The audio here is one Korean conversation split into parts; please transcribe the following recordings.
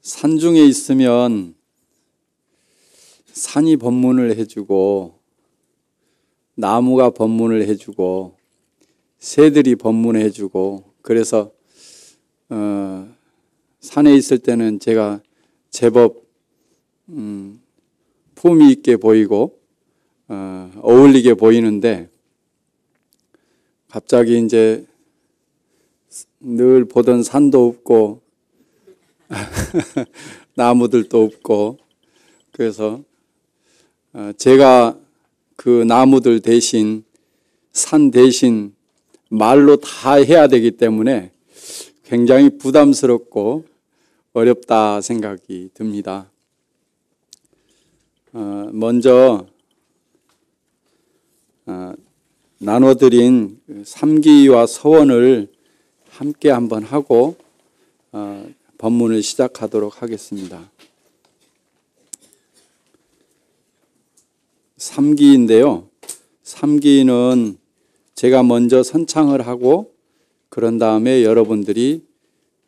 산중에 있으면 산이 법문을 해주고 나무가 법문을 해주고 새들이 법문해주고 그래서 어, 산에 있을 때는 제가 제법 음, 품위 있게 보이고 어, 어울리게 보이는데 갑자기 이제 늘 보던 산도 없고 나무들도 없고 그래서 어, 제가 그 나무들 대신 산 대신 말로 다 해야 되기 때문에 굉장히 부담스럽고 어렵다 생각이 듭니다. 어, 먼저 어, 나눠드린 삼기와 서원을 함께 한번 하고 법문을 시작하도록 하겠습니다. 3기인데요. 3기는 제가 먼저 선창을 하고 그런 다음에 여러분들이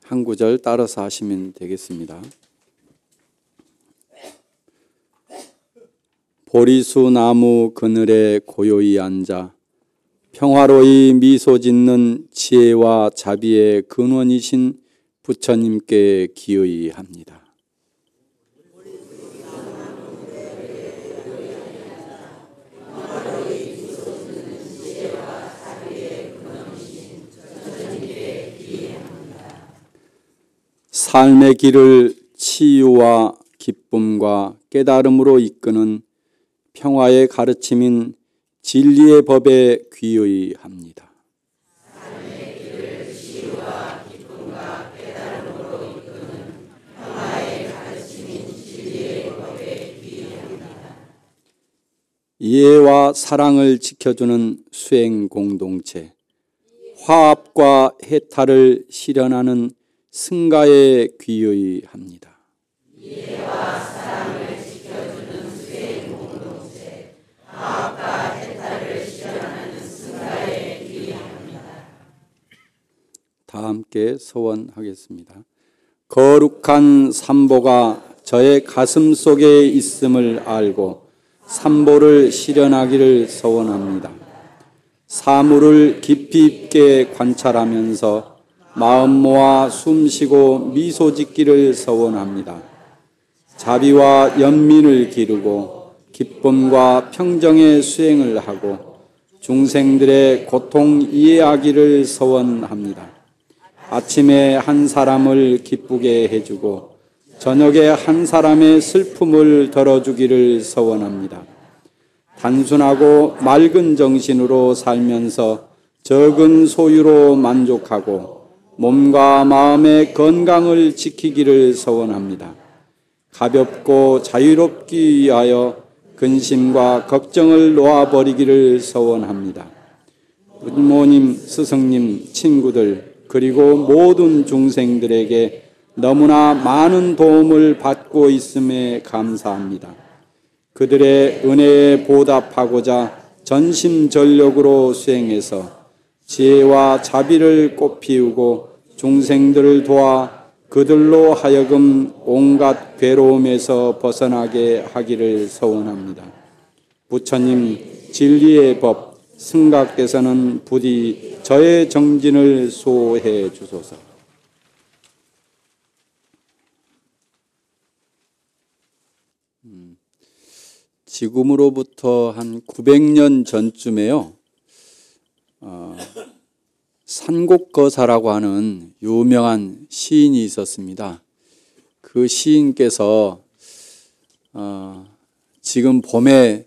한 구절 따라서 하시면 되겠습니다. 보리수 나무 그늘에 고요히 앉아 평화로이 미소 짓는 지혜와 자비의 근원이신 부처님께 기의합니다. 삶의 길을 치유와 기쁨과 깨달음으로 이끄는 평화의 가르침인 진리의 법에 귀의합니다. 이해와 사랑을 지켜주는 수행 공동체, 화합과 해탈을 실현하는 승가에 귀의합니다. 이와 사랑을 지켜주는 수행 공동체, 화합과 해탈을 실현하는 승가에 귀의합니다. 다 함께 서원하겠습니다. 거룩한 삼보가 저의 가슴 속에 있음을 알고 삼보를 실현하기를 소원합니다. 사물을 깊이 있게 관찰하면서 마음 모아 숨쉬고 미소 짓기를 소원합니다. 자비와 연민을 기르고 기쁨과 평정의 수행을 하고 중생들의 고통 이해하기를 소원합니다. 아침에 한 사람을 기쁘게 해주고 저녁에 한 사람의 슬픔을 덜어주기를 서원합니다. 단순하고 맑은 정신으로 살면서 적은 소유로 만족하고 몸과 마음의 건강을 지키기를 서원합니다. 가볍고 자유롭기 위하여 근심과 걱정을 놓아버리기를 서원합니다. 부모님, 스승님, 친구들, 그리고 모든 중생들에게 너무나 많은 도움을 받고 있음에 감사합니다. 그들의 은혜에 보답하고자 전심전력으로 수행해서 지혜와 자비를 꽃피우고 중생들을 도와 그들로 하여금 온갖 괴로움에서 벗어나게 하기를 소원합니다. 부처님 진리의 법 승각께서는 부디 저의 정진을 소해 주소서. 지금으로부터 한 900년 전쯤에요. 어, 산곡거사라고 하는 유명한 시인이 있었습니다. 그 시인께서 어, 지금 봄에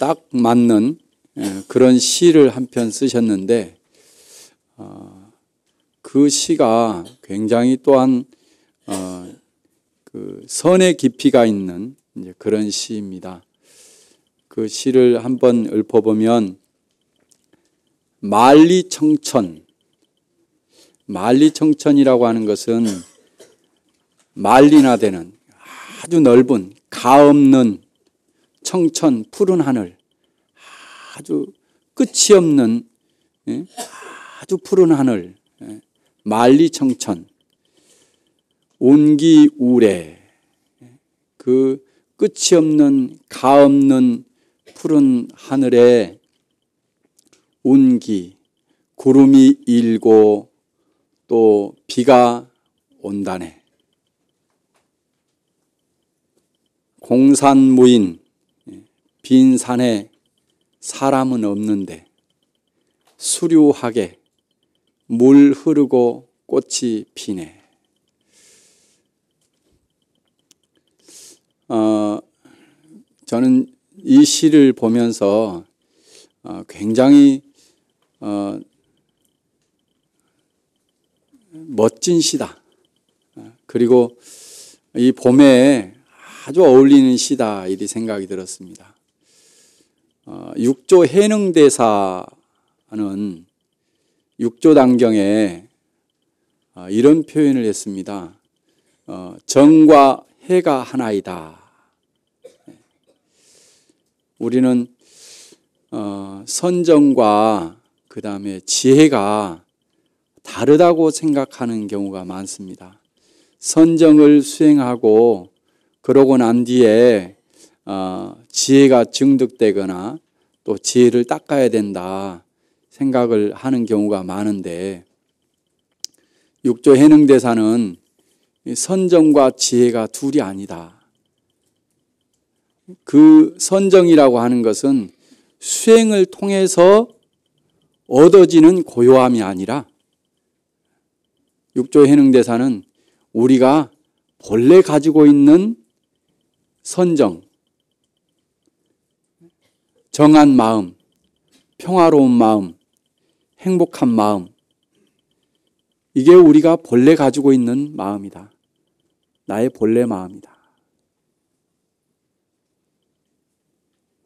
딱 맞는 예, 그런 시를 한 편 쓰셨는데 어, 그 시가 굉장히 또한 어, 그 선의 깊이가 있는 이제 그런 시입니다. 그 시를 한번 읊어보면 만리청천 만리청천이라고 하는 것은 만리나 되는 아주 넓은 가 없는 청천 푸른 하늘 아주 끝이 없는 예, 아주 푸른 하늘 예, 만리청천 온기우래 그 끝이 없는 가 없는 푸른 하늘에 온기 구름이 일고 또 비가 온다네. 공산무인 빈 산에 사람은 없는데 수류하게 물 흐르고 꽃이 피네. 어, 저는 이 시를 보면서 어, 굉장히 어, 멋진 시다. 어, 그리고 이 봄에 아주 어울리는 시다. 이 생각이 들었습니다. 어, 6조 해능대사는 6조 단경에 어, 이런 표현을 했습니다. 어, 정과 해가 하나이다. 우리는 어, 선정과 그 다음에 지혜가 다르다고 생각하는 경우가 많습니다. 선정을 수행하고 그러고 난 뒤에 어, 지혜가 증득되거나 또 지혜를 닦아야 된다 생각을 하는 경우가 많은데 6조 해능대사는 선정과 지혜가 둘이 아니다. 그 선정이라고 하는 것은 수행을 통해서 얻어지는 고요함이 아니라 육조 해능대사는 우리가 본래 가지고 있는 선정, 정한 마음, 평화로운 마음, 행복한 마음, 이게 우리가 본래 가지고 있는 마음이다. 나의 본래 마음이다.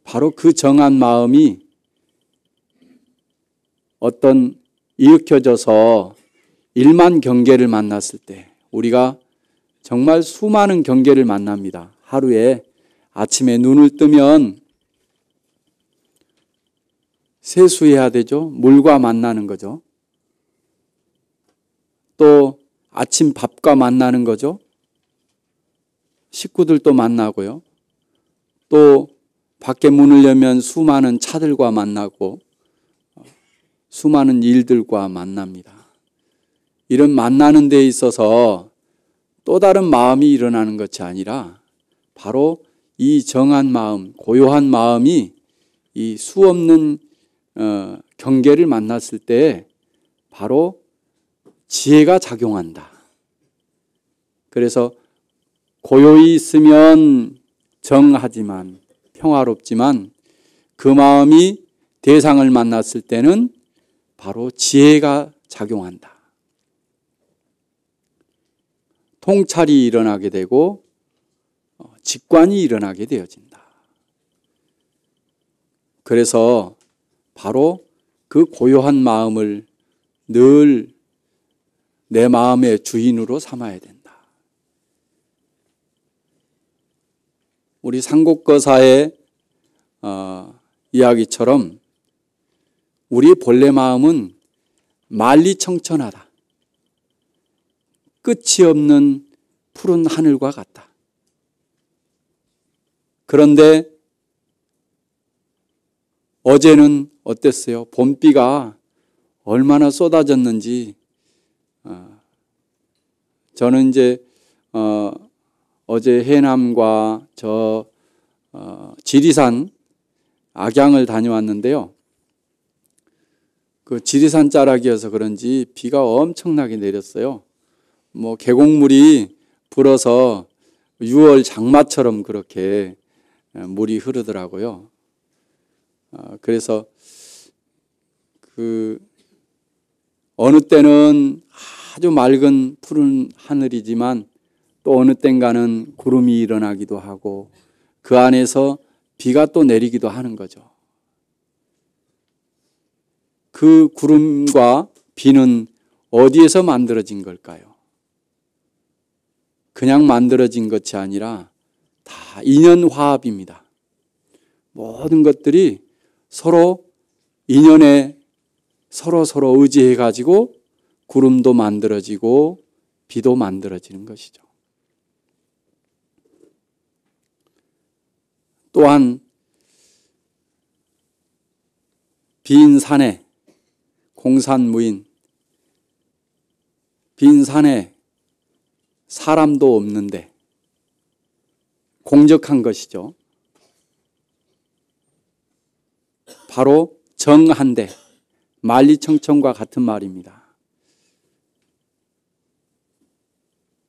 바로 그 정한 마음이 어떤 일으켜져서 일만 경계를 만났을 때 우리가 정말 수많은 경계를 만납니다. 하루에 아침에 눈을 뜨면 세수해야 되죠. 물과 만나는 거죠. 또 아침 밥과 만나는 거죠. 식구들도 만나고요. 또 밖에 문을 열면 수많은 차들과 만나고 어, 수많은 일들과 만납니다. 이런 만나는 데 있어서 또 다른 마음이 일어나는 것이 아니라 바로 이 정한 마음, 고요한 마음이 이 수없는 어, 경계를 만났을 때 바로 지혜가 작용한다. 그래서 고요히 있으면 정하지만 평화롭지만 그 마음이 대상을 만났을 때는 바로 지혜가 작용한다. 통찰이 일어나게 되고 어, 직관이 일어나게 되어진다. 그래서 바로 그 고요한 마음을 늘 내 마음의 주인으로 삼아야 된다. 우리 삼국거사의 어, 이야기처럼 우리 본래 마음은 만리청천하다. 끝이 없는 푸른 하늘과 같다. 그런데 어제는 어땠어요? 봄비가 얼마나 쏟아졌는지 어, 저는 이제 어, 어제 해남과 저 어, 지리산 악양을 다녀왔는데요. 그 지리산 자락이어서 그런지 비가 엄청나게 내렸어요. 뭐 계곡물이 불어서 6월 장마처럼 그렇게 물이 흐르더라고요. 아, 그래서 그 어느 때는 아주 맑은 푸른 하늘이지만 또 어느 땐가는 구름이 일어나기도 하고 그 안에서 비가 또 내리기도 하는 거죠. 그 구름과 비는 어디에서 만들어진 걸까요? 그냥 만들어진 것이 아니라 다 인연 화합입니다. 모든 것들이 서로 인연에 서로 서로 의지해 가지고 구름도 만들어지고 비도 만들어지는 것이죠. 또한 빈 산에 공산무인 빈 산에 사람도 없는데 공적한 것이죠. 바로 정한대 만리청천과 같은 말입니다.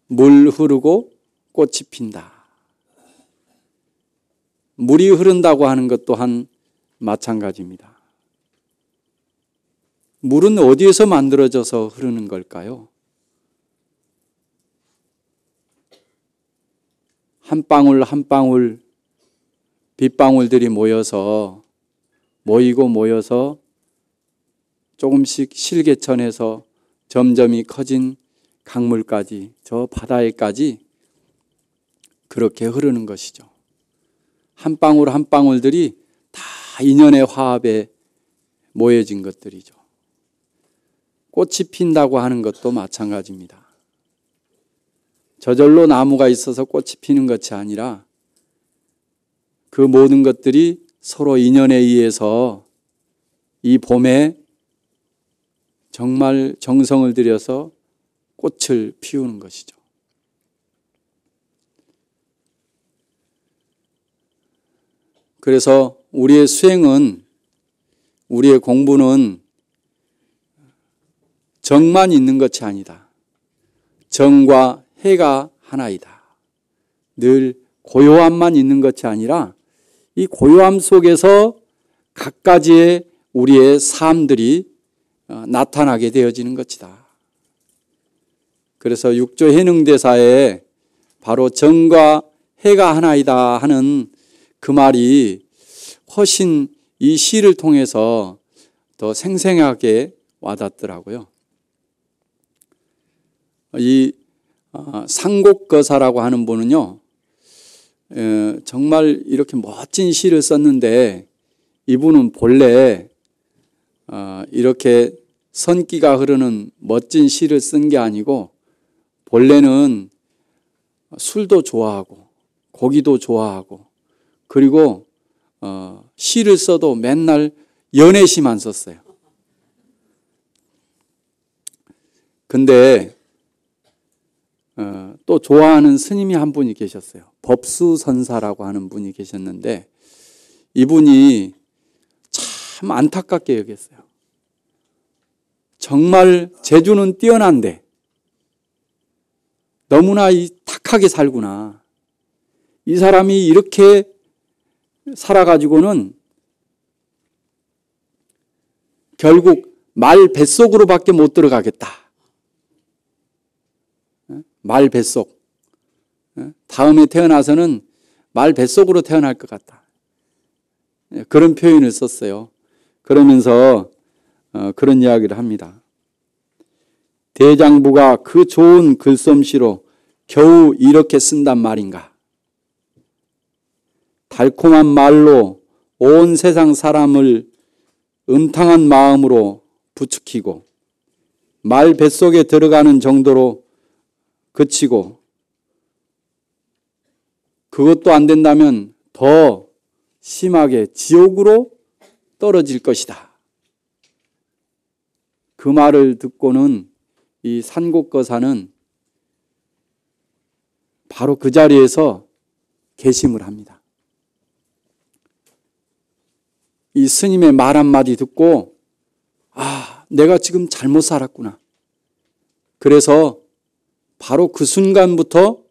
물 흐르고 꽃이 핀다. 물이 흐른다고 하는 것 또한 마찬가지입니다. 물은 어디에서 만들어져서 흐르는 걸까요? 한 방울 한 방울 빗방울들이 모여서 모이고 모여서 조금씩 실개천에서 점점이 커진 강물까지 저 바다에까지 그렇게 흐르는 것이죠. 한 방울 한 방울들이 다 인연의 화합에 모여진 것들이죠. 꽃이 핀다고 하는 것도 마찬가지입니다. 저절로 나무가 있어서 꽃이 피는 것이 아니라 그 모든 것들이 서로 인연에 의해서 이 봄에 정말 정성을 들여서 꽃을 피우는 것이죠. 그래서 우리의 수행은 우리의 공부는 정만 있는 것이 아니다. 정과 해가 하나이다. 늘 고요함만 있는 것이 아니라 이 고요함 속에서 각가지의 우리의 삶들이 어, 나타나게 되어지는 것이다. 그래서 육조 해능대사에 바로 정과 해가 하나이다 하는 그 말이 훨씬 이 시를 통해서 더 생생하게 와닿더라고요. 이 아, 상곡거사라고 하는 분은요, 정말 이렇게 멋진 시를 썼는데 이분은 본래 아, 이렇게 선기가 흐르는 멋진 시를 쓴 게 아니고 본래는 술도 좋아하고 고기도 좋아하고 그리고 어, 시를 써도 맨날 연애시만 썼어요. 근데 어, 또 좋아하는 스님이 한 분이 계셨어요. 법수 선사라고 하는 분이 계셨는데 이분이 참 안타깝게 여겼어요. 정말 재주는 뛰어난데 너무나 이 탁하게 살구나. 이 사람이 이렇게 살아가지고는 결국 말 뱃속으로밖에 못 들어가겠다. 말 뱃속. 다음에 태어나서는 말 뱃속으로 태어날 것 같다. 예, 그런 표현을 썼어요. 그러면서 어, 그런 이야기를 합니다. 대장부가 그 좋은 글솜씨로 겨우 이렇게 쓴단 말인가. 달콤한 말로 온 세상 사람을 음탕한 마음으로 부추기고 말 뱃속에 들어가는 정도로 그치고 그것도 안 된다면 더 심하게 지옥으로 떨어질 것이다. 그 말을 듣고는 이 산곡거사는 바로 그 자리에서 계심을 합니다. 이 스님의 말 한마디 듣고, 아, 내가 지금 잘못 살았구나. 그래서 바로 그 순간부터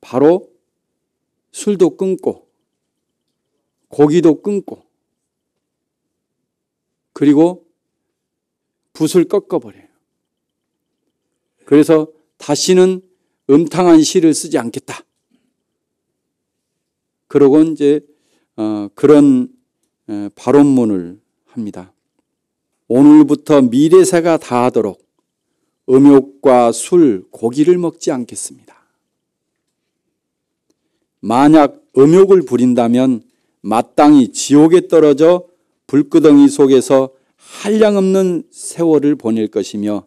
바로 술도 끊고, 고기도 끊고, 그리고 붓을 꺾어버려요. 그래서 다시는 음탕한 시를 쓰지 않겠다. 그러고 이제 어, 그런 발언문을 합니다. 오늘부터 미래세가 다하도록 음욕과 술, 고기를 먹지 않겠습니다. 만약 음욕을 부린다면 마땅히 지옥에 떨어져 불끄덩이 속에서 한량없는 세월을 보낼 것이며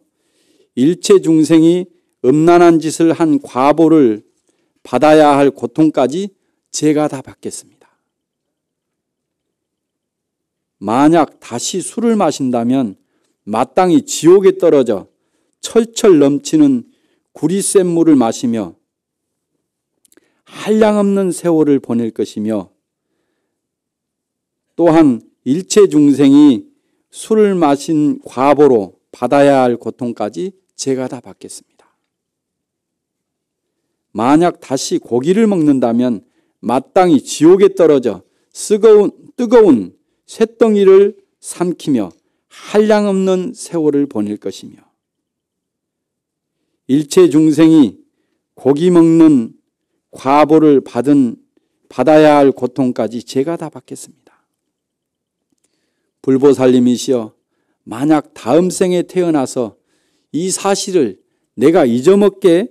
일체 중생이 음란한 짓을 한 과보를 받아야 할 고통까지 제가 다 받겠습니다. 만약 다시 술을 마신다면 마땅히 지옥에 떨어져 철철 넘치는 구리샘 물을 마시며 한량없는 세월을 보낼 것이며 또한 일체 중생이 술을 마신 과보로 받아야 할 고통까지 제가 다 받겠습니다. 만약 다시 고기를 먹는다면 마땅히 지옥에 떨어져 뜨거운, 뜨거운 새덩이를 삼키며 한량없는 세월을 보낼 것이며 일체 중생이 고기 먹는 과보를 받은 받아야 할 고통까지 제가 다 받겠습니다. 불보살님이시여 만약 다음 생에 태어나서 이 사실을 내가 잊어먹게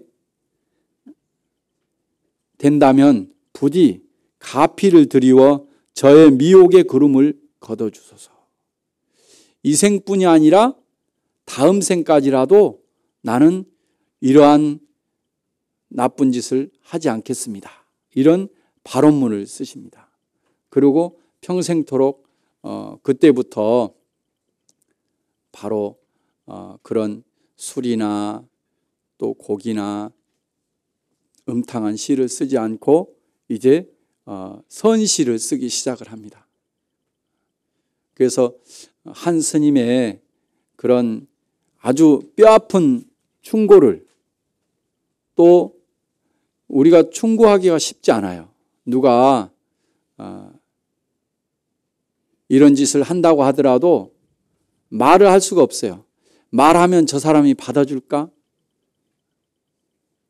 된다면 부디 가피를 드리워 저의 미혹의 구름을 걷어 주소서이 생뿐이 아니라 다음 생까지라도 나는 이러한 나쁜 짓을 하지 않겠습니다. 이런 발언문을 쓰십니다. 그리고 평생토록 어, 그때부터 바로 어, 그런 술이나 또 고기나 음탕한 시를 쓰지 않고 이제 어, 선시를 쓰기 시작을 합니다. 그래서 한 스님의 그런 아주 뼈아픈 충고를 또 우리가 충고하기가 쉽지 않아요. 누가 아, 이런 짓을 한다고 하더라도 말을 할 수가 없어요. 말하면 저 사람이 받아줄까?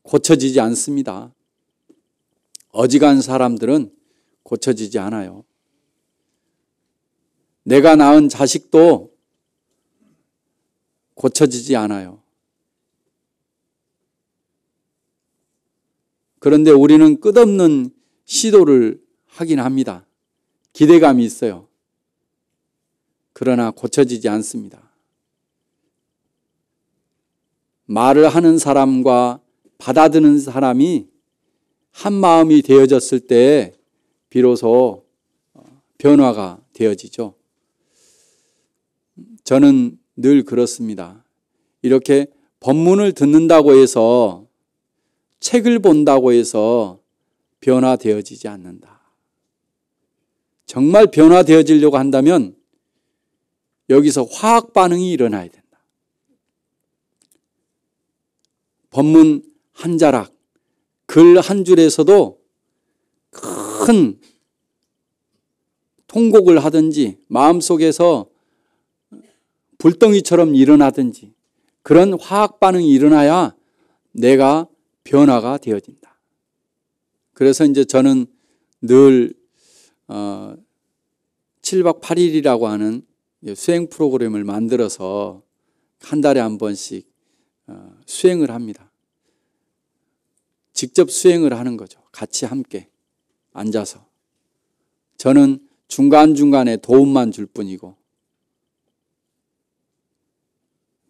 고쳐지지 않습니다. 어지간 사람들은 고쳐지지 않아요. 내가 낳은 자식도 고쳐지지 않아요. 그런데 우리는 끝없는 시도를 하긴 합니다. 기대감이 있어요. 그러나 고쳐지지 않습니다. 말을 하는 사람과 받아드는 사람이 한 마음이 되어졌을 때 비로소 변화가 되어지죠. 저는 늘 그렇습니다. 이렇게 법문을 듣는다고 해서 책을 본다고 해서 변화되어지지 않는다. 정말 변화되어지려고 한다면 여기서 화학 반응이 일어나야 된다. 법문 한 자락, 글 한 줄에서도 큰 통곡을 하든지 마음속에서 불덩이처럼 일어나든지 그런 화학 반응이 일어나야 내가 변화가 되어진다. 그래서 이제 저는 늘 어, 7박 8일이라고 하는 수행 프로그램을 만들어서 한 달에 한 번씩 어, 수행을 합니다. 직접 수행을 하는 거죠. 같이 함께 앉아서. 저는 중간중간에 도움만 줄 뿐이고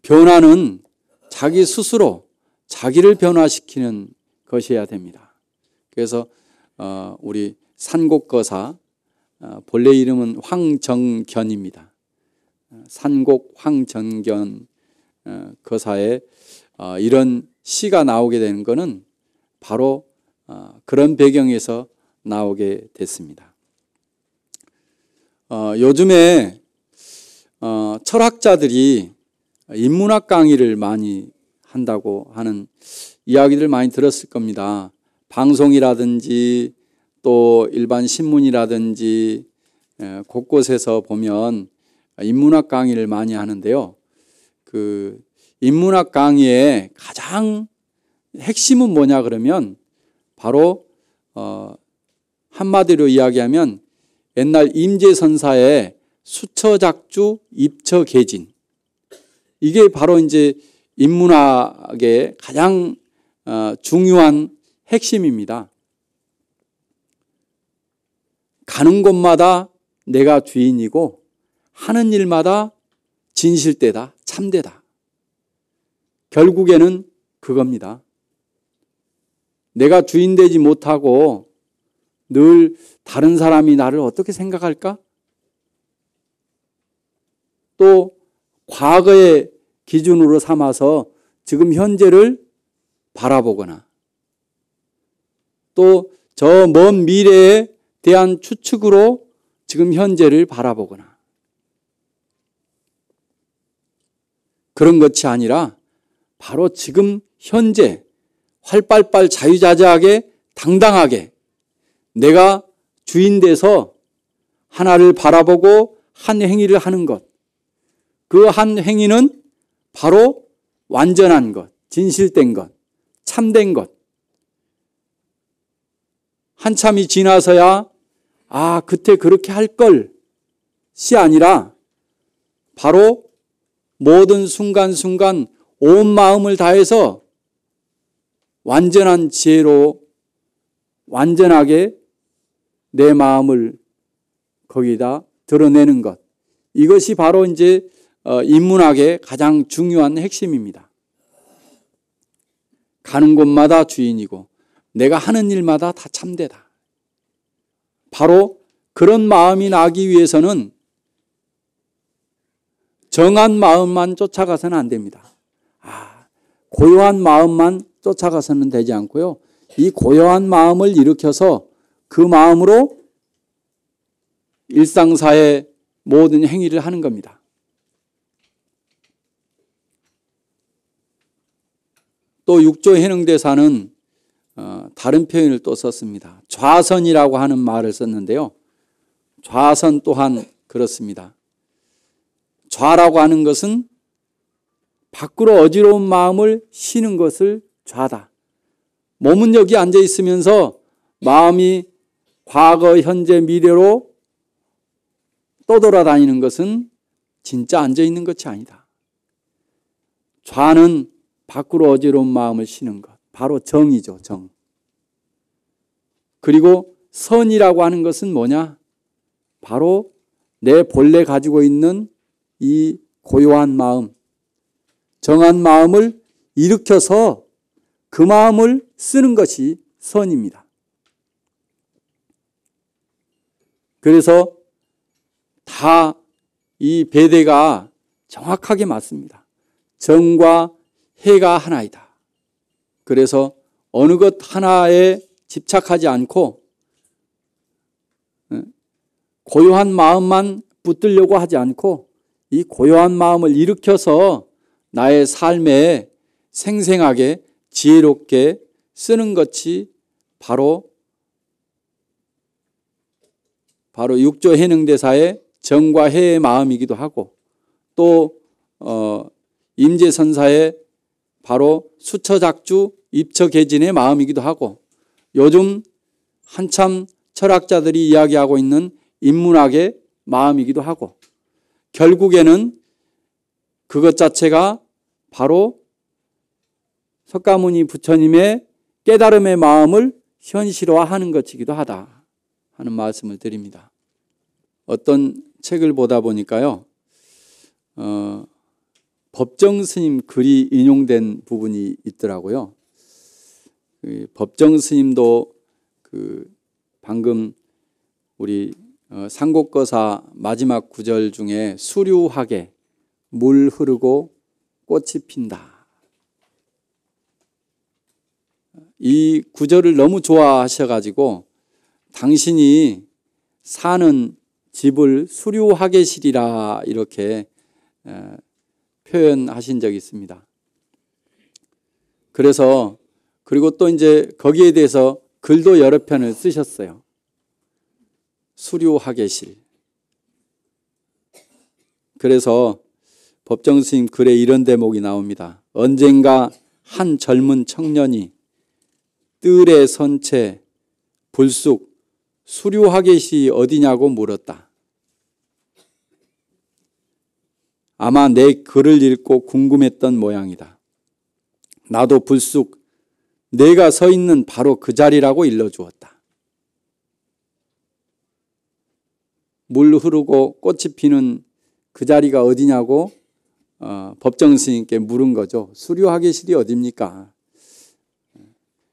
변화는 자기 스스로 자기를 변화시키는 것이어야 됩니다. 그래서 어, 우리 산곡거사 어, 본래 이름은 황정견입니다. 산곡 황정견 어, 거사에 어, 이런 시가 나오게 되는 것은 바로 어, 그런 배경에서 나오게 됐습니다. 어, 요즘에 철학자들이 인문학 강의를 많이 한다고 하는 이야기들 많이 들었을 겁니다. 방송이라든지 또 일반 신문이라든지 곳곳에서 보면 인문학 강의를 많이 하는데요. 그 인문학 강의의 가장 핵심은 뭐냐 그러면 바로 어 한마디로 이야기하면 옛날 임제선사의 수처작주 입처개진 이게 바로 이제 인문학의 가장 어, 중요한 핵심입니다. 가는 곳마다 내가 주인이고 하는 일마다 진실되다, 참되다. 결국에는 그겁니다. 내가 주인 되지 못하고 늘 다른 사람이 나를 어떻게 생각할까? 또 과거의 기준으로 삼아서 지금 현재를 바라보거나 또 저 먼 미래에 대한 추측으로 지금 현재를 바라보거나 그런 것이 아니라 바로 지금 현재 활발빨 자유자재하게 당당하게 내가 주인 돼서 하나를 바라보고 한 행위를 하는 것 그한 행위는 바로 완전한 것, 진실된 것, 참된 것. 한참이 지나서야 아, 그때 그렇게 할 걸이 아니라 바로 모든 순간순간 온 마음을 다해서 완전한 지혜로 완전하게 내 마음을 거기다 드러내는 것. 이것이 바로 이제 어, 인문학의 가장 중요한 핵심입니다. 가는 곳마다 주인이고 내가 하는 일마다 다 참되다. 바로 그런 마음이 나기 위해서는 정한 마음만 쫓아가서는 안 됩니다. 아, 고요한 마음만 쫓아가서는 되지 않고요. 이 고요한 마음을 일으켜서 그 마음으로 일상사의 모든 행위를 하는 겁니다. 또 육조 해능대사는 어, 다른 표현을 또 썼습니다. 좌선이라고 하는 말을 썼는데요. 좌선 또한 그렇습니다. 좌라고 하는 것은 밖으로 어지러운 마음을 쉬는 것을 좌다. 몸은 여기 앉아 있으면서 마음이 과거, 현재, 미래로 떠돌아다니는 것은 진짜 앉아 있는 것이 아니다. 좌는 밖으로 어지러운 마음을 쉬는 것. 바로 정이죠, 정. 그리고 선이라고 하는 것은 뭐냐? 바로 내 본래 가지고 있는 이 고요한 마음, 정한 마음을 일으켜서 그 마음을 쓰는 것이 선입니다. 그래서 다 이 배대가 정확하게 맞습니다. 정과 해가 하나이다. 그래서 어느 것 하나에 집착하지 않고 고요한 마음만 붙들려고 하지 않고 이 고요한 마음을 일으켜서 나의 삶에 생생하게 지혜롭게 쓰는 것이 바로 바로 육조 해능대사의 정과 해의 마음이기도 하고 또 어, 임재선사의 바로 수처작주 입처개진의 마음이기도 하고 요즘 한참 철학자들이 이야기하고 있는 인문학의 마음이기도 하고 결국에는 그것 자체가 바로 석가모니 부처님의 깨달음의 마음을 현실화하는 것이기도 하다 하는 말씀을 드립니다. 어떤 책을 보다 보니까요, 어, 법정 스님 글이 인용된 부분이 있더라고요. 법정 스님도 그 방금 우리 상곡거사 어, 마지막 구절 중에 수류하게 물 흐르고 꽃이 핀다. 이 구절을 너무 좋아하셔가지고 당신이 사는 집을 수류하게시리라 이렇게 표현하신 적이 있습니다. 그래서 그리고 또 이제 거기에 대해서 글도 여러 편을 쓰셨어요. 수료하계실. 그래서 법정 스님 글에 이런 대목이 나옵니다. 언젠가 한 젊은 청년이 뜰의 선체 불쑥 수료하계시 어디냐고 물었다. 아마 내 글을 읽고 궁금했던 모양이다. 나도 불쑥 내가 서 있는 바로 그 자리라고 일러주었다. 물 흐르고 꽃이 피는 그 자리가 어디냐고 어, 법정 스님께 물은 거죠. 수료학예실이 어딥니까?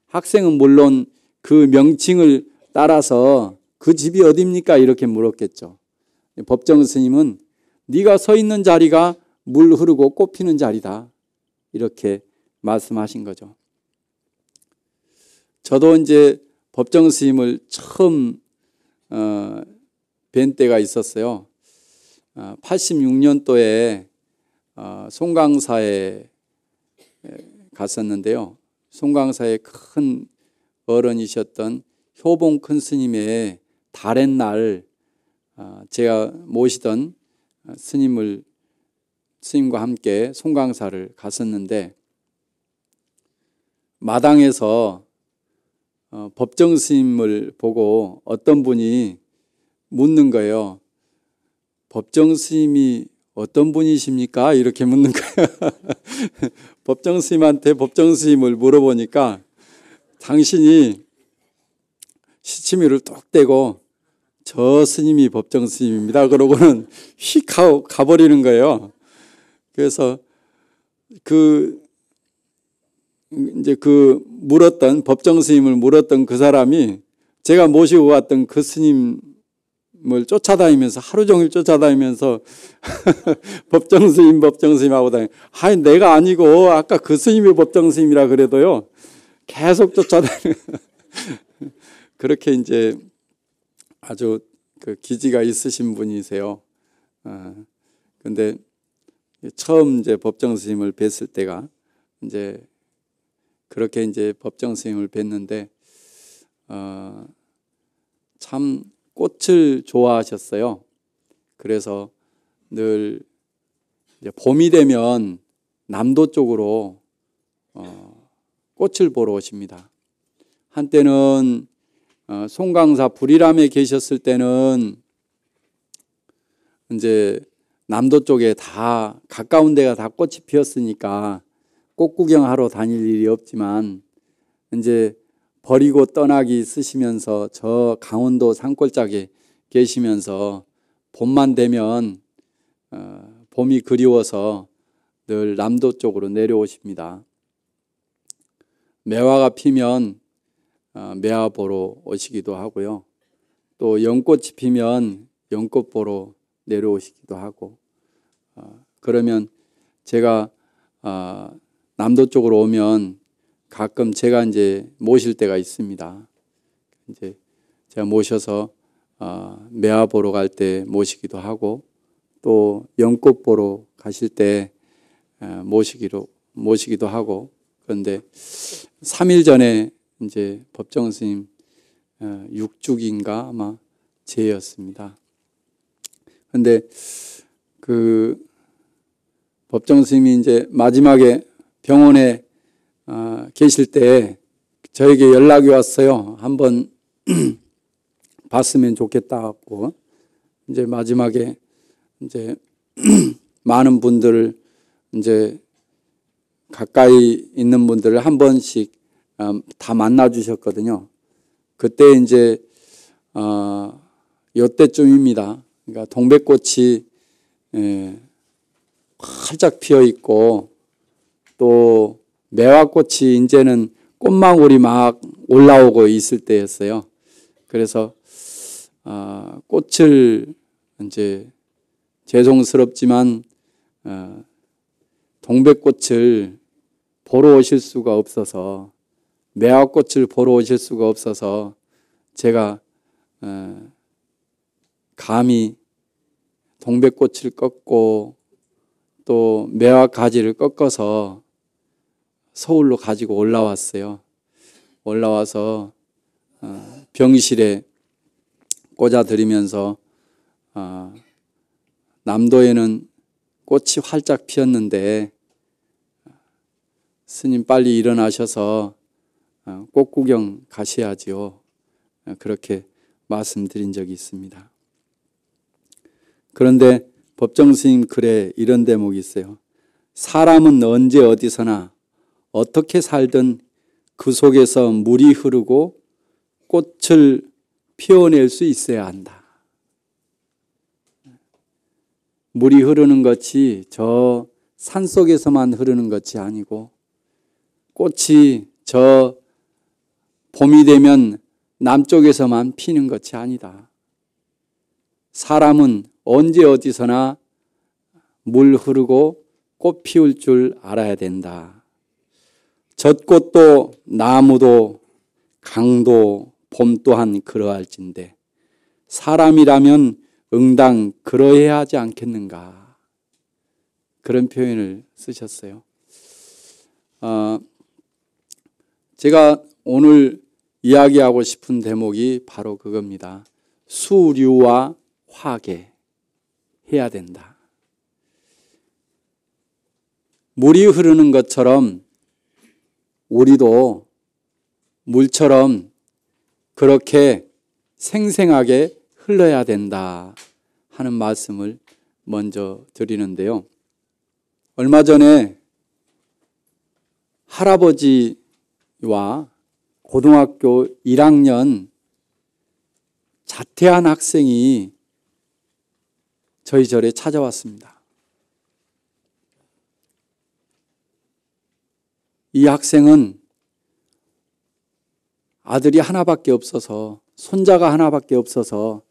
학생은 물론 그 명칭을 따라서 그 집이 어딥니까? 이렇게 물었겠죠. 법정 스님은 네가 서 있는 자리가 물 흐르고 꽃 피는 자리다. 이렇게 말씀하신 거죠. 저도 이제 법정 스님을 처음 어, 뵌 때가 있었어요. 어, 아, 86년도에 어, 송강사에 갔었는데요. 송강사의 큰 어른이셨던 효봉 큰 스님의 달의 날 아, 제가 모시던 어, 스님을 스님과 함께 송강사를 갔었는데 마당에서 어, 법정 스님을 보고 어떤 분이 묻는 거예요. 법정 스님이 어떤 분이십니까? 이렇게 묻는 거예요. 법정 스님한테 법정 스님을 물어보니까 당신이 시치미를 뚝 떼고 저 스님이 법정 스님입니다. 그러고는 휙 가, 가버리는 거예요. 그래서 그 이제 그 물었던 법정 스님을 물었던 그 사람이 제가 모시고 왔던 그 스님을 쫓아다니면서 하루 종일 쫓아다니면서 법정 스님 법정 스님 하고 다니. 아니 내가 아니고 아까 그 스님이 법정 스님이라 그래도요. 계속 쫓아다니. 그렇게 이제 아주 그 기지가 있으신 분이세요. 어, 근데 처음 이제 법정 스님을 뵀을 때가 이제 그렇게 이제 법정 스님을 뵀는데 어, 참 꽃을 좋아하셨어요. 그래서 늘 봄이 되면 남도 쪽으로 어, 꽃을 보러 오십니다. 한때는 어, 송강사 불이람에 계셨을 때는 이제 남도 쪽에 다 가까운 데가 다 꽃이 피었으니까 꽃 구경하러 다닐 일이 없지만 이제 버리고 떠나기 쓰시면서 저 강원도 산골짜기 계시면서 봄만 되면 어, 봄이 그리워서 늘 남도 쪽으로 내려오십니다. 매화가 피면 어, 매화 보러 오시기도 하고요. 또 연꽃이 피면 연꽃 보러 내려오시기도 하고 어, 그러면 제가 어, 남도 쪽으로 오면 가끔 제가 이제 모실 때가 있습니다. 이제 제가 모셔서 매화 보러 갈 때 모시기도 하고 또 연꽃 보러 가실 때 모시기로 모시기도 하고 그런데 3일 전에 이제 법정 스님 어, 육죽인가 아마 제였습니다. 근데 그 법정 스님이 이제 마지막에 병원에 어, 계실 때 저에게 연락이 왔어요. 한번 봤으면 좋겠다 하고 이제 마지막에 이제 많은 분들을 이제 가까이 있는 분들을 한 번씩 음, 다 만나주셨거든요. 그때 이제 어, 요때쯤입니다. 그러니까 동백꽃이 예, 활짝 피어 있고 또 매화꽃이 이제는 꽃망울이 막 올라오고 있을 때였어요. 그래서 어, 꽃을 이제 죄송스럽지만 어, 동백꽃을 보러 오실 수가 없어서 매화꽃을 보러 오실 수가 없어서 제가 어, 감히 동백꽃을 꺾고 또 매화 가지를 꺾어서 서울로 가지고 올라왔어요. 올라와서 어, 병실에 꽂아드리면서 어, 남도에는 꽃이 활짝 피었는데 스님 빨리 일어나셔서 꽃 어, 구경 가셔야지요. 어, 그렇게 말씀드린 적이 있습니다. 그런데 법정 스님 글에 이런 대목이 있어요. 사람은 언제 어디서나 어떻게 살든 그 속에서 물이 흐르고 꽃을 피워낼 수 있어야 한다. 물이 흐르는 것이 저 산 속에서만 흐르는 것이 아니고 꽃이 저 봄이 되면 남쪽에서만 피는 것이 아니다. 사람은 언제 어디서나 물 흐르고 꽃 피울 줄 알아야 된다. 젖꽃도 나무도 강도 봄 또한 그러할진데 사람이라면 응당 그러해야 하지 않겠는가. 그런 표현을 쓰셨어요. 어, 제가 오늘 이야기하고 싶은 대목이 바로 그겁니다. 수류와 화계 해야 된다. 물이 흐르는 것처럼 우리도 물처럼 그렇게 생생하게 흘러야 된다 하는 말씀을 먼저 드리는데요. 얼마 전에 할아버지와 고등학교 1학년 자퇴한 학생이 저희 절에 찾아왔습니다. 이 학생은 아들이 하나밖에 없어서 손자가 하나밖에 없어서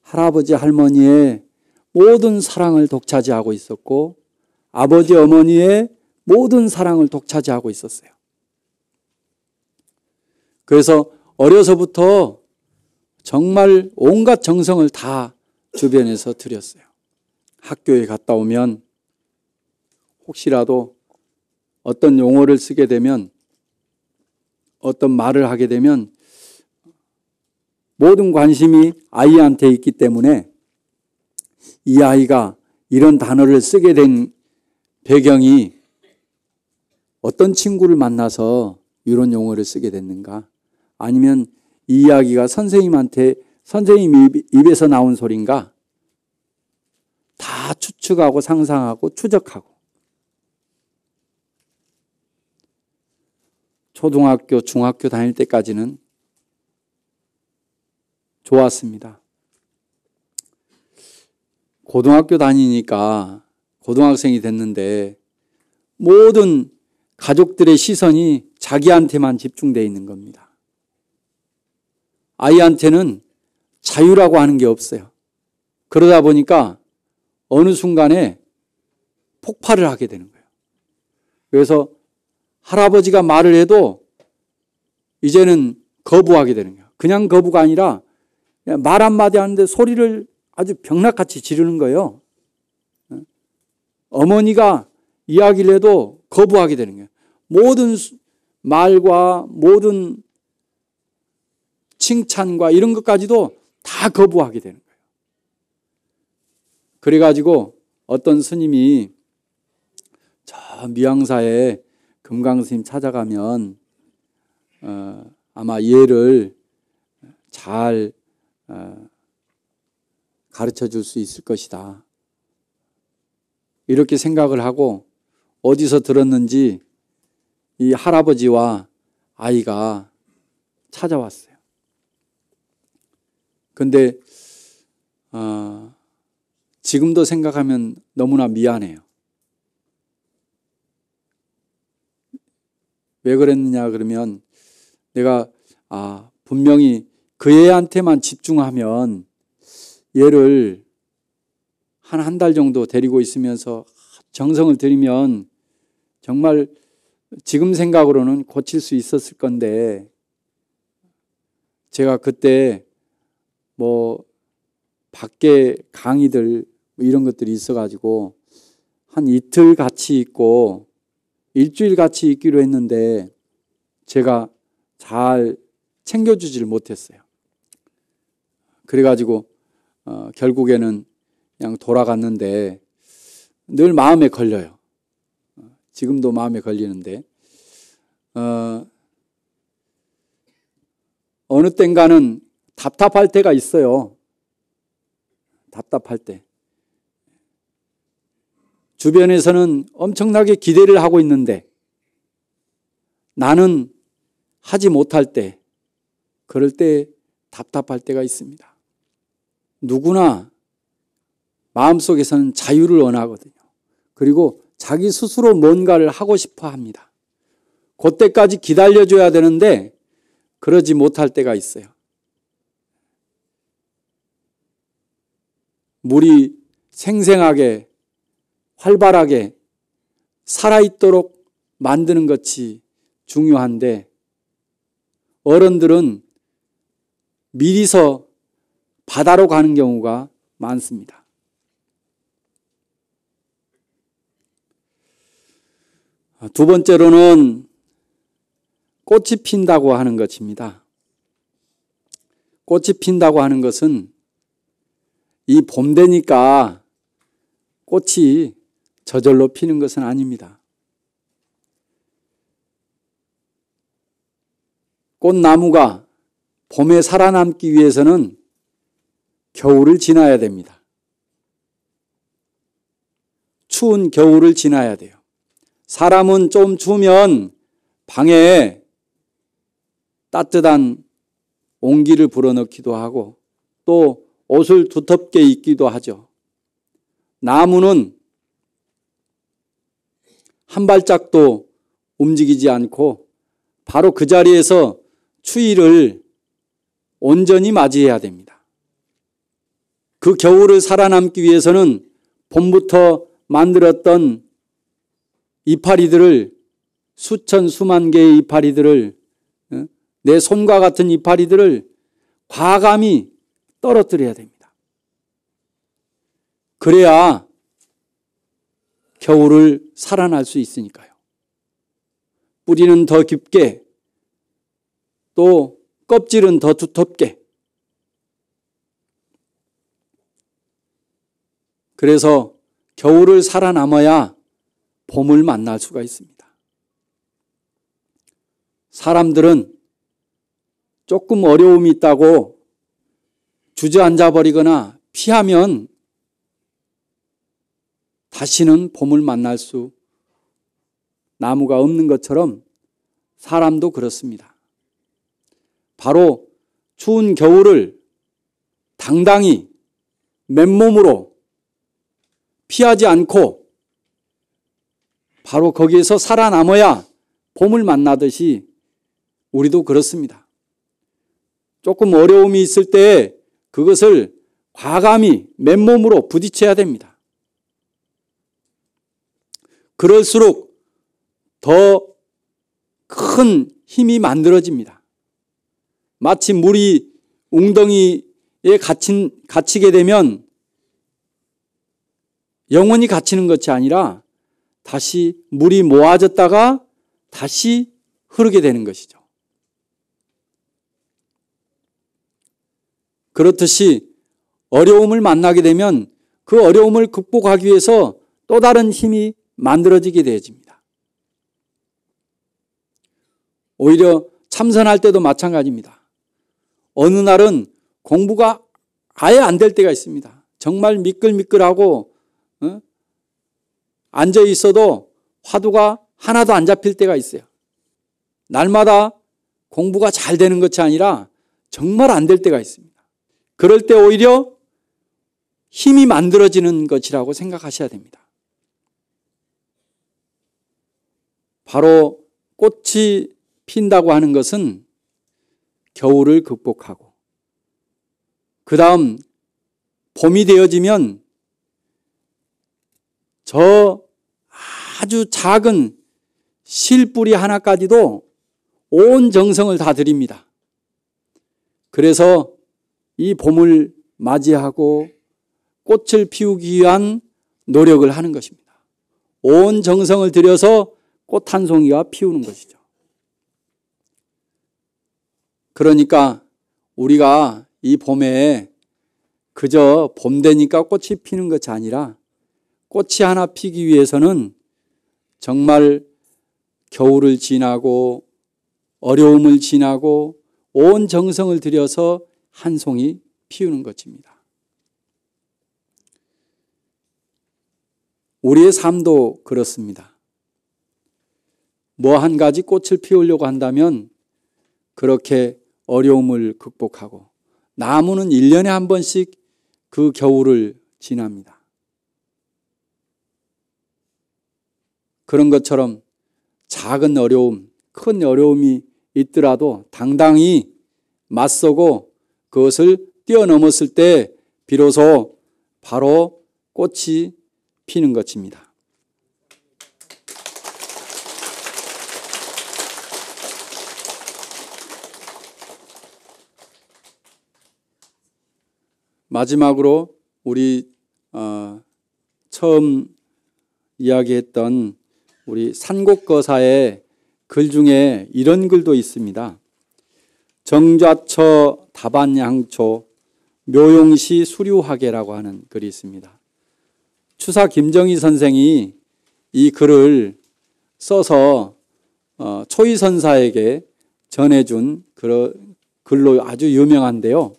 할아버지 할머니의 모든 사랑을 독차지하고 있었고 아버지 어머니의 모든 사랑을 독차지하고 있었어요. 그래서 어려서부터 정말 온갖 정성을 다 주변에서 드렸어요. 학교에 갔다 오면 혹시라도 어떤 용어를 쓰게 되면 어떤 말을 하게 되면 모든 관심이 아이한테 있기 때문에 이 아이가 이런 단어를 쓰게 된 배경이 어떤 친구를 만나서 이런 용어를 쓰게 됐는가? 아니면 이 이야기가 선생님한테 선생님 입에서 나온 소린가? 다 추측하고 상상하고 추적하고. 초등학교, 중학교 다닐 때까지는 좋았습니다. 고등학교 다니니까 고등학생이 됐는데 모든 가족들의 시선이 자기한테만 집중되어 있는 겁니다. 아이한테는 자유라고 하는 게 없어요. 그러다 보니까 어느 순간에 폭발을 하게 되는 거예요. 그래서 할아버지가 말을 해도 이제는 거부하게 되는 거예요. 그냥 거부가 아니라 그냥 말 한마디 하는데 소리를 아주 병락같이 지르는 거예요. 어? 어머니가 이야기를 해도 거부하게 되는 거예요. 모든 말과 모든 칭찬과 이런 것까지도 다 거부하게 되는 거예요. 그래가지고 어떤 스님이 저 미양사에 금강스님 찾아가면 어, 아마 얘를 잘 어, 가르쳐 줄 수 있을 것이다. 이렇게 생각을 하고 어디서 들었는지 이 할아버지와 아이가 찾아왔어요. 근데 어, 지금도 생각하면 너무나 미안해요. 왜 그랬느냐 그러면 내가 아 분명히 그 애한테만 집중하면 얘를 한 한 달 정도 데리고 있으면서 정성을 들이면 정말 지금 생각으로는 고칠 수 있었을 건데 제가 그때 뭐 밖에 강의들 뭐 이런 것들이 있어가지고 한 이틀 같이 있고 일주일 같이 있기로 했는데 제가 잘 챙겨주질 못했어요. 그래가지고 어, 결국에는 그냥 돌아갔는데 늘 마음에 걸려요. 어, 지금도 마음에 걸리는데 어, 어느 땐가는 답답할 때가 있어요. 답답할 때. 주변에서는 엄청나게 기대를 하고 있는데 나는 하지 못할 때, 그럴 때 답답할 때가 있습니다. 누구나 마음속에서는 자유를 원하거든요. 그리고 자기 스스로 뭔가를 하고 싶어 합니다. 그때까지 기다려줘야 되는데 그러지 못할 때가 있어요. 물이 생생하게 활발하게 살아있도록 만드는 것이 중요한데 어른들은 미리서 바다로 가는 경우가 많습니다. 두 번째로는 꽃이 핀다고 하는 것입니다. 꽃이 핀다고 하는 것은 이봄 되니까 꽃이 저절로 피는 것은 아닙니다. 꽃나무가 봄에 살아남기 위해서는 겨울을 지나야 됩니다. 추운 겨울을 지나야 돼요. 사람은 좀 추면 우 방에 따뜻한 온기를 불어넣기도 하고 또 옷을 두텁게 입기도 하죠. 나무는 한 발짝도 움직이지 않고 바로 그 자리에서 추위를 온전히 맞이해야 됩니다. 그 겨울을 살아남기 위해서는 봄부터 만들었던 이파리들을 수천 수만 개의 이파리들을 내 손과 같은 이파리들을 과감히 떨어뜨려야 됩니다. 그래야 겨울을 살아날 수 있으니까요. 뿌리는 더 깊게 또 껍질은 더 두텁게 그래서 겨울을 살아남아야 봄을 만날 수가 있습니다. 사람들은 조금 어려움이 있다고 주저앉아 버리거나 피하면 다시는 봄을 만날 수 나무가 없는 것처럼 사람도 그렇습니다. 바로 추운 겨울을 당당히 맨몸으로 피하지 않고 바로 거기에서 살아남아야 봄을 만나듯이 우리도 그렇습니다. 조금 어려움이 있을 때에 그것을 과감히 맨몸으로 부딪혀야 됩니다. 그럴수록 더 큰 힘이 만들어집니다. 마치 물이 웅덩이에 갇힌, 갇히게 되면 영원히 갇히는 것이 아니라 다시 물이 모아졌다가 다시 흐르게 되는 것이죠. 그렇듯이 어려움을 만나게 되면 그 어려움을 극복하기 위해서 또 다른 힘이 만들어지게 되어집니다. 오히려 참선할 때도 마찬가지입니다. 어느 날은 공부가 아예 안 될 때가 있습니다. 정말 미끌미끌하고 어? 앉아 있어도 화두가 하나도 안 잡힐 때가 있어요. 날마다 공부가 잘 되는 것이 아니라 정말 안 될 때가 있습니다. 그럴 때 오히려 힘이 만들어지는 것이라고 생각하셔야 됩니다. 바로 꽃이 핀다고 하는 것은 겨울을 극복하고 그 다음 봄이 되어지면 저 아주 작은 실뿌리 하나까지도 온 정성을 다 드립니다. 그래서 이 봄을 맞이하고 꽃을 피우기 위한 노력을 하는 것입니다. 온 정성을 들여서 꽃 한 송이와 피우는 것이죠. 그러니까 우리가 이 봄에 그저 봄 되니까 꽃이 피는 것이 아니라 꽃이 하나 피기 위해서는 정말 겨울을 지나고 어려움을 지나고 온 정성을 들여서 한 송이 피우는 것입니다. 우리의 삶도 그렇습니다. 뭐 한 가지 꽃을 피우려고 한다면 그렇게 어려움을 극복하고 나무는 1년에 한 번씩 그 겨울을 지납니다. 그런 것처럼 작은 어려움, 큰 어려움이 있더라도 당당히 맞서고 그것을 뛰어넘었을 때 비로소 바로 꽃이 피는 것입니다. 마지막으로 우리 어, 처음 이야기했던 우리 산곡거사의 글 중에 이런 글도 있습니다. 정좌처 다반양초 묘용시 수류화계라고 하는 글이 있습니다. 추사 김정희 선생이 이 글을 써서 어, 초이 선사에게 전해준 글로 아주 유명한데요.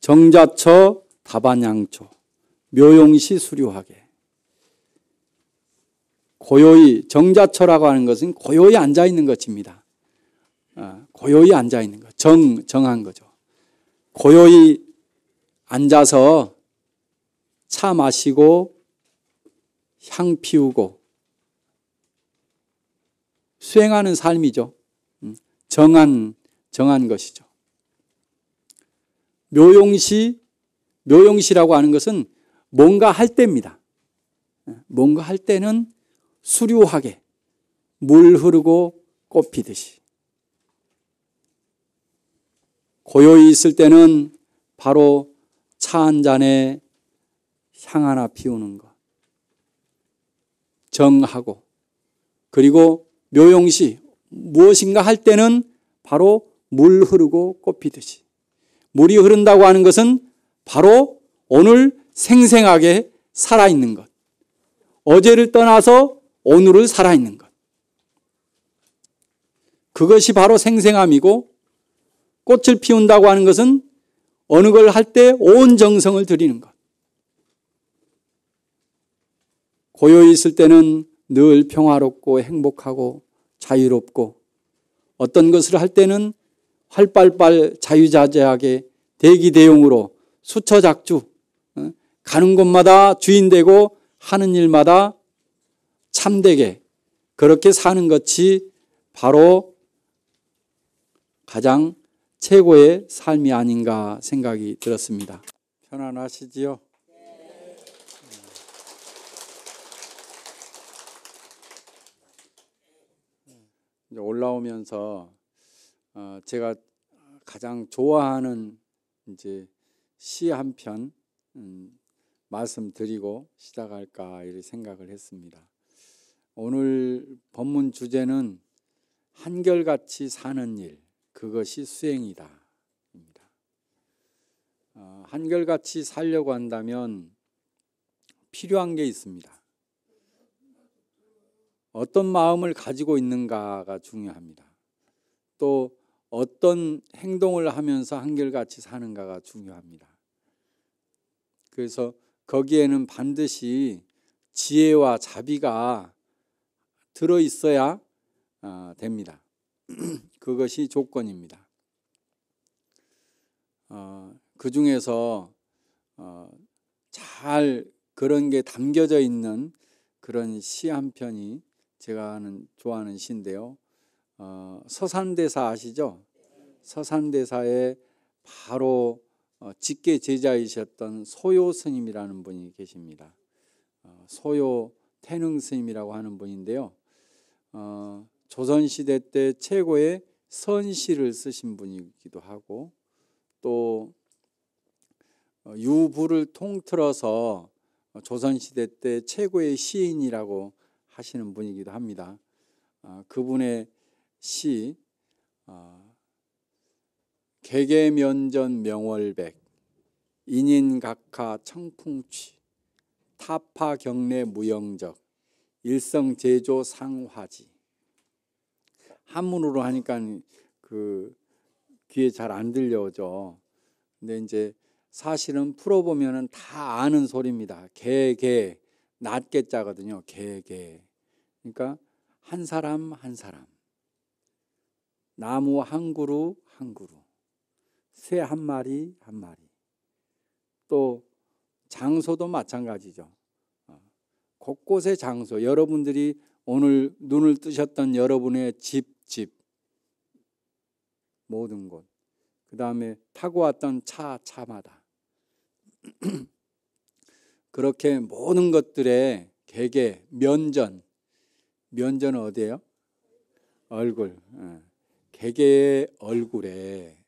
정자처 다반향초 묘용시 수류하게 고요히 정자처라고 하는 것은 고요히 앉아 있는 것입니다. 어, 고요히 앉아 있는 것. 정, 정한 거죠. 고요히 앉아서 차 마시고 향 피우고 수행하는 삶이죠. 음, 정한, 정한 것이죠. 묘용시, 묘용시라고 하는 것은 뭔가 할 때입니다. 예, 뭔가 할 때는 수려하게 물 흐르고 꽃 피듯이 고요히 있을 때는 바로 차 한 잔에 향 하나 피우는 것. 정하고 그리고 묘용시 무엇인가 할 때는 바로 물 흐르고 꽃피듯이 물이 흐른다고 하는 것은 바로 오늘 생생하게 살아있는 것. 어제를 떠나서 오늘을 살아있는 것. 그것이 바로 생생함이고 꽃을 피운다고 하는 것은 어느 걸 할 때 온 정성을 들이는 것. 고요히 있을 때는 늘 평화롭고 행복하고 자유롭고 어떤 것을 할 때는 활발발 자유자재하게 대기대용으로 수처작주 어, 가는 곳마다 주인되고 하는 일마다 참되게 그렇게 사는 것이 바로 가장 최고의 삶이 아닌가 생각이 들었습니다. 편안하시지요? 네. 올라오면서 어, 제가 가장 좋아하는 이제 시 한편 음, 말씀드리고 시작할까 이렇 생각을 했습니다. 오늘 본문 주제는 한결같이 사는 일. 그것이 수행이다. 어, 한결같이 살려고 한다면 필요한 게 있습니다. 어떤 마음을 가지고 있는가가 중요합니다. 또 어떤 행동을 하면서 한결같이 사는가가 중요합니다. 그래서 거기에는 반드시 지혜와 자비가 들어 있어야 아, 됩니다. 그것이 조건입니다. 어, 그 중에서 어, 잘 그런 게 담겨져 있는 그런 시 한 편이 제가 하는, 좋아하는 시인데요. 어, 서산대사 아시죠? 서산대사에 바로 어, 직계 제자이셨던 소요 스님이라는 분이 계십니다. 어, 소요 태능 스님이라고 하는 분인데요. 어, 조선시대 때 최고의 선시를 쓰신 분이기도 하고 또 어, 유부를 통틀어서 조선시대 때 최고의 시인이라고 하시는 분이기도 합니다. 어, 그분의 시 어, 개개면전 명월백 인인각하 청풍취 타파경례 무영적 일성제조 상화지 한문으로 하니까 그 귀에 잘 안 들려오죠. 근데 이제 사실은 풀어보면은 다 아는 소리입니다. 개개 낮개자거든요 개개. 그러니까 한 사람 한 사람. 나무 한 그루 한 그루. 새 한 마리 한 마리. 또 장소도 마찬가지죠. 어. 곳곳의 장소, 여러분들이 오늘 눈을 뜨셨던 여러분의 집 집, 모든 곳. 그 다음에 타고 왔던 차, 차마다. 그렇게 모든 것들의 개개, 면전. 면전은 어디예요? 얼굴. 예. 개개의 얼굴에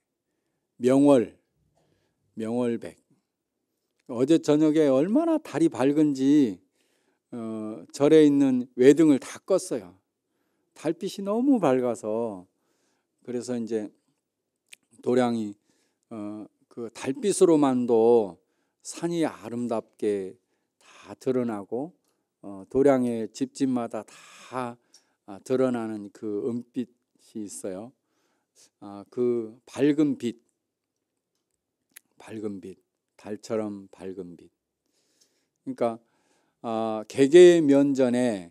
명월, 명월백. 어제 저녁에 얼마나 달이 밝은지 어, 절에 있는 외등을 다 껐어요. 달빛이 너무 밝아서 그래서 이제 도량이 어, 그 달빛으로만도 산이 아름답게 다 드러나고 어, 도량의 집집마다 다 아, 드러나는 그 은빛이 있어요. 아, 그 밝은 빛, 밝은 빛, 달처럼 밝은 빛. 그러니까 아, 개개의 면전에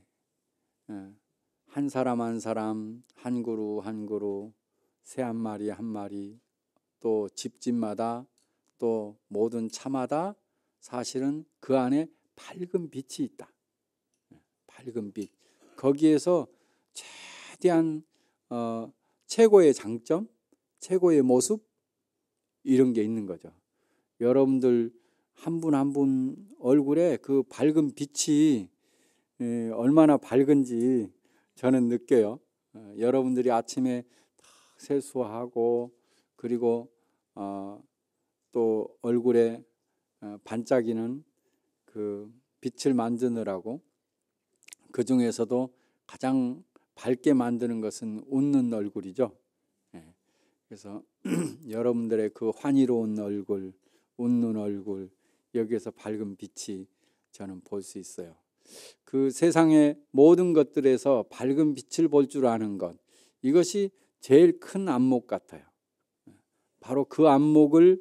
예, 한 사람 한 사람 한 그루 한 그루 새 한 마리 한 마리 또 집집마다 또 모든 차마다 사실은 그 안에 밝은 빛이 있다. 예, 밝은 빛. 거기에서 최대한 어, 최고의 장점, 최고의 모습 이런 게 있는 거죠. 여러분들 한 분 한 분 얼굴에 그 밝은 빛이 에, 예, 얼마나 밝은지 저는 느껴요. 어, 여러분들이 아침에 세수하고 그리고 어, 또 얼굴에 어, 반짝이는 그 빛을 만드느라고 그 중에서도 가장 밝게 만드는 것은 웃는 얼굴이죠. 예. 그래서 여러분들의 그 환희로운 얼굴, 웃는 얼굴 여기에서 밝은 빛이 저는 볼 수 있어요. 그 세상의 모든 것들에서 밝은 빛을 볼 줄 아는 것 이것이 제일 큰 안목 같아요. 바로 그 안목을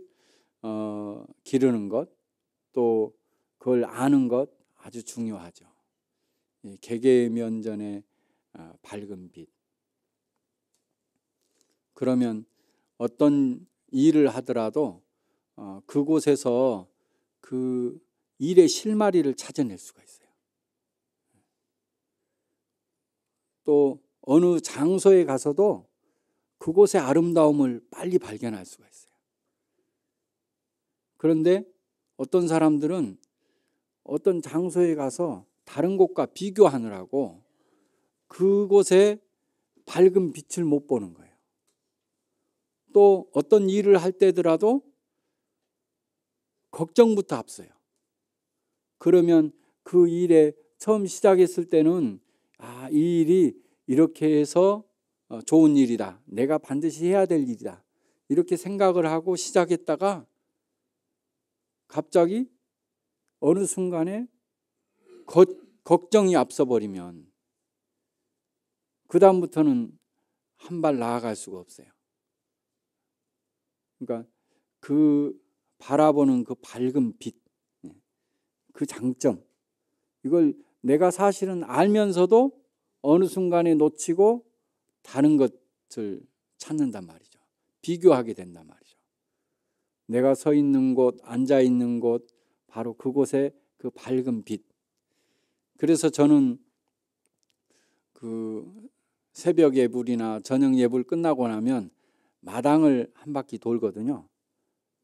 어, 기르는 것, 또 그걸 아는 것 아주 중요하죠. 개개의 면전의 어, 밝은 빛. 그러면 어떤 일을 하더라도 어, 그곳에서 그 일의 실마리를 찾아낼 수가 있어요. 또 어느 장소에 가서도 그곳의 아름다움을 빨리 발견할 수가 있어요. 그런데 어떤 사람들은 어떤 장소에 가서 다른 곳과 비교하느라고 그곳에 밝은 빛을 못 보는 거예요. 또 어떤 일을 할 때더라도 걱정부터 앞서요. 그러면 그 일에 처음 시작했을 때는 아, 이 일이 이렇게 해서 어, 좋은 일이다. 내가 반드시 해야 될 일이다. 이렇게 생각을 하고 시작했다가 갑자기 어느 순간에 거, 걱정이 앞서버리면 그다음부터는 한 발 나아갈 수가 없어요. 그러니까 그 바라보는 그 밝은 빛, 네, 그 장점, 이걸 내가 사실은 알면서도 어느 순간에 놓치고 다른 것을 찾는단 말이죠. 비교하게 된단 말이죠. 내가 서 있는 곳, 앉아 있는 곳, 바로 그곳에 그 밝은 빛. 그래서 저는 그 새벽 예불이나 저녁 예불 끝나고 나면 마당을 한 바퀴 돌거든요.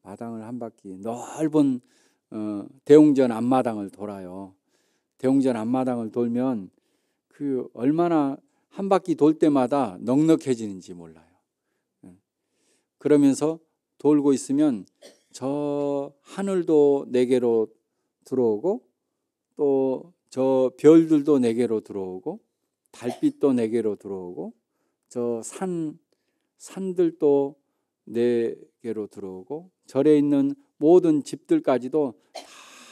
마당을 한 바퀴 넓은 어, 대웅전 앞마당을 돌아요. 대웅전 앞마당을 돌면 그 얼마나 한 바퀴 돌 때마다 넉넉해지는지 몰라요. 예. 그러면서 돌고 있으면 저 하늘도 내게로 들어오고 또 저 별들도 내게로 들어오고 달빛도 내게로 들어오고 저 산 산들도 내게로 들어오고 절에 있는 모든 집들까지도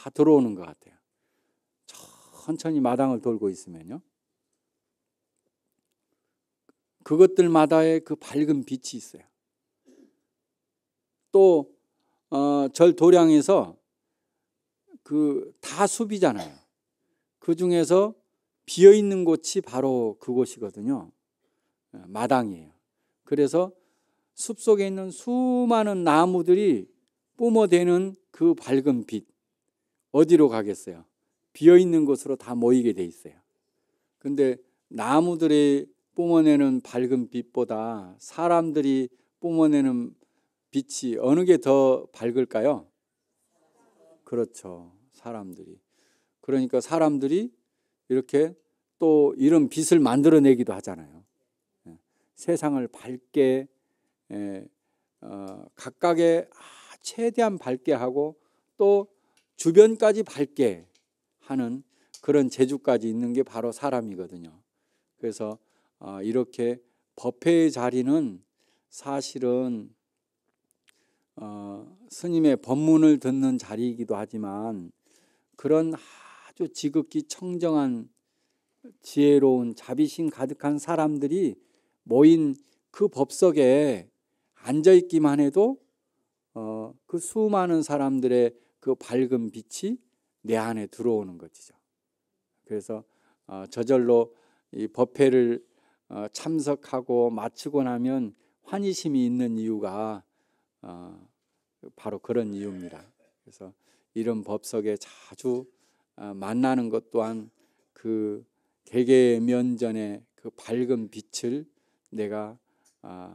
다 들어오는 것 같아요. 천천히 마당을 돌고 있으면요. 그것들마다의 그 밝은 빛이 있어요. 또, 어, 절 도량에서 그 다 숲이잖아요. 그 중에서 비어 있는 곳이 바로 그곳이거든요. 어, 마당이에요. 그래서 숲 속에 있는 수많은 나무들이 뿜어대는 그 밝은 빛, 어디로 가겠어요? 비어 있는 곳으로 다 모이게 돼 있어요. 근데 나무들이 뿜어내는 밝은 빛보다 사람들이 뿜어내는 빛이 어느 게 더 밝을까요? 그렇죠. 사람들이. 그러니까 사람들이 이렇게 또 이런 빛을 만들어내기도 하잖아요. 예. 세상을 밝게 에, 예, 어, 각각의 최대한 밝게 하고 또 주변까지 밝게 하는 그런 재주까지 있는 게 바로 사람이거든요. 그래서 아, 이렇게 법회의 자리는 사실은 어, 스님의 법문을 듣는 자리이기도 하지만 그런 아주 지극히 청정한 지혜로운 자비심 가득한 사람들이 모인 그 법석에 앉아 있기만 해도 어, 그 수많은 사람들의 그 밝은 빛이 내 안에 들어오는 것이죠. 그래서 어, 저절로 이 법회를 어, 참석하고 마치고 나면 환희심이 있는 이유가 어, 바로 그런 이유입니다. 그래서 이런 법석에 자주 만나는 것 또한 그 개개의 면전에 그 밝은 빛을 내가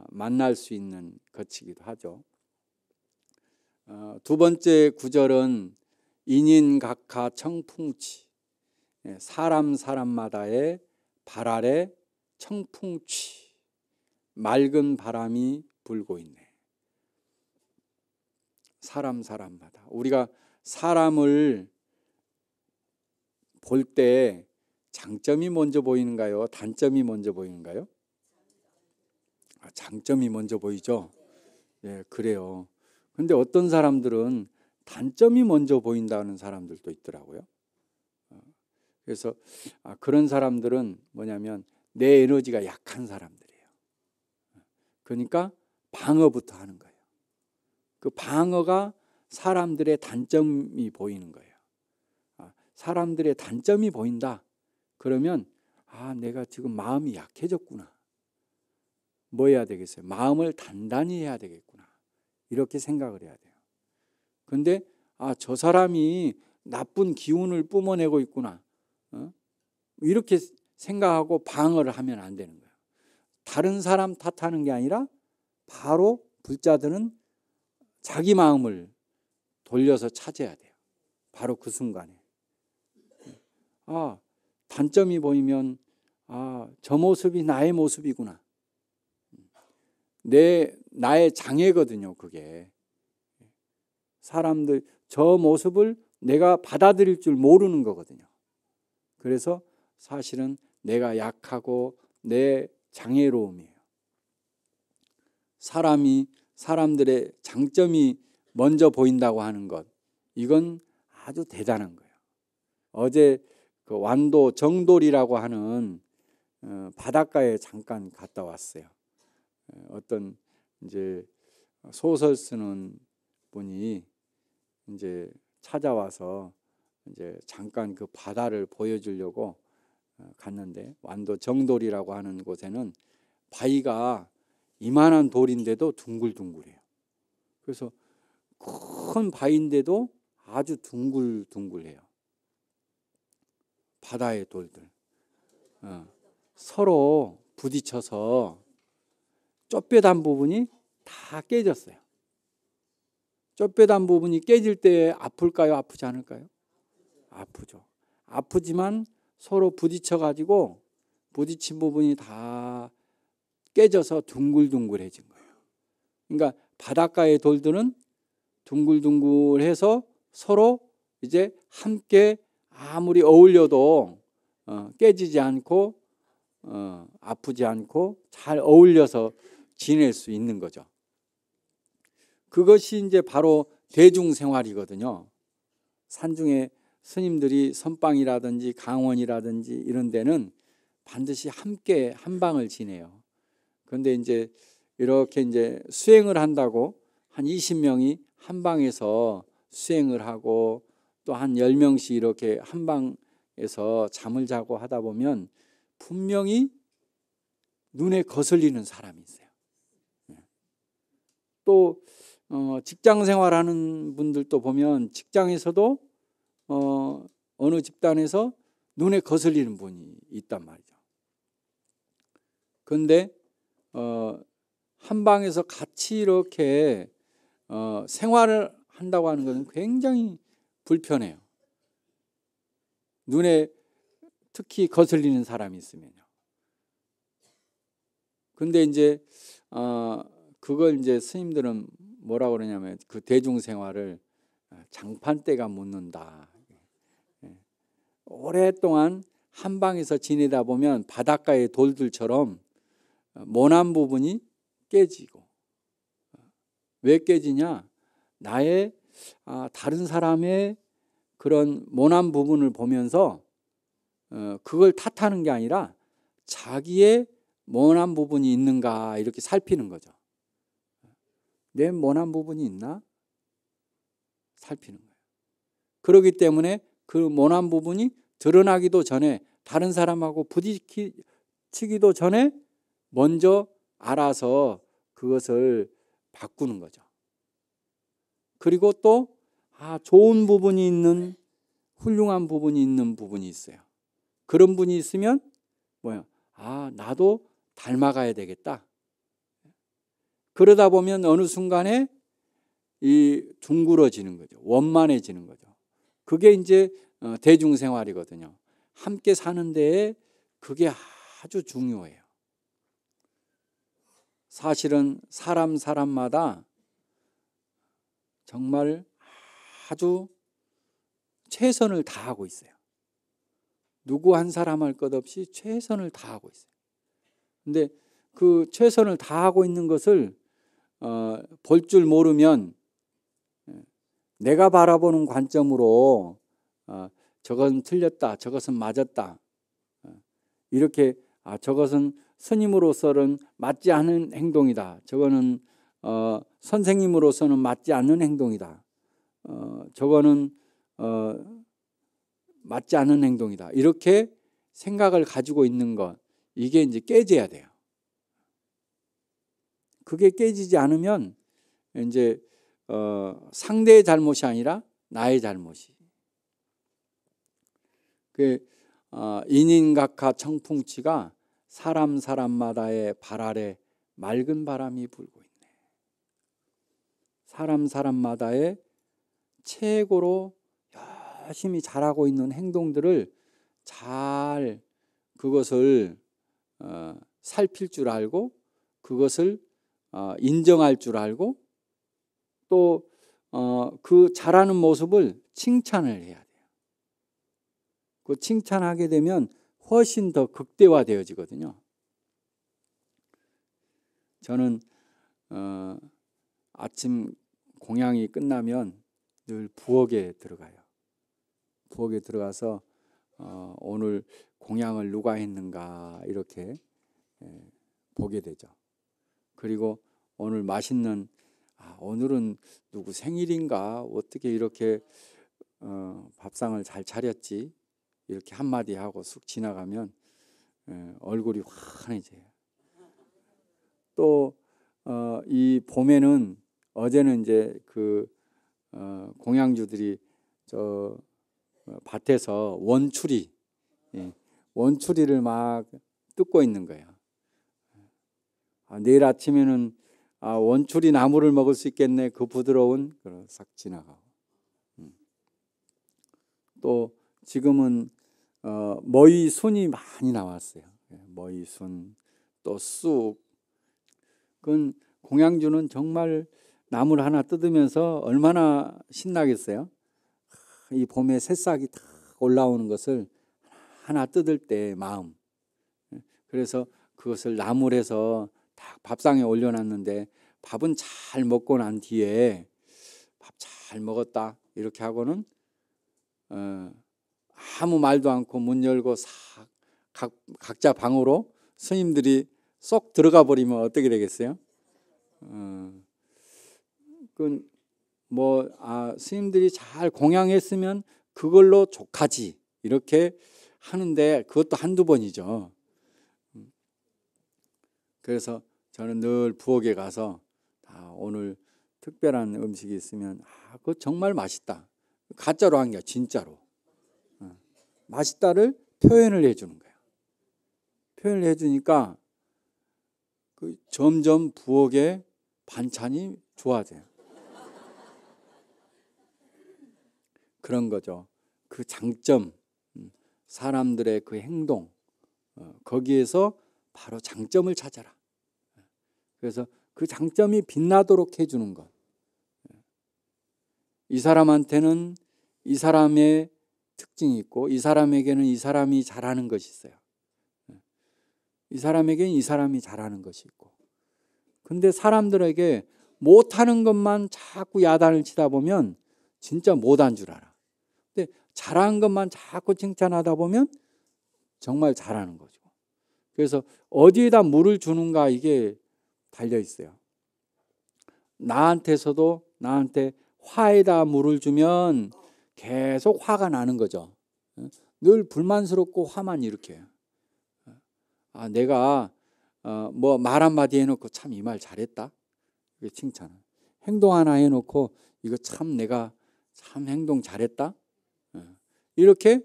만날 수 있는 것이기도 하죠. 두 번째 구절은 인인각하 청풍치 예, 사람 사람마다의 발 아래 청풍치 맑은 바람이 불고 있네. 사람 사람마다 우리가 사람을 볼 때 장점이 먼저 보이는가요? 단점이 먼저 보이는가요? 아, 장점이 먼저 보이죠. 예, 그래요. 근데 어떤 사람들은 단점이 먼저 보인다는 사람들도 있더라고요. 어, 그래서 아, 그런 사람들은 뭐냐면 내 에너지가 약한 사람들이에요. 어, 그러니까 방어부터 하는 거예요. 그 방어가 사람들의 단점이 보이는 거예요. 아, 사람들의 단점이 보인다. 그러면 아, 내가 지금 마음이 약해졌구나. 뭐 해야 되겠어요? 마음을 단단히 해야 되겠구나. 이렇게 생각을 해야 돼요. 근데 아, 저 사람이 나쁜 기운을 뿜어내고 있구나. 어? 이렇게 생각하고 방어를 하면 안 되는 거예요. 다른 사람 탓하는 게 아니라 바로 불자들은 자기 마음을 돌려서 찾아야 돼요. 바로 그 순간에. 아, 단점이 보이면 아, 저 모습이 나의 모습이구나. 음. 내 나의 장애거든요, 그게. 사람들 저 모습을 내가 받아들일 줄 모르는 거거든요. 그래서 사실은 내가 약하고 내 장애로움이에요. 사람이 사람들의 장점이 먼저 보인다고 하는 것 이건 아주 대단한 거예요. 어제 그 완도 정돌이라고 하는 어, 바닷가에 잠깐 갔다 왔어요. 어, 어떤 이제 소설 쓰는 분이 이제 찾아와서 이제 잠깐 그 바다를 보여주려고 어, 갔는데 완도 정돌이라고 하는 곳에는 바위가 이만한 돌인데도 둥글둥글해요. 그래서 큰 바위인데도 아주 둥글둥글해요. 바다의 돌들 어. 서로 부딪혀서 좁뼈단 부분이 다 깨졌어요. 뼈단 부분이 깨질 때 아플까요? 아프지 않을까요? 아프죠. 아프지만 서로 부딪혀 가지고 부딪힌 부분이 다 깨져서 둥글둥글해진 거예요. 그러니까 바닷가의 돌들은 둥글둥글해서 서로 이제 함께 아무리 어울려도 어, 깨지지 않고 어, 아프지 않고 잘 어울려서 지낼 수 있는 거죠. 그것이 이제 바로 대중생활이거든요. 산중에 스님들이 선방이라든지 강원이라든지 이런 데는 반드시 함께 한방을 지내요. 그런데 이제 이렇게 이제 수행을 한다고 한 20명이 한방에서 수행을 하고 또 한 10명씩 이렇게 한방에서 잠을 자고 하다 보면 분명히 눈에 거슬리는 사람이 있어요. 예. 또 어, 직장 생활하는 분들도 보면 직장에서도 어, 어느 집단에서 눈에 거슬리는 분이 있단 말이죠. 그런데 어, 한 방에서 같이 이렇게 어, 생활을 한다고 하는 것은 굉장히 불편해요. 눈에 특히 거슬리는 사람이 있으면요. 근데 이제 어, 그걸 이제 스님들은 뭐라 그러냐면 그 대중생활을 아, 장판대가 묻는다. 예. 오랫동안 한방에서 지내다 보면 바닷가의 돌들처럼 어, 모난 부분이 깨지고 어, 왜 깨지냐? 나의 아, 다른 사람의 그런 모난 부분을 보면서 어, 그걸 탓하는 게 아니라 자기의 모난 부분이 있는가 이렇게 살피는 거죠. 내 모난 부분이 있나? 살피는 거예요. 그러기 때문에 그 모난 부분이 드러나기도 전에 다른 사람하고 부딪히기도 전에 먼저 알아서 그것을 바꾸는 거죠. 그리고 또, 아, 좋은 부분이 있는, 훌륭한 부분이 있는 부분이 있어요. 그런 분이 있으면, 뭐야, 아, 나도 닮아가야 되겠다. 그러다 보면 어느 순간에 이 둥그러지는 거죠. 원만해지는 거죠. 그게 이제 어, 대중생활이거든요. 함께 사는 데에 그게 아주 중요해요. 사실은 사람 사람마다 정말 아주 최선을 다하고 있어요. 누구 한 사람 할 것 없이 최선을 다하고 있어요. 근데 그 최선을 다하고 있는 것을 어, 볼 줄 모르면 예, 내가 바라보는 관점으로 어, 저건 틀렸다, 저것은 맞았다. 어, 이렇게 아, 저것은 스님으로서는 맞지 않은 행동이다. 저거는 어, 선생님으로서는 맞지 않는 행동이다. 어, 저거는 어, 맞지 않은 행동이다. 이렇게 생각을 가지고 있는 것 이게 이제 깨져야 돼요. 그게 깨지지 않으면 이제 어, 상대의 잘못이 아니라 나의 잘못이. 그 어, 인인각하 청풍치가 사람 사람마다의 발 아래 맑은 바람이 불고 있네. 사람 사람마다의 최고로 열심히 잘하고 있는 행동들을 잘 그것을 어, 살필 줄 알고 그것을 어, 인정할 줄 알고 또그 어, 잘하는 모습을 칭찬을 해야 돼요. 그 칭찬하게 되면 훨씬 더 극대화되어지거든요. 저는 어, 아침 공양이 끝나면 늘 부엌에 들어가요. 부엌에 들어가서 오늘 공양을 누가 했는가 이렇게 예, 보게 되죠. 그리고 오늘 맛있는 아, 오늘은 누구 생일인가 어떻게 이렇게 어, 밥상을 잘 차렸지 이렇게 한마디 하고 쑥 지나가면 에, 예, 얼굴이 환해져요. 또이 어, 봄에는 어제는 이제 그 어, 공양주들이 저 어, 밭에서 원추리 예, 원추리를 막 뜯고 있는 거예요. 아, 내일 아침에는 아, 원추리 나무를 먹을 수 있겠네. 그 부드러운 그런 싹 지나가고. 음. 또 지금은 어, 머위순이 많이 나왔어요. 예, 머위순 또 쑥. 그건 공양주는 정말 나무를 하나 뜯으면서 얼마나 신나겠어요. 이 봄에 새싹이 다 올라오는 것을 하나 뜯을 때 마음. 예, 그래서 그것을 나물해서 딱 밥상에 올려놨는데 밥은 잘 먹고 난 뒤에 밥 잘 먹었다 이렇게 하고는 어, 아무 말도 않고 문 열고 싹 각, 각자 방으로 스님들이 쏙 들어가 버리면 어떻게 되겠어요? 어, 뭐 아, 스님들이 잘 공양했으면 그걸로 족하지 이렇게 하는데 그것도 한두 번이죠. 음. 그래서 저는 늘 부엌에 가서 아, 오늘 특별한 음식이 있으면 아, 그거 정말 맛있다. 가짜로 한 게 진짜로. 어. 맛있다를 표현을 해주는 거예요. 표현을 해주니까 그 점점 부엌에 반찬이 좋아져요. 그런 거죠. 그 장점, 음, 사람들의 그 행동, 어, 거기에서 바로 장점을 찾아라. 그래서 그 장점이 빛나도록 해주는 것. 이 사람한테는 이 사람의 특징이 있고 이 사람에게는 이 사람이 잘하는 것이 있어요. 이 사람에게는 이 사람이 잘하는 것이 있고. 근데 사람들에게 못하는 것만 자꾸 야단을 치다 보면 진짜 못한 줄 알아. 근데 잘한 것만 자꾸 칭찬하다 보면 정말 잘하는 거죠. 그래서 어디에다 물을 주는가 이게 달려 있어요. 나한테서도 나한테 화에다 물을 주면 계속 화가 나는 거죠. 늘 불만스럽고 화만 일으켜요. 아, 내가 어, 뭐말 한마디 해놓고 참 이 말 잘했다. 이게 칭찬. 행동 하나 해놓고 이거 참 내가 참 행동 잘했다. 이렇게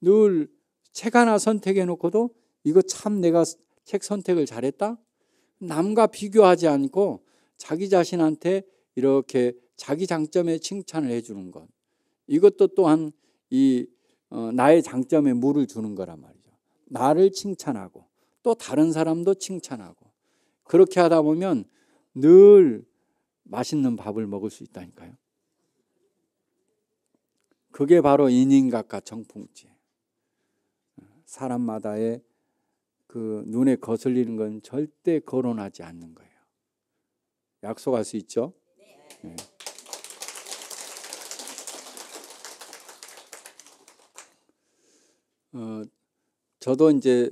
늘 책 하나 선택해놓고도 이거 참 내가 책 선택을 잘했다. 남과 비교하지 않고 자기 자신한테 이렇게 자기 장점에 칭찬을 해주는 것. 이것도 또한 이 어, 나의 장점에 물을 주는 거란 말이죠. 나를 칭찬하고 또 다른 사람도 칭찬하고 그렇게 하다 보면 늘 맛있는 밥을 먹을 수 있다니까요. 그게 바로 인인각과 정풍지. 사람마다의 그 눈에 거슬리는 건 절대 거론하지 않는 거예요. 약속할 수 있죠? 네. 어, 저도 이제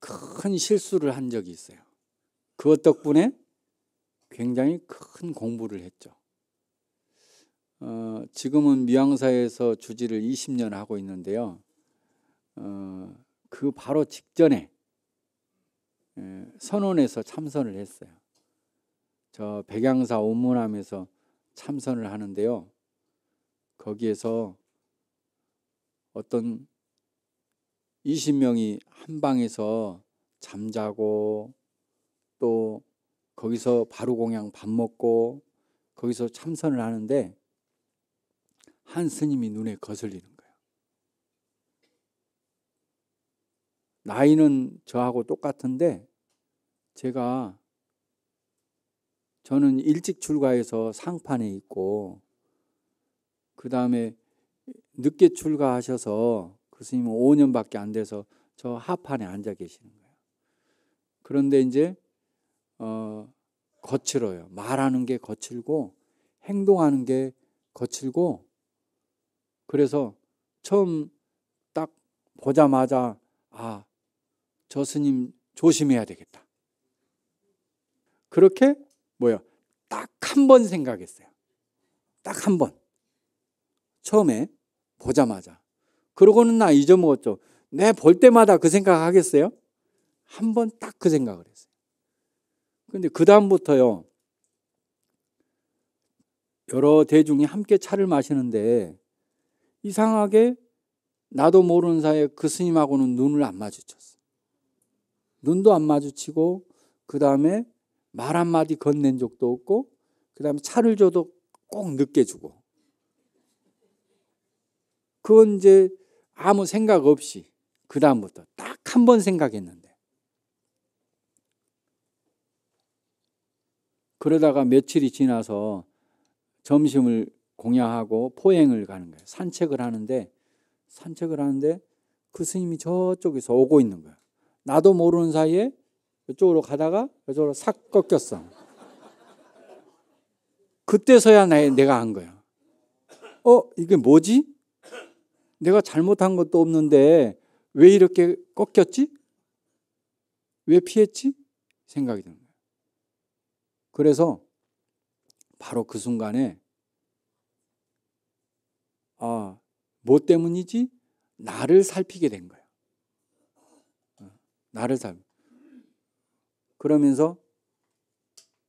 큰 실수를 한 적이 있어요. 그것 덕분에 굉장히 큰 공부를 했죠. 어, 지금은 미양사에서 주지를 20년 하고 있는데요. 어, 그 바로 직전에 예, 선원에서 참선을 했어요. 저 백양사 온문함에서 참선을 하는데요. 거기에서 어떤 20명이 한 방에서 잠자고 또 거기서 바로 공양 밥 먹고 거기서 참선을 하는데 한 스님이 눈에 거슬리는 거예요. 나이는 저하고 똑같은데 제가 저는 일찍 출가해서 상판에 있고 그 다음에 늦게 출가하셔서 교수님은 그 5년밖에 안 돼서 저 하판에 앉아 계시는 거예요. 그런데 이제 어, 거칠어요. 말하는 게 거칠고 행동하는 게 거칠고 그래서 처음 딱 보자마자 아저 스님 조심해야 되겠다. 그렇게 뭐야? 딱 한 번 생각했어요. 딱 한 번. 처음에 보자마자. 그러고는 나 잊어먹었죠. 내볼 네, 때마다 그 생각 하겠어요? 한 번 딱 그 생각을 했어요. 근데 그다음부터요. 여러 대중이 함께 차를 마시는데 이상하게 나도 모르는 사이에 그 스님하고는 눈을 안 마주쳤어. 요 눈도 안 마주치고 그 다음에 말 한마디 건넨 적도 없고 그 다음에 차를 줘도 꼭 늦게 주고 그건 이제 아무 생각 없이 그 다음부터 딱 한 번 생각했는데 그러다가 며칠이 지나서 점심을 공양하고 포행을 가는 거예요 산책을 하는데 산책을 하는데 그 스님이 저쪽에서 오고 있는 거예요 나도 모르는 사이에 이쪽으로 가다가 이쪽으로 싹 꺾였어. 그때서야 나, 내가 한 거야. 어, 이게 뭐지? 내가 잘못한 것도 없는데 왜 이렇게 꺾였지? 왜 피했지? 생각이 드는 거야. 그래서 바로 그 순간에 아, 뭐 때문이지? 나를 살피게 된 거야. 나를 닮. 그러면서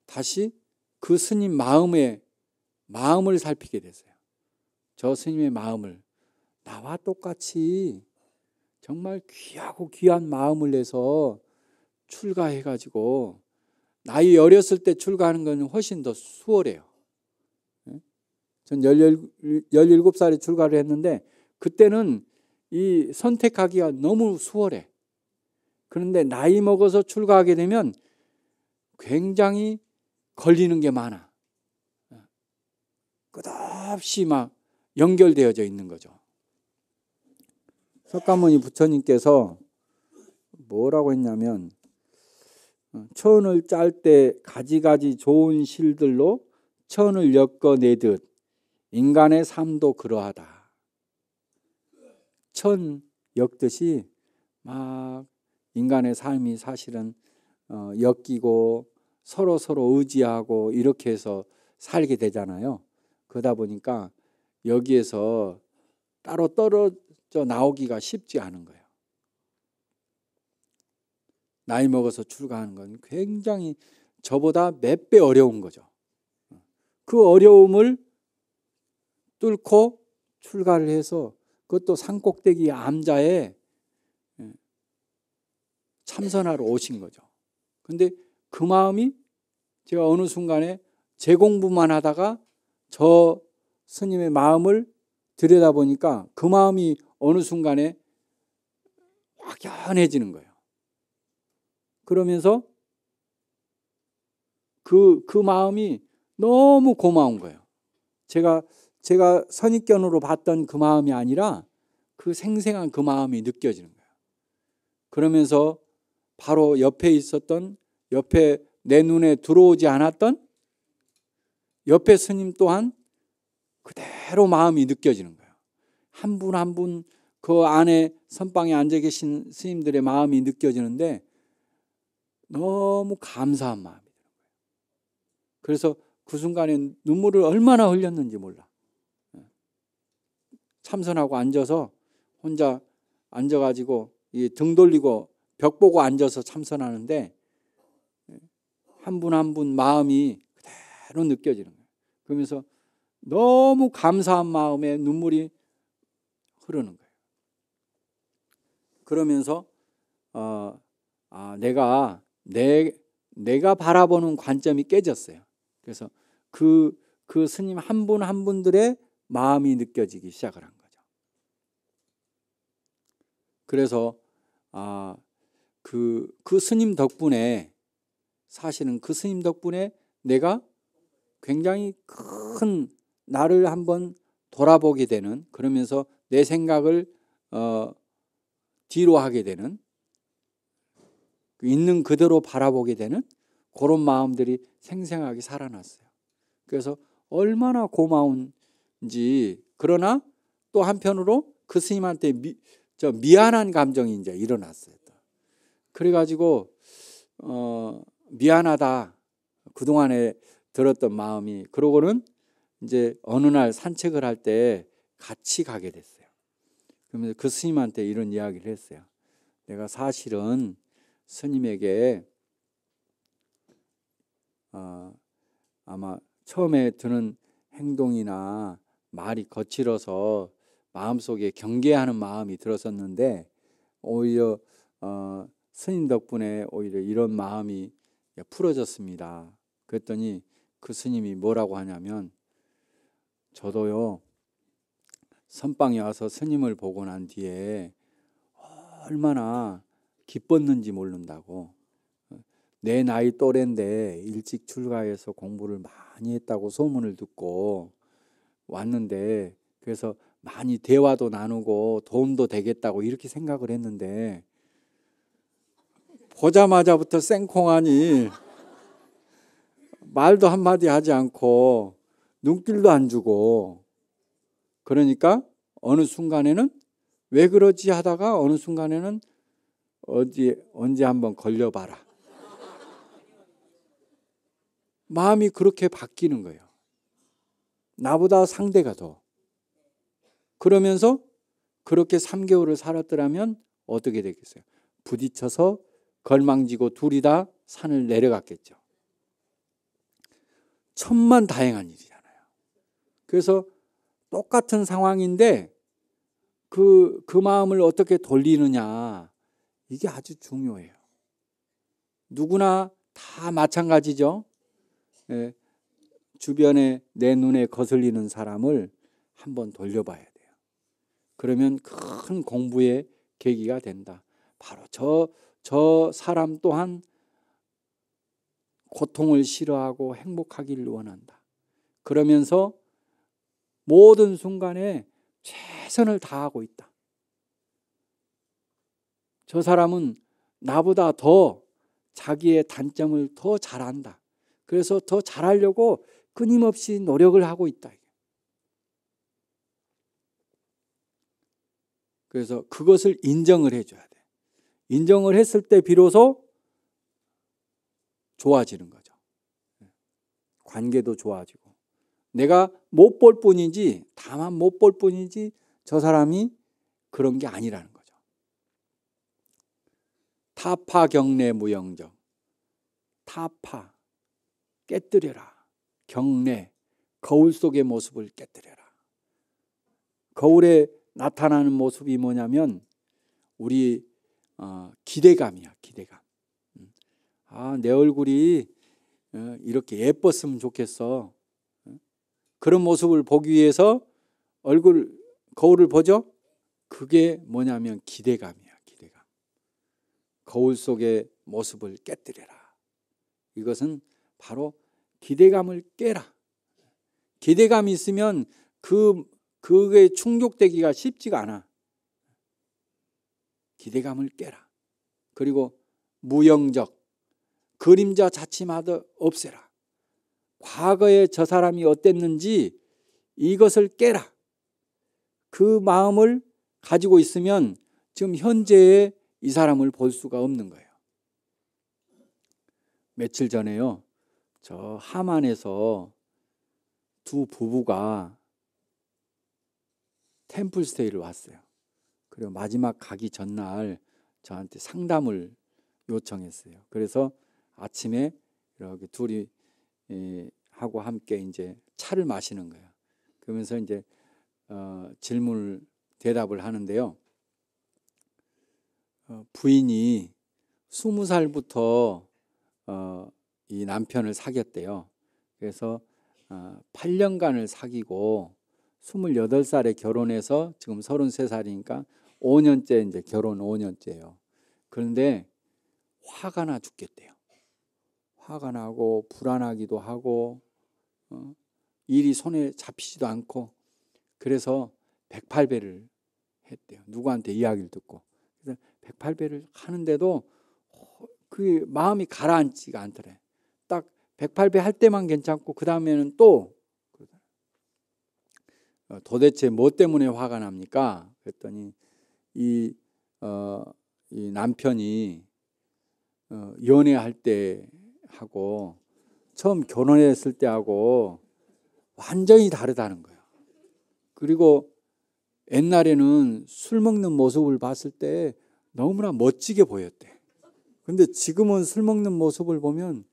다시 그 스님 마음에 마음을 살피게 되세요. 저 스님의 마음을 나와 똑같이 정말 귀하고 귀한 마음을 내서 출가해 가지고 나이 어렸을 때 출가하는 건 훨씬 더 수월해요. 예? 전 17살에 출가를 했는데 그때는 이 선택하기가 너무 수월해. 그런데 나이 먹어서 출가하게 되면 굉장히 걸리는 게 많아. 끝없이 막 연결되어져 있는 거죠. 석가모니 부처님께서 뭐라고 했냐면 어, 천을 짤 때 가지가지 좋은 실들로 천을 엮어내듯 인간의 삶도 그러하다. 천 엮듯이 막 인간의 삶이 사실은 어, 엮이고 서로 서로 의지하고 이렇게 해서 살게 되잖아요. 그러다 보니까 여기에서 따로 떨어져 나오기가 쉽지 않은 거예요. 나이 먹어서 출가하는 건 굉장히 저보다 몇 배 어려운 거죠. 그 어려움을 뚫고 출가를 해서 그것도 산꼭대기 암자에 참선하러 오신 거죠. 근데 그 마음이 제가 어느 순간에 제 공부만 하다가 저 스님의 마음을 들여다보니까 그 마음이 어느 순간에 확연해지는 거예요. 그러면서 그, 그 마음이 너무 고마운 거예요. 제가, 제가 선입견으로 봤던 그 마음이 아니라 그 생생한 그 마음이 느껴지는 거예요. 그러면서 바로 옆에 있었던 옆에 내 눈에 들어오지 않았던 옆에 스님 또한 그대로 마음이 느껴지는 거예요. 한 분 한 분 그 안에 선방에 앉아 계신 스님들의 마음이 느껴지는데 너무 감사한 마음이 드는 거예요. 그래서 그 순간에 눈물을 얼마나 흘렸는지 몰라. 참선하고 앉아서 혼자 앉아가지고 등 돌리고 벽 보고 앉아서 참선하는데 한분 한분 한 분 마음이 그대로 느껴지는 거예요. 그러면서 너무 감사한 마음에 눈물이 흐르는 거예요. 그러면서 어, 아, 내가 내 내가 바라보는 관점이 깨졌어요. 그래서 그그 그 스님 한 분한 한 분들의 마음이 느껴지기 시작을 한 거죠. 그래서 아 그, 그 스님 덕분에 사실은 그 스님 덕분에 내가 굉장히 큰 나를 한번 돌아보게 되는 그러면서 내 생각을 어, 뒤로 하게 되는 있는 그대로 바라보게 되는 그런 마음들이 생생하게 살아났어요. 그래서 얼마나 고마운지 그러나 또 한편으로 그 스님한테 미, 저 미안한 감정이 이제 일어났어요. 그래가지고 어, 미안하다 그동안에 들었던 마음이 그러고는 이제 어느 날 산책을 할 때 같이 가게 됐어요. 그러면서 그 스님한테 이런 이야기를 했어요. 내가 사실은 스님에게 어, 아마 처음에 드는 행동이나 말이 거칠어서 마음속에 경계하는 마음이 들었었는데 오히려 어, 스님 덕분에 오히려 이런 마음이 풀어졌습니다. 그랬더니 그 스님이 뭐라고 하냐면 저도요 선방에 와서 스님을 보고 난 뒤에 얼마나 기뻤는지 모른다고 내 나이 또래인데 일찍 출가해서 공부를 많이 했다고 소문을 듣고 왔는데 그래서 많이 대화도 나누고 도움도 되겠다고 이렇게 생각을 했는데 보자마자부터 생콩하니 말도 한마디 하지 않고 눈길도 안 주고 그러니까 어느 순간에는 왜 그러지 하다가 어느 순간에는 어디 언제 한번 걸려봐라. 마음이 그렇게 바뀌는 거예요. 나보다 상대가 더. 그러면서 그렇게 3개월을 살았더라면 어떻게 되겠어요? 부딪혀서 걸망지고 둘이 다 산을 내려갔겠죠. 천만 다행한 일이잖아요. 그래서 똑같은 상황인데 그, 그 마음을 어떻게 돌리느냐. 이게 아주 중요해요. 누구나 다 마찬가지죠. 예, 주변에 내 눈에 거슬리는 사람을 한번 돌려봐야 돼요. 그러면 큰 공부의 계기가 된다. 바로 저저 사람 또한 고통을 싫어하고 행복하기를 원한다. 그러면서 모든 순간에 최선을 다하고 있다. 저 사람은 나보다 더 자기의 단점을 더 잘한다. 그래서 더 잘하려고 끊임없이 노력을 하고 있다. 그래서 그것을 인정을 해줘야 돼. 인정을 했을 때 비로소 좋아지는 거죠. 관계도 좋아지고. 내가 못 볼 뿐이지, 다만 못 볼 뿐이지, 저 사람이 그런 게 아니라는 거죠. 타파 경례 무영정. 타파. 깨뜨려라. 경례. 거울 속의 모습을 깨뜨려라. 거울에 나타나는 모습이 뭐냐면, 우리 어, 기대감이야 기대감. 음. 아내 얼굴이 어, 이렇게 예뻤으면 좋겠어. 어? 그런 모습을 보기 위해서 얼굴 거울을 보죠. 그게 뭐냐면 기대감이야 기대감. 거울 속의 모습을 깨뜨려라. 이것은 바로 기대감을 깨라. 기대감이 있으면 그 그게 충족되기가 쉽지가 않아. 기대감을 깨라. 그리고 무형적 그림자 자침마다 없애라. 과거에 저 사람이 어땠는지 이것을 깨라. 그 마음을 가지고 있으면 지금 현재의 이 사람을 볼 수가 없는 거예요. 며칠 전에요. 저 하만에서 두 부부가 템플스테이를 왔어요. 그리고 마지막 가기 전날 저한테 상담을 요청했어요. 그래서 아침에 이렇게 둘이 이, 하고 함께 이제 차를 마시는 거예요. 그러면서 이제 어, 질문 대답을 하는데요. 어, 부인이 스무 살부터 어, 이 남편을 사귀었대요. 그래서 어, 8년간을 사귀고 28살에 결혼해서 지금 33살이니까 5년째 이제 결혼 5년째요. 예 그런데 화가 나 죽겠대요. 화가 나고 불안하기도 하고 어? 일이 손에 잡히지도 않고 그래서 108배를 했대요. 누구한테 이야기를 듣고 그래서 108배를 하는데도 그 마음이 가라앉지가 않더래. 딱 108배 할 때만 괜찮고 그 다음에는 또 어, 도대체 뭐 때문에 화가 납니까? 그랬더니 이, 어, 이 남편이 어, 연애할 때 하고 처음 결혼했을 때 하고 완전히 다르다는 거예요. 그리고 옛날에는 술 먹는 모습을 봤을 때 너무나 멋지게 보였대. 근데 지금은 술 먹는 모습을 보면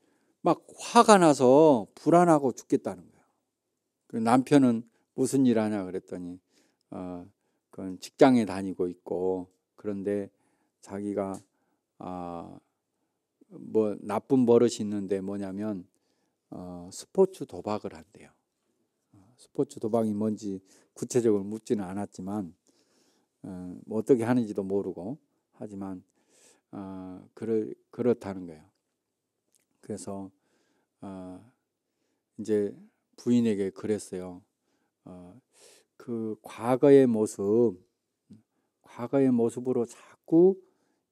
막 화가 나서 불안하고 죽겠다는 거예요. 남편은 무슨 일 하냐 그랬더니 어, 그런 직장에 다니고 있고 그런데 자기가 아 뭐 나쁜 버릇이 있는데 뭐냐면 어 스포츠 도박을 한대요. 어, 스포츠 도박이 뭔지 구체적으로 묻지는 않았지만 어, 뭐 어떻게 하는지도 모르고 하지만 어, 그럴, 그렇다는 거예요. 그래서 어, 이제 부인에게 그랬어요. 어, 그 과거의 모습, 과거의 모습으로 자꾸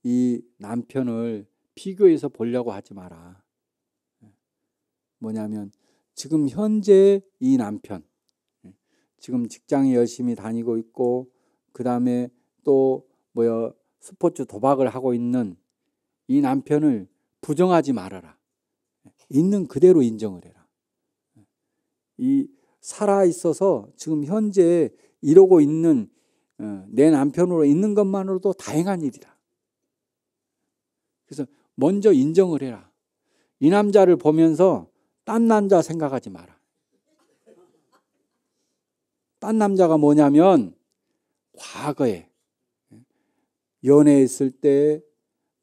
이 남편을 비교해서 보려고 하지 마라. 뭐냐면 지금 현재 이 남편, 지금 직장에 열심히 다니고 있고 그 다음에 또 뭐야 스포츠 도박을 하고 있는 이 남편을 부정하지 말아라. 있는 그대로 인정을 해라. 이 살아 있어서 지금 현재 이러고 있는 어, 내 남편으로 있는 것만으로도 다행한 일이다. 그래서 먼저 인정을 해라. 이 남자를 보면서 딴 남자 생각하지 마라. 딴 남자가 뭐냐면 과거에 연애했을 때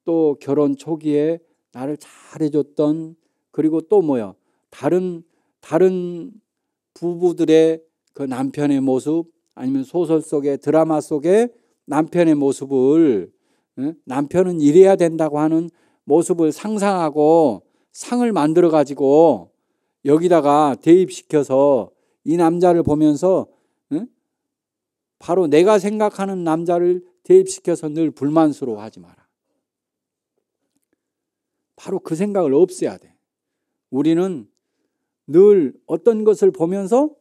또 결혼 초기에 나를 잘해줬던 그리고 또뭐야 다른 다른 부부들의 그 남편의 모습 아니면 소설 속의 드라마 속에 남편의 모습을 남편은 이래야 된다고 하는 모습을 상상하고 상을 만들어 가지고 여기다가 대입시켜서 이 남자를 보면서 바로 내가 생각하는 남자를 대입시켜서 늘 불만스러워하지 마라. 바로 그 생각을 없애야 돼. 우리는 늘 어떤 것을 보면서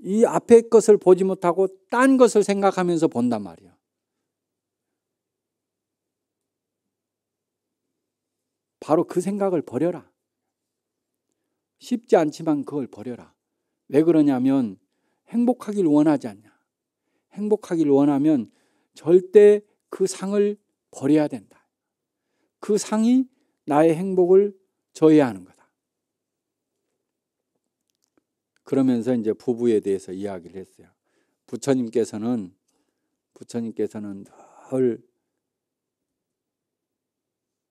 이 앞에 것을 보지 못하고 딴 것을 생각하면서 본단 말이에요. 바로 그 생각을 버려라. 쉽지 않지만 그걸 버려라. 왜 그러냐면 행복하길 원하지 않냐. 행복하길 원하면 절대 그 상을 버려야 된다. 그 상이 나의 행복을 저해하는 것. 그러면서 이제 부부에 대해서 이야기를 했어요. 부처님께서는 부처님께서는 늘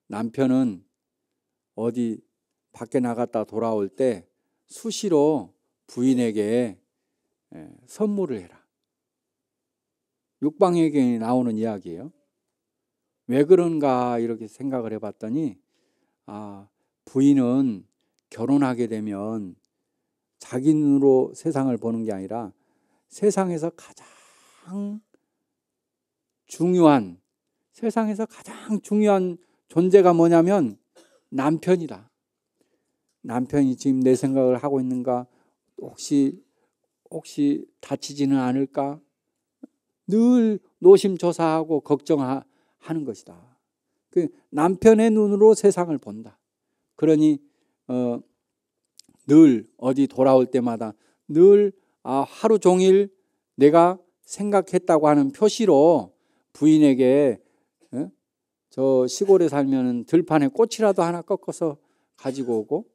남편은 어디 밖에 나갔다 돌아올 때 수시로 부인에게 예, 선물을 해라. 육방에게 나오는 이야기예요. 왜 그런가 이렇게 생각을 해봤더니 아 부인은 결혼하게 되면 자기 눈으로 세상을 보는 게 아니라 세상에서 가장 중요한 세상에서 가장 중요한 존재가 뭐냐면 남편이다. 남편이 지금 내 생각을 하고 있는가? 혹시 혹시 다치지는 않을까? 늘 노심초사하고 걱정하는 것이다. 그 남편의 눈으로 세상을 본다. 그러니 어, 늘 어디 돌아올 때마다 늘 아, 하루 종일 내가 생각했다고 하는 표시로 부인에게 에? 저 시골에 살면 들판에 꽃이라도 하나 꺾어서 가지고 오고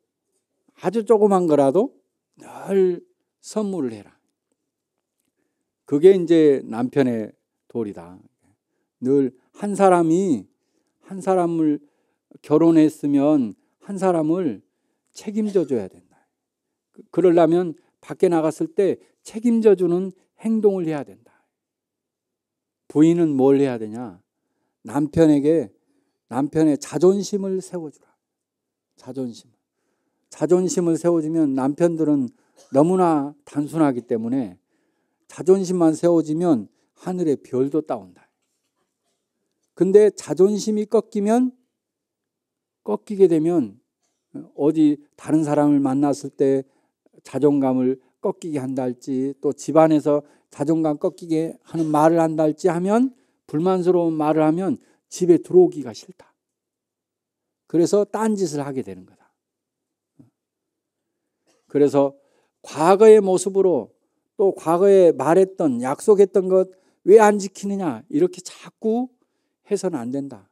아주 조그만 거라도 늘 선물을 해라. 그게 이제 남편의 도리다. 늘 한 사람이 한 사람을 결혼했으면 한 사람을 책임져 줘야 된다. 그, 그러려면 밖에 나갔을 때 책임져 주는 행동을 해야 된다. 부인은 뭘 해야 되냐? 남편에게 남편의 자존심을 세워주라. 자존심. 자존심을 세워주면 남편들은 너무나 단순하기 때문에 자존심만 세워지면 하늘의 별도 따온다. 근데 자존심이 꺾이면 꺾이게 되면 어디 다른 사람을 만났을 때 자존감을 꺾이게 한다 할지 또 집안에서 자존감 꺾이게 하는 말을 한다 할지 하면 불만스러운 말을 하면 집에 들어오기가 싫다. 그래서 딴짓을 하게 되는 거다. 그래서 과거의 모습으로 또 과거에 말했던 약속했던 것 왜 안 지키느냐 이렇게 자꾸 해서는 안 된다.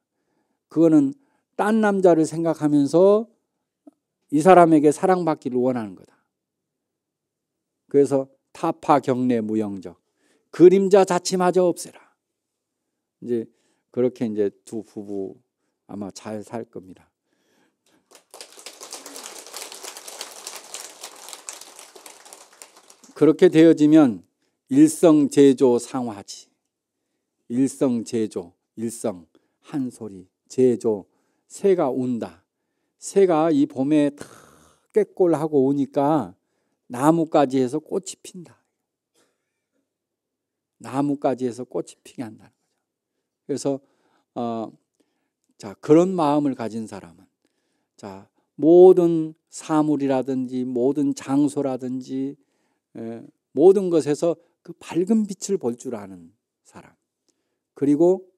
그거는 딴 남자를 생각하면서 이 사람에게 사랑받기를 원하는 거다. 그래서 타파 경례 무형적 그림자 자침하죠 없애라. 이제 그렇게 이제 두 부부 아마 잘 살 겁니다. 그렇게 되어지면 일성 제조 상화지. 일성 제조, 일성 한 소리, 제조 새가 온다 새가 이 봄에 탁 꾀꼴하고 오니까 나무까지 에서 꽃이 핀다. 나무까지 해서 꽃이 피게 한다는 거죠. 그래서 어, 자 그런 마음을 가진 사람은 자 모든 사물이라든지 모든 장소라든지 에, 모든 것에서 그 밝은 빛을 볼 줄 아는 사람 그리고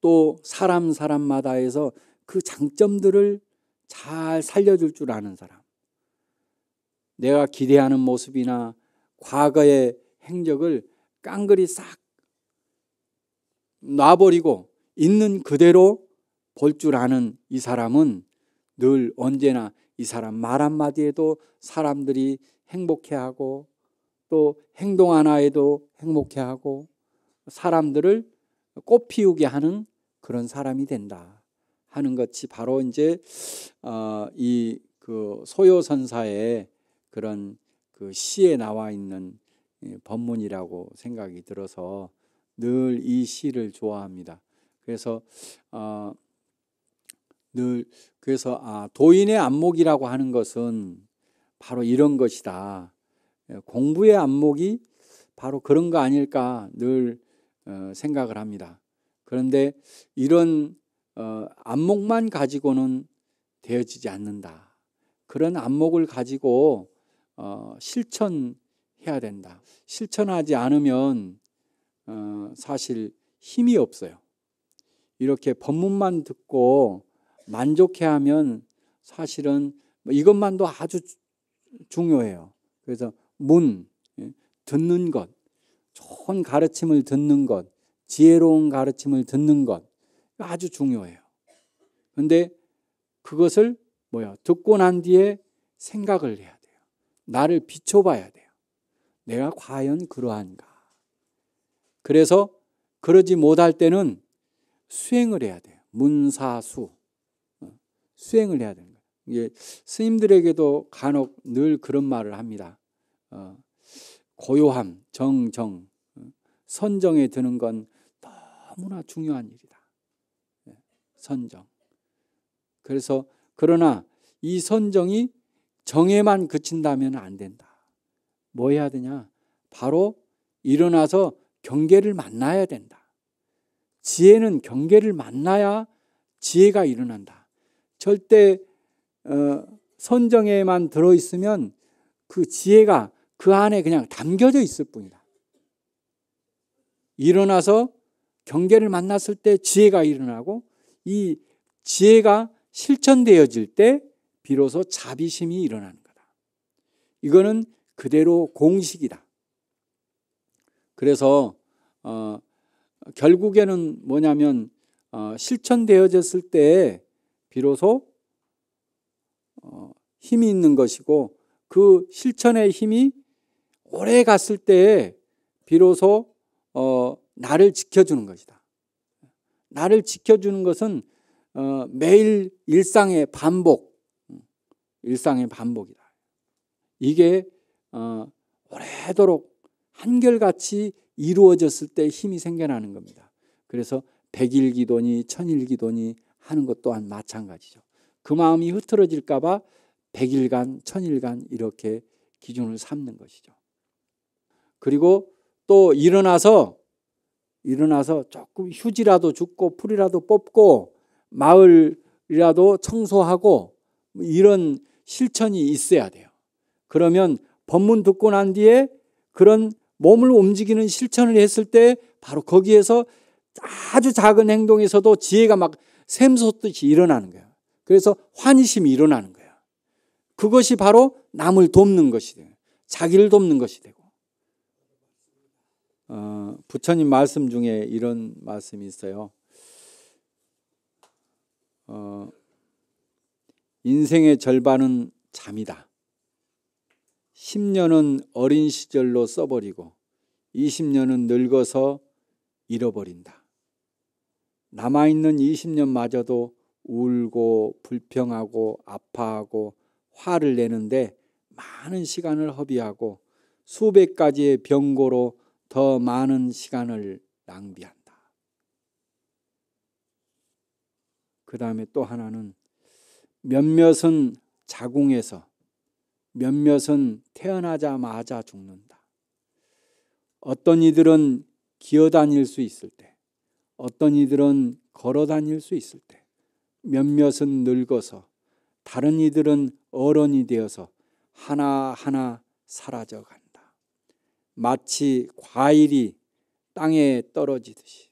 또 사람 사람마다에서 그 장점들을 잘 살려줄 줄 아는 사람 내가 기대하는 모습이나 과거의 행적을 깡그리 싹 놔버리고 있는 그대로 볼 줄 아는 이 사람은 늘 언제나 이 사람 말 한마디에도 사람들이 행복해하고 또 행동 하나에도 행복해하고 사람들을 꽃피우게 하는 그런 사람이 된다 하는 것이 바로 이제 어, 이 그 소요선사의 그런 그 시에 나와 있는 예, 법문이라고 생각이 들어서 늘 이 시를 좋아합니다. 그래서 어, 늘 그래서 아, 도인의 안목이라고 하는 것은 바로 이런 것이다. 예, 공부의 안목이 바로 그런 거 아닐까 늘 어, 생각을 합니다. 그런데 이런 어, 안목만 가지고는 되어지지 않는다. 그런 안목을 가지고 어, 실천해야 된다. 실천하지 않으면 어, 사실 힘이 없어요. 이렇게 법문만 듣고 만족해하면 사실은 이것만도 아주 중요해요. 그래서 문 예, 듣는 것, 좋은 가르침을 듣는 것, 지혜로운 가르침을 듣는 것 아주 중요해요. 그런데 그것을 뭐야 듣고 난 뒤에 생각을 해야 돼. 나를 비춰봐야 돼요. 내가 과연 그러한가. 그래서 그러지 못할 때는 수행을 해야 돼요. 문사수. 어? 수행을 해야 되는 거예요. 이게 스님들에게도 간혹 늘 그런 말을 합니다. 어, 고요함, 정정, 어? 선정에 드는 건 너무나 중요한 일이다. 예, 선정. 그래서 그러나 이 선정이 정에만 그친다면 안 된다. 뭐 해야 되냐? 바로 일어나서 경계를 만나야 된다. 지혜는 경계를 만나야 지혜가 일어난다. 절대 어, 선정에만 들어 있으면 그 지혜가 그 안에 그냥 담겨져 있을 뿐이다. 일어나서 경계를 만났을 때 지혜가 일어나고 이 지혜가 실천되어질 때 비로소 자비심이 일어나는 거다. 이거는 그대로 공식이다. 그래서 어, 결국에는 뭐냐면 어, 실천되어졌을 때 비로소 어, 힘이 있는 것이고 그 실천의 힘이 오래 갔을 때 비로소 어, 나를 지켜주는 것이다. 나를 지켜주는 것은 어, 매일 일상의 반복, 일상의 반복이다. 이게 어, 오래도록 한결같이 이루어졌을 때 힘이 생겨나는 겁니다. 그래서 백일 기도니 천일 기도니 하는 것 또한 마찬가지죠. 그 마음이 흐트러질까봐 백일간 천일간 이렇게 기준을 삼는 것이죠. 그리고 또 일어나서 일어나서 조금 휴지라도 줍고 풀이라도 뽑고 마을이라도 청소하고 뭐 이런 실천이 있어야 돼요. 그러면 법문 듣고 난 뒤에 그런 몸을 움직이는 실천을 했을 때 바로 거기에서 아주 작은 행동에서도 지혜가 막 샘솟듯이 일어나는 거예요. 그래서 환희심이 일어나는 거예요. 그것이 바로 남을 돕는 것이 돼요. 자기를 돕는 것이 되고. 어, 부처님 말씀 중에 이런 말씀이 있어요. 어, 인생의 절반은 잠이다. 10년은 어린 시절로 써버리고 20년은 늙어서 잃어버린다. 남아있는 20년마저도 울고 불평하고 아파하고 화를 내는데 많은 시간을 허비하고 수백 가지의 병고로 더 많은 시간을 낭비한다. 그 다음에 또 하나는 몇몇은 자궁에서 몇몇은 태어나자마자 죽는다. 어떤 이들은 기어다닐 수 있을 때, 어떤 이들은 걸어다닐 수 있을 때, 몇몇은 늙어서, 다른 이들은 어른이 되어서 하나하나 사라져 간다. 마치 과일이 땅에 떨어지듯이.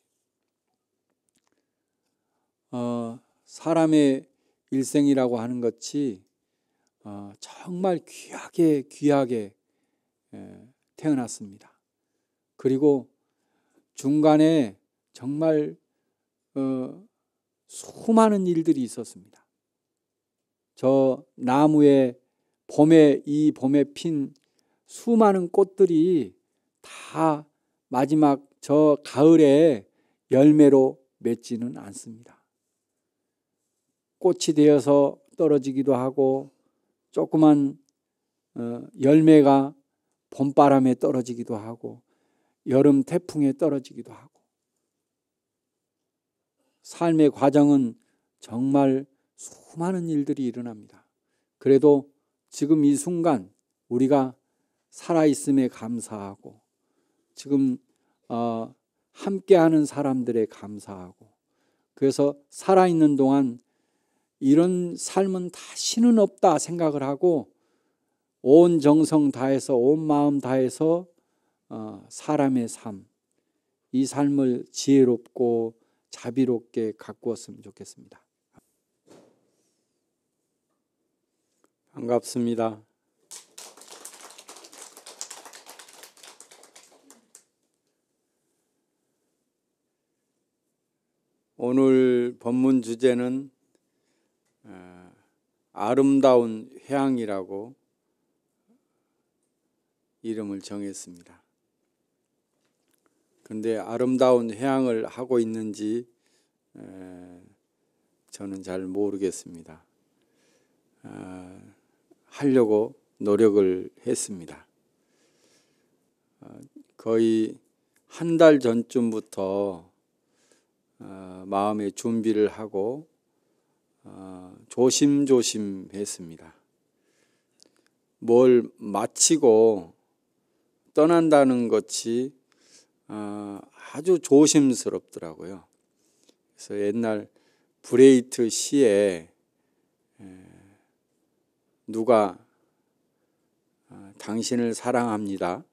어, 사람의 일생이라고 하는 것이 어, 정말 귀하게 귀하게 예, 태어났습니다. 그리고 중간에 정말 어, 수많은 일들이 있었습니다. 저 나무에 봄에 이 봄에 핀 수많은 꽃들이 다 마지막 저 가을에 열매로 맺지는 않습니다. 꽃이 되어서 떨어지기도 하고 조그만 어, 열매가 봄바람에 떨어지기도 하고 여름 태풍에 떨어지기도 하고 삶의 과정은 정말 수많은 일들이 일어납니다. 그래도 지금 이 순간 우리가 살아있음에 감사하고 지금 어, 함께하는 사람들에 감사하고 그래서 살아있는 동안 이런 삶은 다 신은 없다 생각을 하고 온 정성 다해서 온 마음 다해서 어, 사람의 삶, 이 삶을 지혜롭고 자비롭게 가꾸었으면 좋겠습니다. 반갑습니다. 오늘 본문 주제는 예, 아름다운 회양이라고 이름을 정했습니다. 근데 아름다운 해양을 하고 있는지 예, 저는 잘 모르겠습니다. 아, 하려고 노력을 했습니다. 아, 거의 한 달 전쯤부터 아, 마음의 준비를 하고 어, 조심조심 했습니다. 뭘 마치고 떠난다는 것이 어, 아주 조심스럽더라고요. 그래서 옛날 브레이트 시에 누가 어, 당신을 사랑합니다.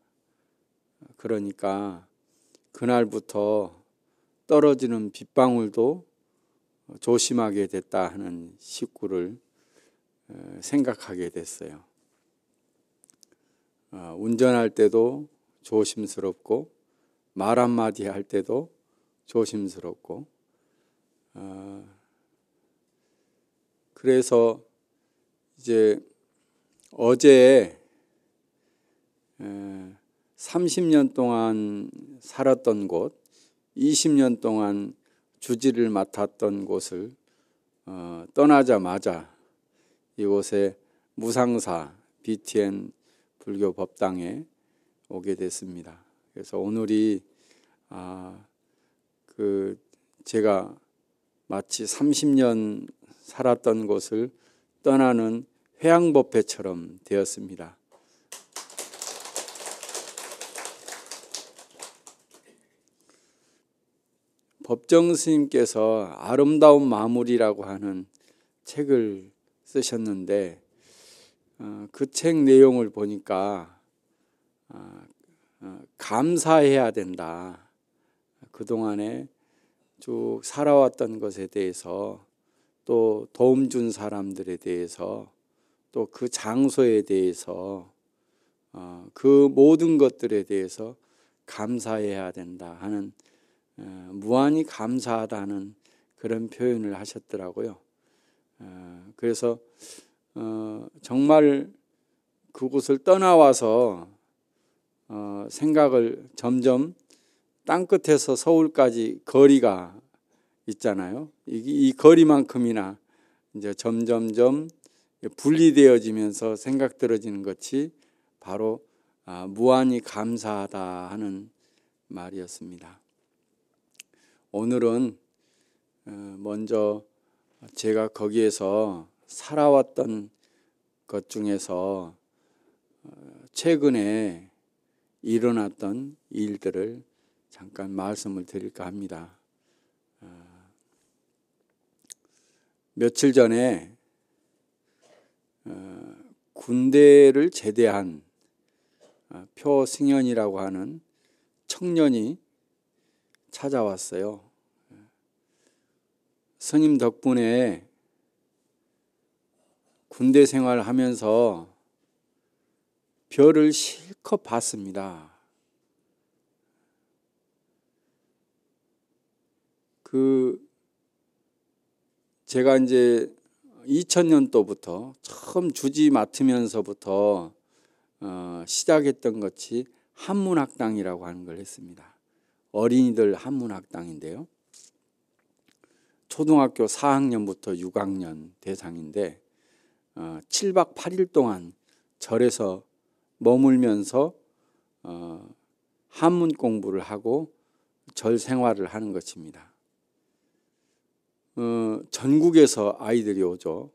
그러니까 그날부터 떨어지는 빗방울도 조심하게 됐다 하는 식구를 어, 생각하게 됐어요. 어, 운전할 때도 조심스럽고 말 한마디 할 때도 조심스럽고 어, 그래서 이제 어제 30년 동안 살았던 곳, 20년 동안 주지를 맡았던 곳을 어, 떠나자마자 이곳에 무상사 BTN 불교 법당에 오게 됐습니다. 그래서 오늘이 아, 그 제가 마치 30년 살았던 곳을 떠나는 회양법회처럼 되었습니다. 법정 스님께서 아름다운 마무리라고 하는 책을 쓰셨는데 어, 그책 내용을 보니까 어, 어, 감사해야 된다. 그동안에 쭉 살아왔던 것에 대해서 또 도움 준 사람들에 대해서 또 그 장소에 대해서 그 모든 것들에 대해서 감사해야 된다 하는 예, 무한히 감사하다는 그런 표현을 하셨더라고요. 예, 그래서 어, 정말 그곳을 떠나와서 어, 생각을 점점 땅끝에서 서울까지 거리가 있잖아요. 이, 거리만큼이나 이제 점점점 분리되어지면서 생각 들어지는 것이 바로 아, 무한히 감사하다 하는 말이었습니다. 오늘은 어, 먼저 제가 거기에서 살아왔던 것 중에서 어, 최근에 일어났던 일들을 잠깐 말씀을 드릴까 합니다. 어, 며칠 전에 군대를 제대한 표승연이라고 하는 청년이 찾아왔어요. 스님 덕분에 군대 생활하면서 별을 실컷 봤습니다. 그 제가 이제 2000년도부터 처음 주지 맡으면서부터 어 시작했던 것이 한문학당이라고 하는 걸 했습니다. 어린이들 한문학당인데요. 초등학교 4학년부터 6학년 대상인데 어, 7박 8일 동안 절에서 머물면서 어, 한문 공부를 하고 절 생활을 하는 것입니다. 어, 전국에서 아이들이 오죠.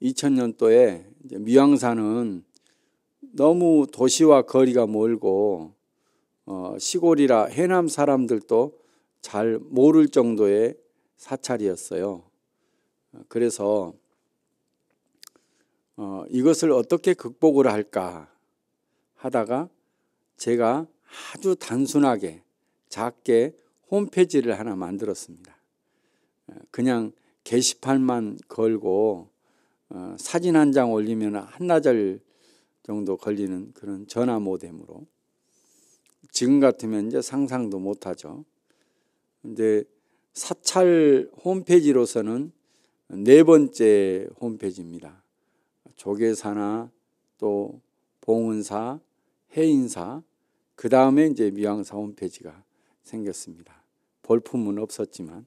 2000년도에 미왕산은 너무 도시와 거리가 멀고 어, 시골이라 해남 사람들도 잘 모를 정도의 사찰이었어요. 그래서 어, 이것을 어떻게 극복을 할까 하다가 제가 아주 단순하게 작게 홈페이지를 하나 만들었습니다. 그냥 게시판만 걸고 어, 사진 한 장 올리면 한나절 정도 걸리는 그런 전화 모뎀으로 지금 같으면 이제 상상도 못하죠. 근데 사찰 홈페이지로서는 네 번째 홈페이지입니다. 조계사나 또 봉은사, 해인사, 그 다음에 이제 미왕사 홈페이지가 생겼습니다. 볼품은 없었지만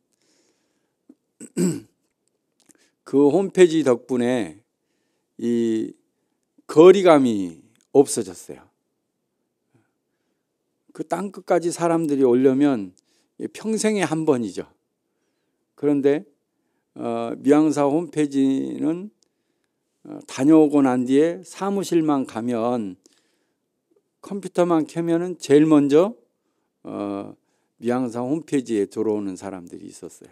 그 홈페이지 덕분에 이 거리감이 없어졌어요. 그 땅끝까지 사람들이 오려면 평생에 한 번이죠. 그런데 어, 미양사 홈페이지는 어, 다녀오고 난 뒤에 사무실만 가면 컴퓨터만 켜면은 제일 먼저 어, 미양사 홈페이지에 들어오는 사람들이 있었어요.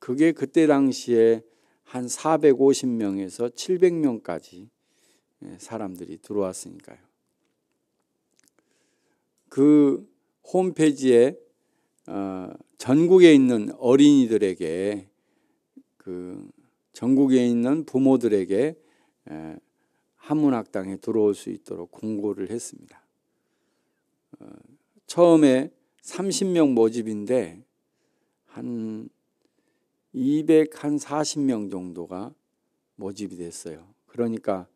그게 그때 당시에 한 450명에서 700명까지 예, 사람들이 들어왔으니까요. 그 홈페이지에 어, 전국에 있는 어린이들에게 그 전국에 있는 부모들에게 한문학당에 들어올 수 있도록 공고를 했습니다. 어, 처음에 30명 모집인데 한 240명 정도가 모집이 됐어요. 그러니까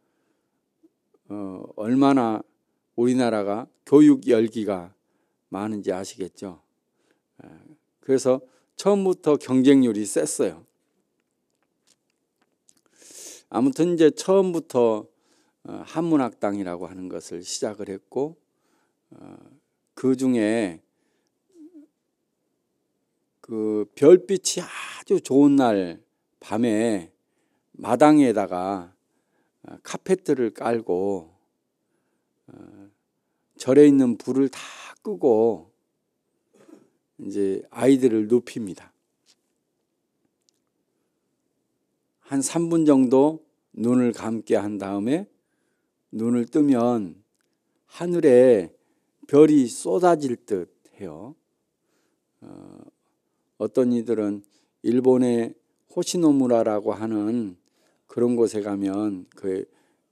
어, 얼마나 우리나라가 교육 열기가 많은지 아시겠죠? 예, 그래서 처음부터 경쟁률이 셌어요. 아무튼 이제 처음부터 어, 한문학당이라고 하는 것을 시작을 했고 어, 그 중에 그 별빛이 아주 좋은 날 밤에 마당에다가 어, 카페트를 깔고 절에 있는 불을 다 끄고 이제 아이들을 눕힙니다. 한 3분 정도 눈을 감게 한 다음에 눈을 뜨면 하늘에 별이 쏟아질 듯 해요. 어, 어떤 이들은 일본의 호시노무라라고 하는 그런 곳에 가면 그,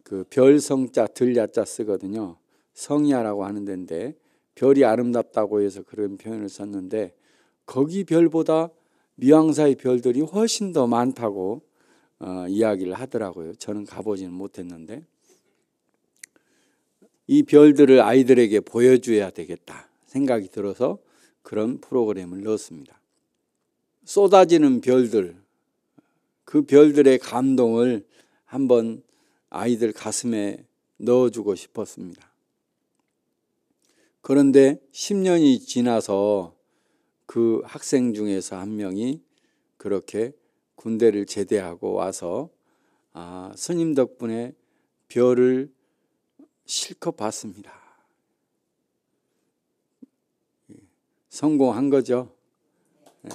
그 별성자 들야자 쓰거든요. 성야라고 하는 데인데 별이 아름답다고 해서 그런 표현을 썼는데 거기 별보다 미왕사의 별들이 훨씬 더 많다고 어, 이야기를 하더라고요. 저는 가보지는 못했는데 이 별들을 아이들에게 보여줘야 되겠다 생각이 들어서 그런 프로그램을 넣었습니다. 쏟아지는 별들 그 별들의 감동을 한번 아이들 가슴에 넣어주고 싶었습니다. 그런데 10년이 지나서 그 학생 중에서 한 명이 그렇게 군대를 제대하고 와서 아, 스님 덕분에 별을 실컷 봤습니다. 성공한 거죠. 네.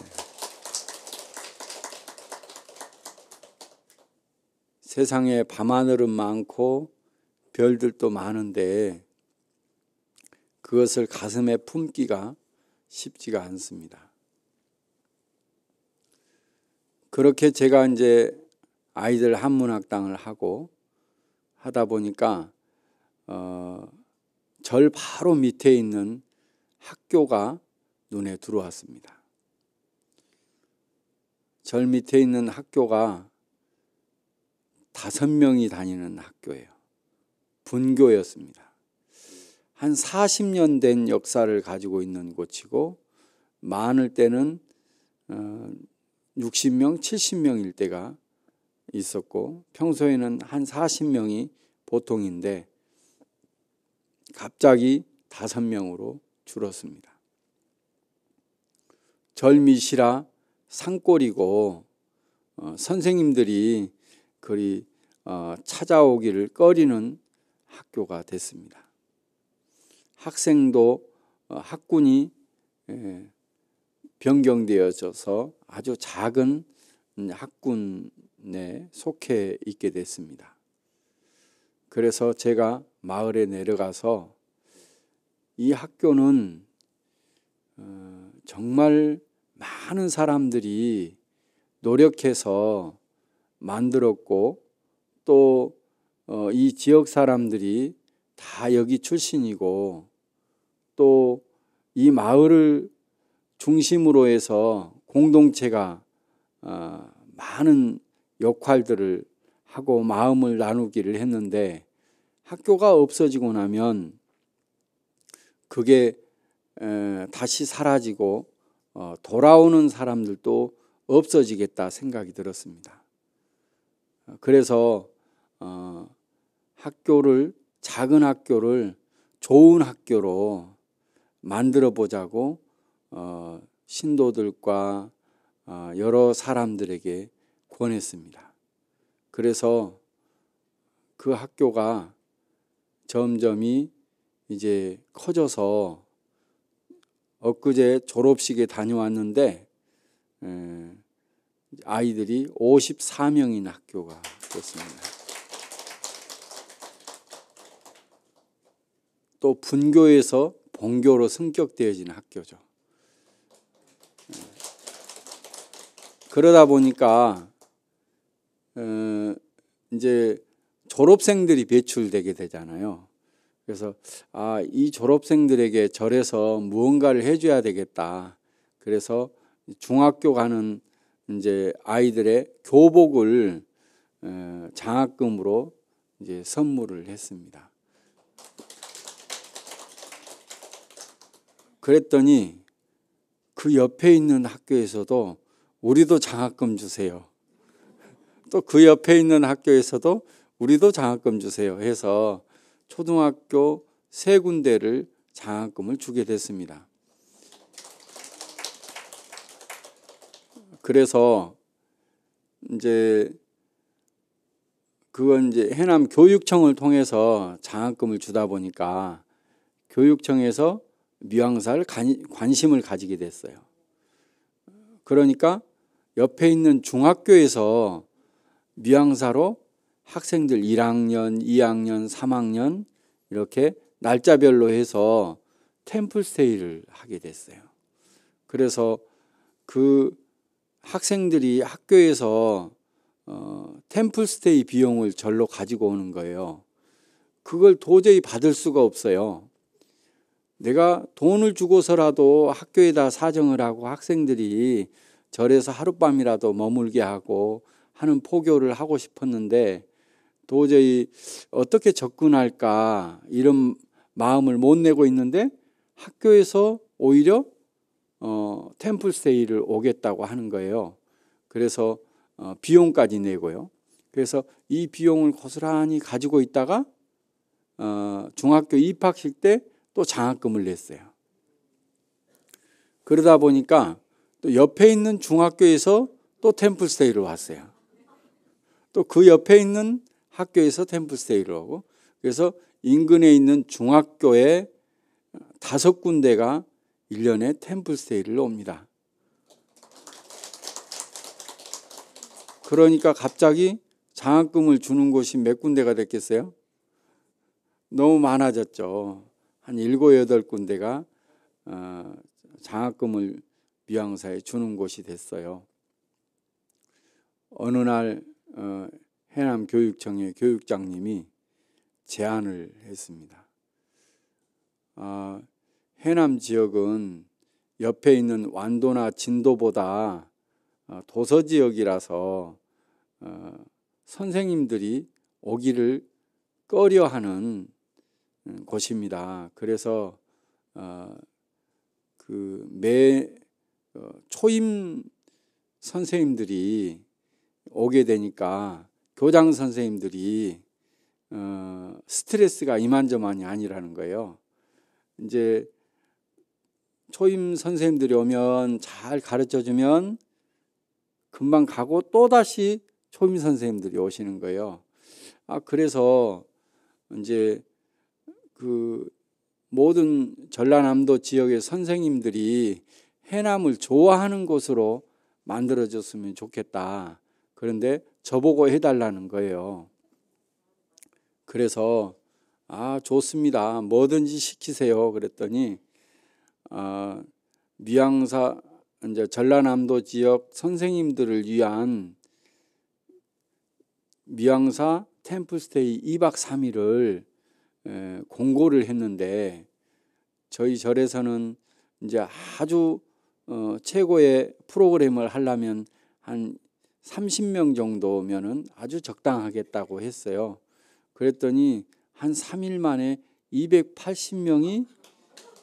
세상에 밤하늘은 많고 별들도 많은데 그것을 가슴에 품기가 쉽지가 않습니다. 그렇게 제가 이제 아이들 한문학당을 하고 하다 보니까 어, 절 바로 밑에 있는 학교가 눈에 들어왔습니다. 절 밑에 있는 학교가 다섯 명이 다니는 학교예요. 분교였습니다. 한 40년 된 역사를 가지고 있는 곳이고 많을 때는 60명, 어, 70명일 때가 있었고 평소에는 한 40명이 보통인데 갑자기 5명으로 줄었습니다. 절미시라 산골이고 어, 선생님들이 그리 어, 찾아오기를 꺼리는 학교가 됐습니다. 학생도 어, 학군이 예, 변경되어져서 아주 작은 음, 학군에 속해 있게 됐습니다. 그래서 제가 마을에 내려가서 이 학교는 어, 정말 많은 사람들이 노력해서 만들었고 또이 어, 지역 사람들이 다 여기 출신이고 또이 마을을 중심으로 해서 공동체가 어, 많은 역할들을 하고 마음을 나누기를 했는데 학교가 없어지고 나면 그게 다시 사라지고 어, 돌아오는 사람들도 없어지겠다 생각이 들었습니다. 그래서 어, 학교를 작은 학교를 좋은 학교로 만들어 보자고 어, 신도들과 어, 여러 사람들에게 권했습니다. 그래서 그 학교가 점점이 이제 커져서 엊그제 졸업식에 다녀왔는데 아이들이 54명인 학교가 됐습니다. 또 분교에서 종교로 승격되어지는 학교죠. 그러다 보니까 어, 이제 졸업생들이 배출되게 되잖아요. 그래서 아, 이 졸업생들에게 절에서 무언가를 해줘야 되겠다. 그래서 중학교 가는 이제 아이들의 교복을 어, 장학금으로 이제 선물을 했습니다. 그랬더니 그 옆에 있는 학교에서도 우리도 장학금 주세요. 또 그 옆에 있는 학교에서도 우리도 장학금 주세요 해서 초등학교 세 군데를 장학금을 주게 됐습니다. 그래서 이제 그건 이제 해남 교육청을 통해서 장학금을 주다 보니까 교육청에서 미왕사를 관심을 가지게 됐어요. 그러니까 옆에 있는 중학교에서 미왕사로 학생들 1학년, 2학년, 3학년 이렇게 날짜별로 해서 템플스테이를 하게 됐어요. 그래서 그 학생들이 학교에서 어, 템플스테이 비용을 절로 가지고 오는 거예요. 그걸 도저히 받을 수가 없어요. 내가 돈을 주고서라도 학교에다 사정을 하고 학생들이 절에서 하룻밤이라도 머물게 하고 하는 포교를 하고 싶었는데 도저히 어떻게 접근할까 이런 마음을 못 내고 있는데 학교에서 오히려 어, 템플스테이를 오겠다고 하는 거예요. 그래서 어, 비용까지 내고요. 그래서 이 비용을 고스란히 가지고 있다가 어, 중학교 입학식 때또 장학금을 냈어요. 그러다 보니까 또 옆에 있는 중학교에서 또 템플스테이를 왔어요. 또 그 옆에 있는 학교에서 템플스테이를 하고 그래서 인근에 있는 중학교에 다섯 군데가 1년에 템플스테이를 옵니다. 그러니까 갑자기 장학금을 주는 곳이 몇 군데가 됐겠어요? 너무 많아졌죠. 한 일곱 여덟 군데가 어, 장학금을 미왕사에 주는 곳이 됐어요. 어느 날 어, 해남 교육청의 교육장님이 제안을 했습니다. 아, 해남 지역은 옆에 있는 완도나 진도보다 어, 도서 지역이라서 선생님들이 오기를 꺼려하는 곳입니다 음, 그래서 어, 그매 어, 초임 선생님들이 오게 되니까 교장 선생님들이 어, 스트레스가 이만저만이 아니라는 거예요. 이제 초임 선생님들이 오면 잘 가르쳐 주면 금방 가고 또 다시 초임 선생님들이 오시는 거예요. 아 그래서 이제 그 모든 전라남도 지역의 선생님들이 해남을 좋아하는 곳으로 만들어졌으면 좋겠다. 그런데 저보고 해달라는 거예요. 그래서 아 좋습니다. 뭐든지 시키세요. 그랬더니 어, 아, 미양사 이제 전라남도 지역 선생님들을 위한 미양사 템플스테이 2박 3일을 예, 공고를 했는데 저희 절에서는 이제 아주 어, 최고의 프로그램을 하려면 한 30명 정도면은 아주 적당하겠다고 했어요. 그랬더니 한 3일 만에 280명이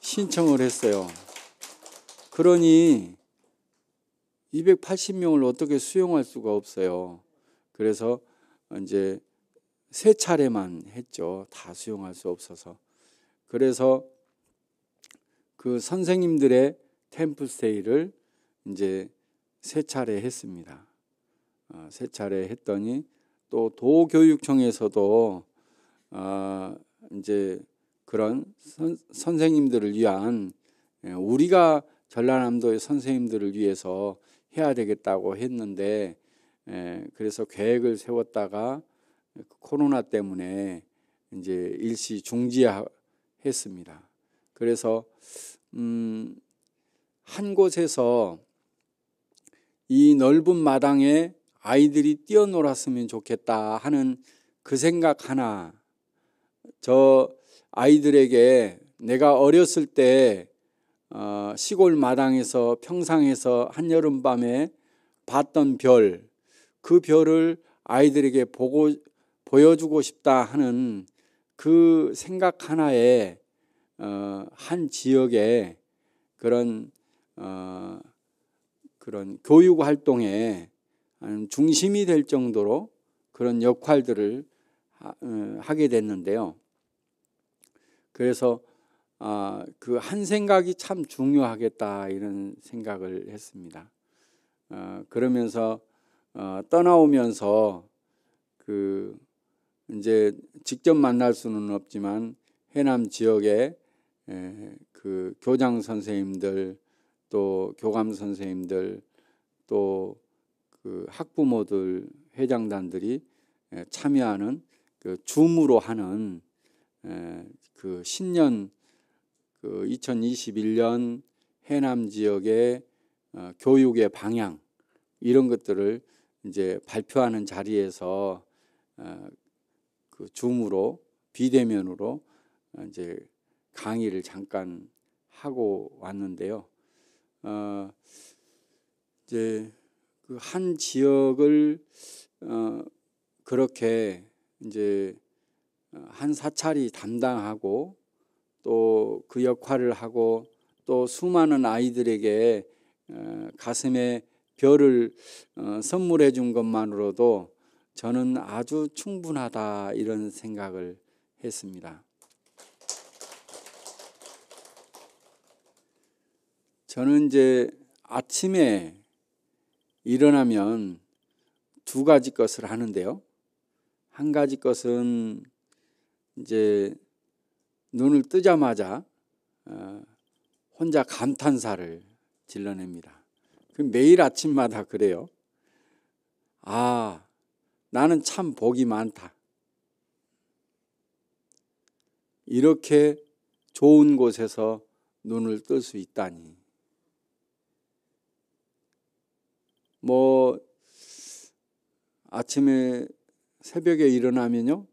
신청을 했어요. 그러니 280명을 어떻게 수용할 수가 없어요. 그래서 이제 세 차례만 했죠. 다 수용할 수 없어서. 그래서 그 선생님들의 템플스테이를 이제 세 차례 했습니다. 어, 세 차례 했더니 또 도교육청에서도 어, 이제 그런 선, 선생님들을 위한 예, 우리가 전라남도의 선생님들을 위해서 해야 되겠다고 했는데 에, 예, 그래서 계획을 세웠다가 그 코로나 때문에 이제 일시 중지했습니다. 그래서 음, 한 곳에서 이 넓은 마당에 아이들이 뛰어놀았으면 좋겠다 하는 그 생각 하나 저 아이들에게 내가 어렸을 때 어, 시골 마당에서 평상에서 한여름밤에 봤던 별 그 별을 아이들에게 보고 보여주고 싶다 하는 그 생각 하나에 어, 한 지역의 그런 어, 그런 교육 활동에 중심이 될 정도로 그런 역할들을 하, 어, 게 됐는데요. 그래서 아, 그한 생각이 참 중요하겠다 이런 생각을 했습니다. 어, 그러면서 어, 떠나오면서 그 이제 직접 만날 수는 없지만 해남 지역의 그 교장 선생님들 또 교감 선생님들 또 그 학부모들 회장단들이 참여하는 그 줌으로 하는 그 신년 그 2021년 해남 지역의 어, 교육의 방향 이런 것들을 이제 발표하는 자리에서 어, 그 줌으로 비대면으로 어, 이제 강의를 잠깐 하고 왔는데요. 어, 이제 그한 지역을 어, 그렇게 이제 어, 한 사찰이 담당하고 또 그 역할을 하고 또 수많은 아이들에게 어, 가슴에 별을 선물해 준 것만으로도 저는 아주 충분하다 이런 생각을 했습니다. 저는 이제 아침에 일어나면 두 가지 것을 하는데요. 한 가지 것은 이제 눈을 뜨자마자 어, 혼자 감탄사를 질러냅니다. 그 매일 아침마다 그래요. 아, 나는 참 복이 많다. 이렇게 좋은 곳에서 눈을 뜰 수 있다니. 뭐, 아침에 새벽에 일어나면요.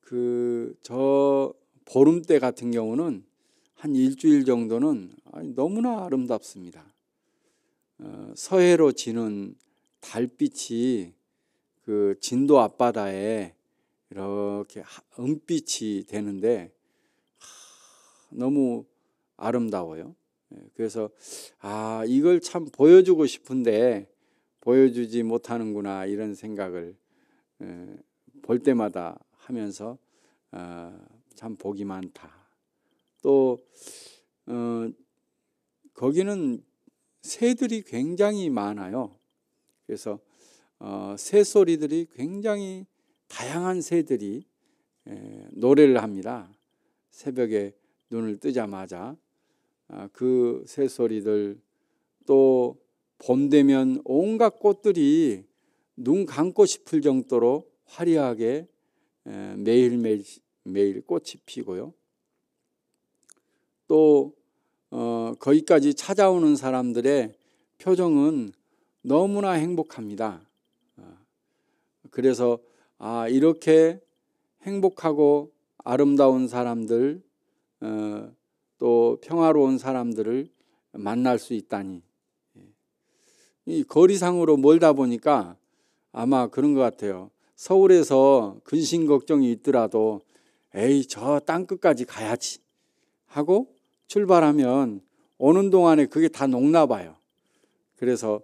그, 저 보름때 같은 경우는 한 일주일 정도는 너무나 아름답습니다. 어, 서해로 지는 달빛이 그 진도 앞바다에 이렇게 은빛이 되는데 너무 아름다워요. 예, 그래서 아 이걸 참 보여주고 싶은데 보여주지 못하는구나 이런 생각을 예, 볼 때마다 하면서 아, 참 복이 많다. 또 어, 거기는 새들이 굉장히 많아요. 그래서 어, 새소리들이 굉장히 다양한 새들이 노래를 합니다. 새벽에 눈을 뜨자마자 아, 그 새소리들 또봄 되면 온갖 꽃들이 눈 감고 싶을 정도로 화려하게 매일매일 매일 꽃이 피고요. 또 어, 거기까지 찾아오는 사람들의 표정은 너무나 행복합니다. 그래서 아 이렇게 행복하고 아름다운 사람들 어, 또 평화로운 사람들을 만날 수 있다니 예. 이 거리상으로 멀다 보니까 아마 그런 것 같아요. 서울에서 근심 걱정이 있더라도 에이 저 땅끝까지 가야지 하고 출발하면 오는 동안에 그게 다 녹나 봐요. 그래서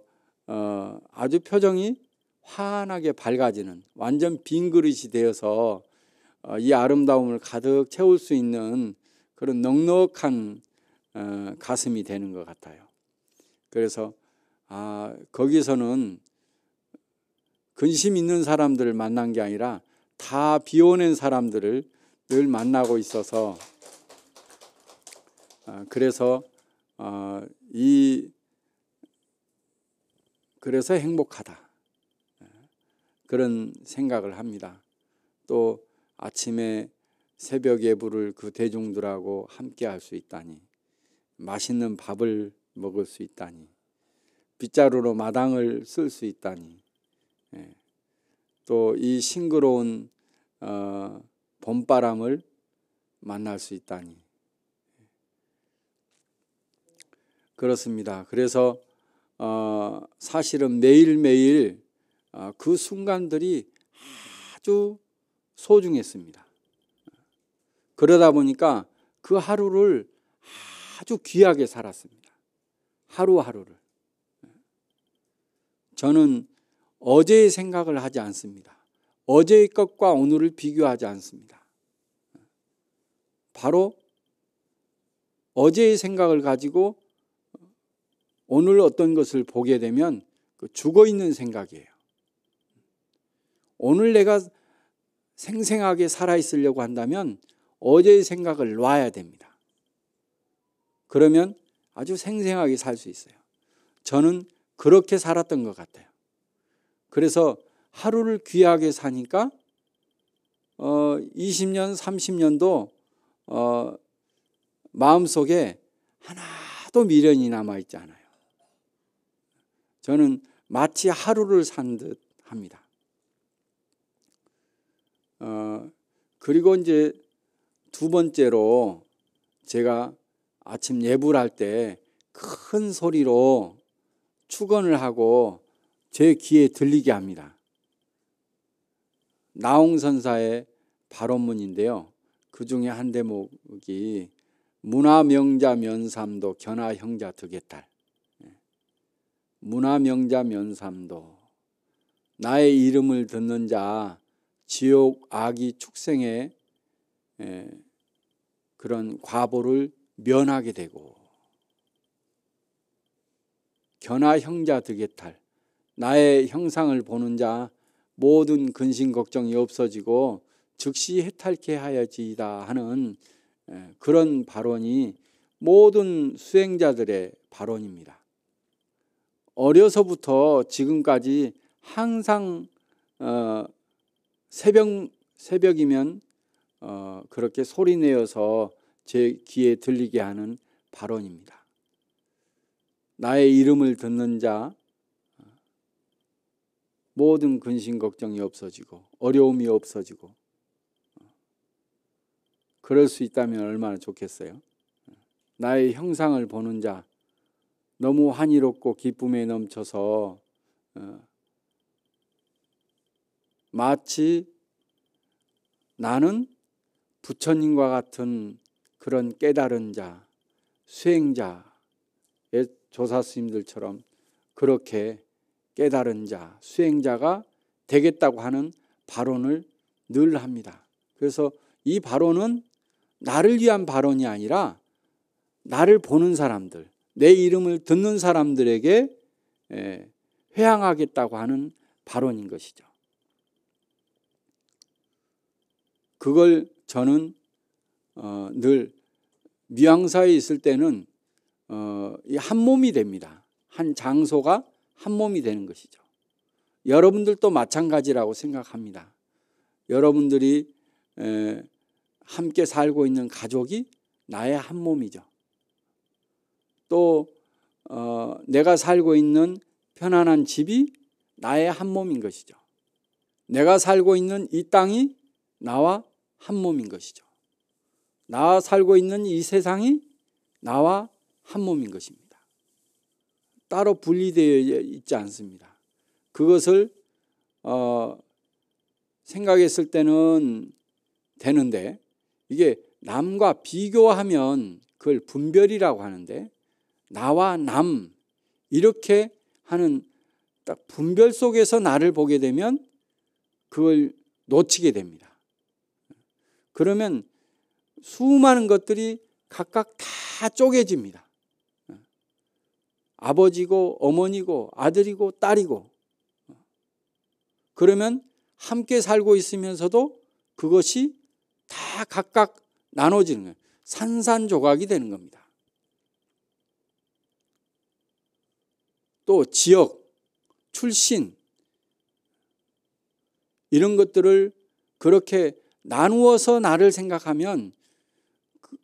어, 아주 표정이 환하게 밝아지는 완전 빈 그릇이 되어서 어, 이 아름다움을 가득 채울 수 있는 그런 넉넉한 어, 가슴이 되는 것 같아요. 그래서 아, 거기서는 근심 있는 사람들을 만난 게 아니라 다 비워낸 사람들을 늘 만나고 있어서 아, 그래서 아, 이 그래서 행복하다. 그런 생각을 합니다. 또 아침에 새벽 예불을 그 대중들하고 함께 할 수 있다니 맛있는 밥을 먹을 수 있다니 빗자루로 마당을 쓸 수 있다니 예. 또이 싱그러운 어, 봄바람을 만날 수 있다니 그렇습니다. 그래서 어, 사실은 매일매일 어, 그 순간들이 아주 소중했습니다. 그러다 보니까 그 하루를 아주 귀하게 살았습니다. 하루하루를. 저는 어제의 생각을 하지 않습니다. 어제의 것과 오늘을 비교하지 않습니다. 바로 어제의 생각을 가지고 오늘 어떤 것을 보게 되면 그 죽어 있는 생각이에요. 오늘 내가 생생하게 살아있으려고 한다면 어제의 생각을 놔야 됩니다. 그러면 아주 생생하게 살 수 있어요. 저는 그렇게 살았던 것 같아요. 그래서 하루를 귀하게 사니까 어, 20년, 30년도 어, 마음속에 하나도 미련이 남아있지 않아요. 저는 마치 하루를 산 듯 합니다. 어, 그리고 이제 두 번째로 제가 아침 예불 할때 큰 소리로 축언을 하고 제 귀에 들리게 합니다. 나홍 선사의 발언문인데요. 그 중에 한 대목이 문화명자 면삼도 견화 형자 득의딸 예. 문화명자 면삼도 나의 이름을 듣는 자 지옥 악이 축생의 그런 과보를 면하게 되고 견하 형자 득의탈 나의 형상을 보는 자 모든 근심 걱정이 없어지고 즉시 해탈케 하여지이다 하는 그런 발언이 모든 수행자들의 발언입니다. 어려서부터 지금까지 항상 어, 새벽 새벽이면 어, 그렇게 소리 내어서 제 귀에 들리게 하는 발언입니다. 나의 이름을 듣는 자 모든 근심 걱정이 없어지고 어려움이 없어지고 그럴 수 있다면 얼마나 좋겠어요. 나의 형상을 보는 자 너무 한이롭고 기쁨에 넘쳐서 어, 마치 나는 부처님과 같은 그런 깨달은 자, 수행자의 조사스님들처럼 그렇게 깨달은 자, 수행자가 되겠다고 하는 발언을 늘 합니다. 그래서 이 발언은 나를 위한 발언이 아니라 나를 보는 사람들, 내 이름을 듣는 사람들에게 회양하겠다고 하는 발언인 것이죠. 그걸 저는 어, 늘미왕사에 있을 때는 어, 한 몸이 됩니다. 한 장소가 한 몸이 되는 것이죠. 여러분들도 마찬가지라고 생각합니다. 여러분들이 에, 함께 살고 있는 가족이 나의 한 몸이죠. 또 어, 내가 살고 있는 편안한 집이 나의 한 몸인 것이죠. 내가 살고 있는 이 땅이 나와 한 몸인 것이죠. 나 살고 있는 이 세상이 나와 한 몸인 것입니다. 따로 분리되어 있지 않습니다. 그것을 어, 생각했을 때는 되는데 이게 남과 비교하면 그걸 분별이라고 하는데 나와 남 이렇게 하는 딱 분별 속에서 나를 보게 되면 그걸 놓치게 됩니다. 그러면 수많은 것들이 각각 다 쪼개집니다. 아버지고 어머니고 아들이고 딸이고 그러면 함께 살고 있으면서도 그것이 다 각각 나눠지는 거예요. 산산조각이 되는 겁니다. 또 지역, 출신 이런 것들을 그렇게 나누어서 나를 생각하면 그,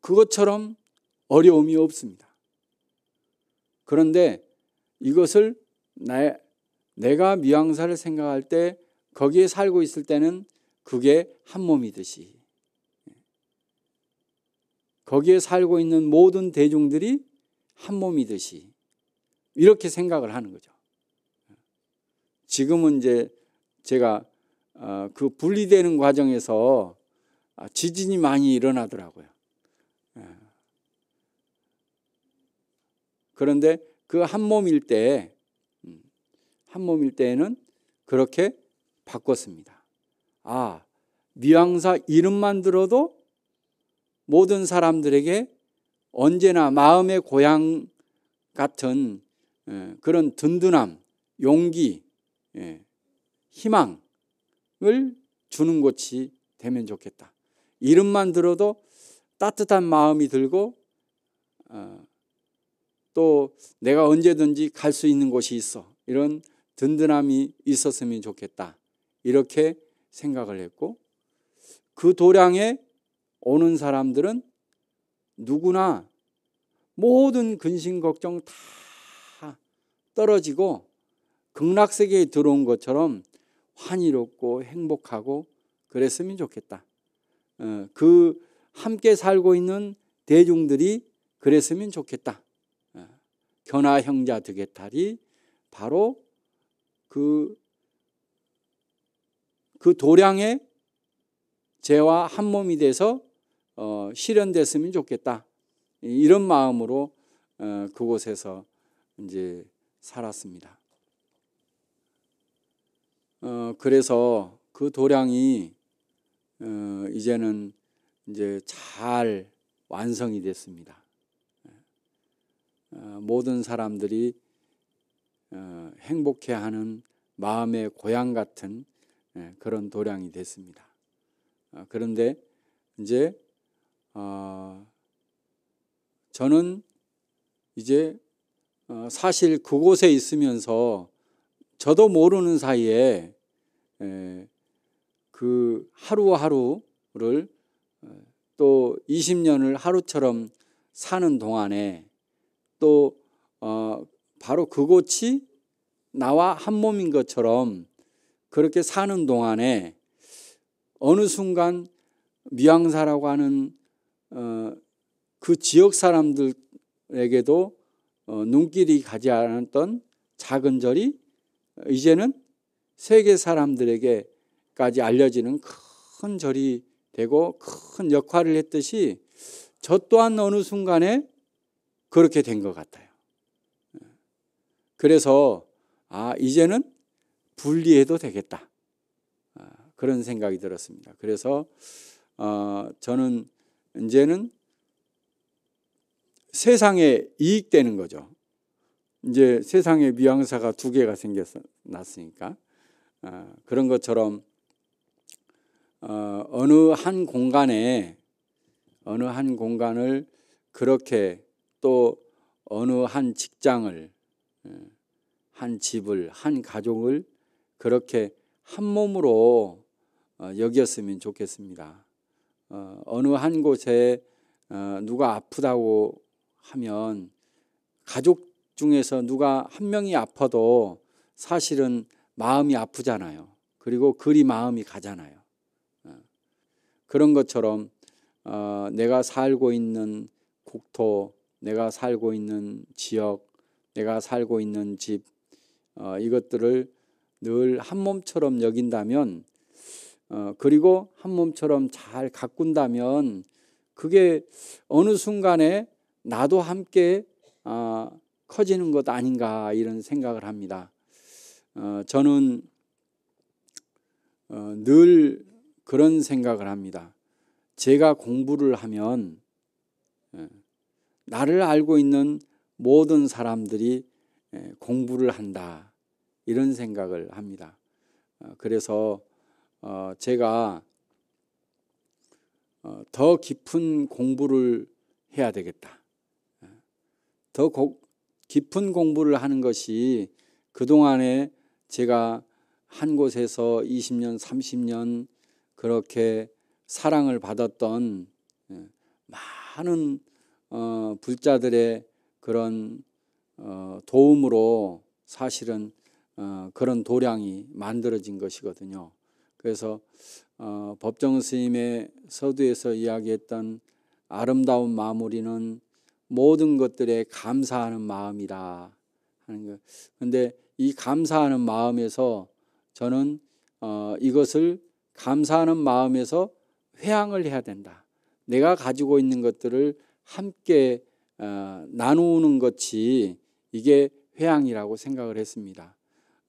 그것처럼 어려움이 없습니다. 그런데 이것을 나, 내가 미왕사를 생각할 때 거기에 살고 있을 때는 그게 한 몸이듯이 거기에 살고 있는 모든 대중들이 한 몸이듯이 이렇게 생각을 하는 거죠. 지금은 이제 제가 어, 그 분리되는 과정에서 지진이 많이 일어나더라고요. 예. 그런데 그 한 몸일 때, 음, 한 몸일 때에는 그렇게 바꿨습니다. 아, 미왕사 이름만 들어도 모든 사람들에게 언제나 마음의 고향 같은 예, 그런 든든함, 용기, 예, 희망, 을 주는 곳이 되면 좋겠다. 이름만 들어도 따뜻한 마음이 들고 어, 또 내가 언제든지 갈 수 있는 곳이 있어 이런 든든함이 있었으면 좋겠다 이렇게 생각을 했고 그 도량에 오는 사람들은 누구나 모든 근심 걱정 다 떨어지고 극락 세계에 들어온 것처럼 환희롭고 행복하고 그랬으면 좋겠다. 어, 그 함께 살고 있는 대중들이 그랬으면 좋겠다. 어, 견아 형제 드게탈이 바로 그, 그 도량의 죄와 한 몸이 돼서 어, 실현됐으면 좋겠다. 이런 마음으로 어, 그곳에서 이제 살았습니다. 어, 그래서 그 도량이 어, 이제는 이제 잘 완성이 됐습니다. 어, 모든 사람들이 어, 행복해하는 마음의 고향 같은 예, 그런 도량이 됐습니다. 어, 그런데 이제 어, 저는 이제 어, 사실 그곳에 있으면서 저도 모르는 사이에 에, 그 하루하루를 어, 또 20년을 하루처럼 사는 동안에 또 어, 바로 그곳이 나와 한 몸인 것처럼 그렇게 사는 동안에 어느 순간 미양사라고 하는 어, 그 지역 사람들에게도 어, 눈길이 가지 않았던 작은 절이 이제는 세계 사람들에게까지 알려지는 큰 절이 되고 큰 역할을 했듯이 저 또한 어느 순간에 그렇게 된 것 같아요. 그래서 아 이제는 분리해도 되겠다 아, 그런 생각이 들었습니다. 그래서 어, 저는 이제는 세상에 이익되는 거죠. 이제 세상에 미왕사가 두 개가 생겨났으니까 어, 아, 그런 것처럼 어, 어느 한 공간에 어느 한 공간을 그렇게 또 어느 한 직장을 예, 한 집을 한 가족을 그렇게 한 몸으로 어, 여겼으면 좋겠습니다. 어, 어느 한 곳에 어, 누가 아프다고 하면 가족 중에서 누가 한 명이 아파도 사실은 마음이 아프잖아요. 그리고 그리 마음이 가잖아요. 어. 그런 것처럼 어, 내가 살고 있는 국토, 내가 살고 있는 지역, 내가 살고 있는 집 어, 이것들을 늘 한 몸처럼 여긴다면 어, 그리고 한 몸처럼 잘 가꾼다면 그게 어느 순간에 나도 함께 어, 커지는 것 아닌가 이런 생각을 합니다. 어, 저는 어, 늘 그런 생각을 합니다. 제가 공부를 하면 예, 나를 알고 있는 모든 사람들이 예, 공부를 한다 이런 생각을 합니다. 어, 그래서 어, 제가 어, 더 깊은 공부를 해야 되겠다. 예, 더 깊은 공부를 하는 것이 그동안에 제가 한 곳에서 20년, 30년 그렇게 사랑을 받았던 예, 많은 어, 불자들의 그런 어, 도움으로 사실은 어, 그런 도량이 만들어진 것이거든요. 그래서 어, 법정 스님의 서두에서 이야기했던 아름다운 마무리는 모든 것들에 감사하는 마음이라 하는 것. 근데 이 감사하는 마음에서 저는 어, 이것을 감사하는 마음에서 회양을 해야 된다. 내가 가지고 있는 것들을 함께 어, 나누는 것이 이게 회양이라고 생각을 했습니다.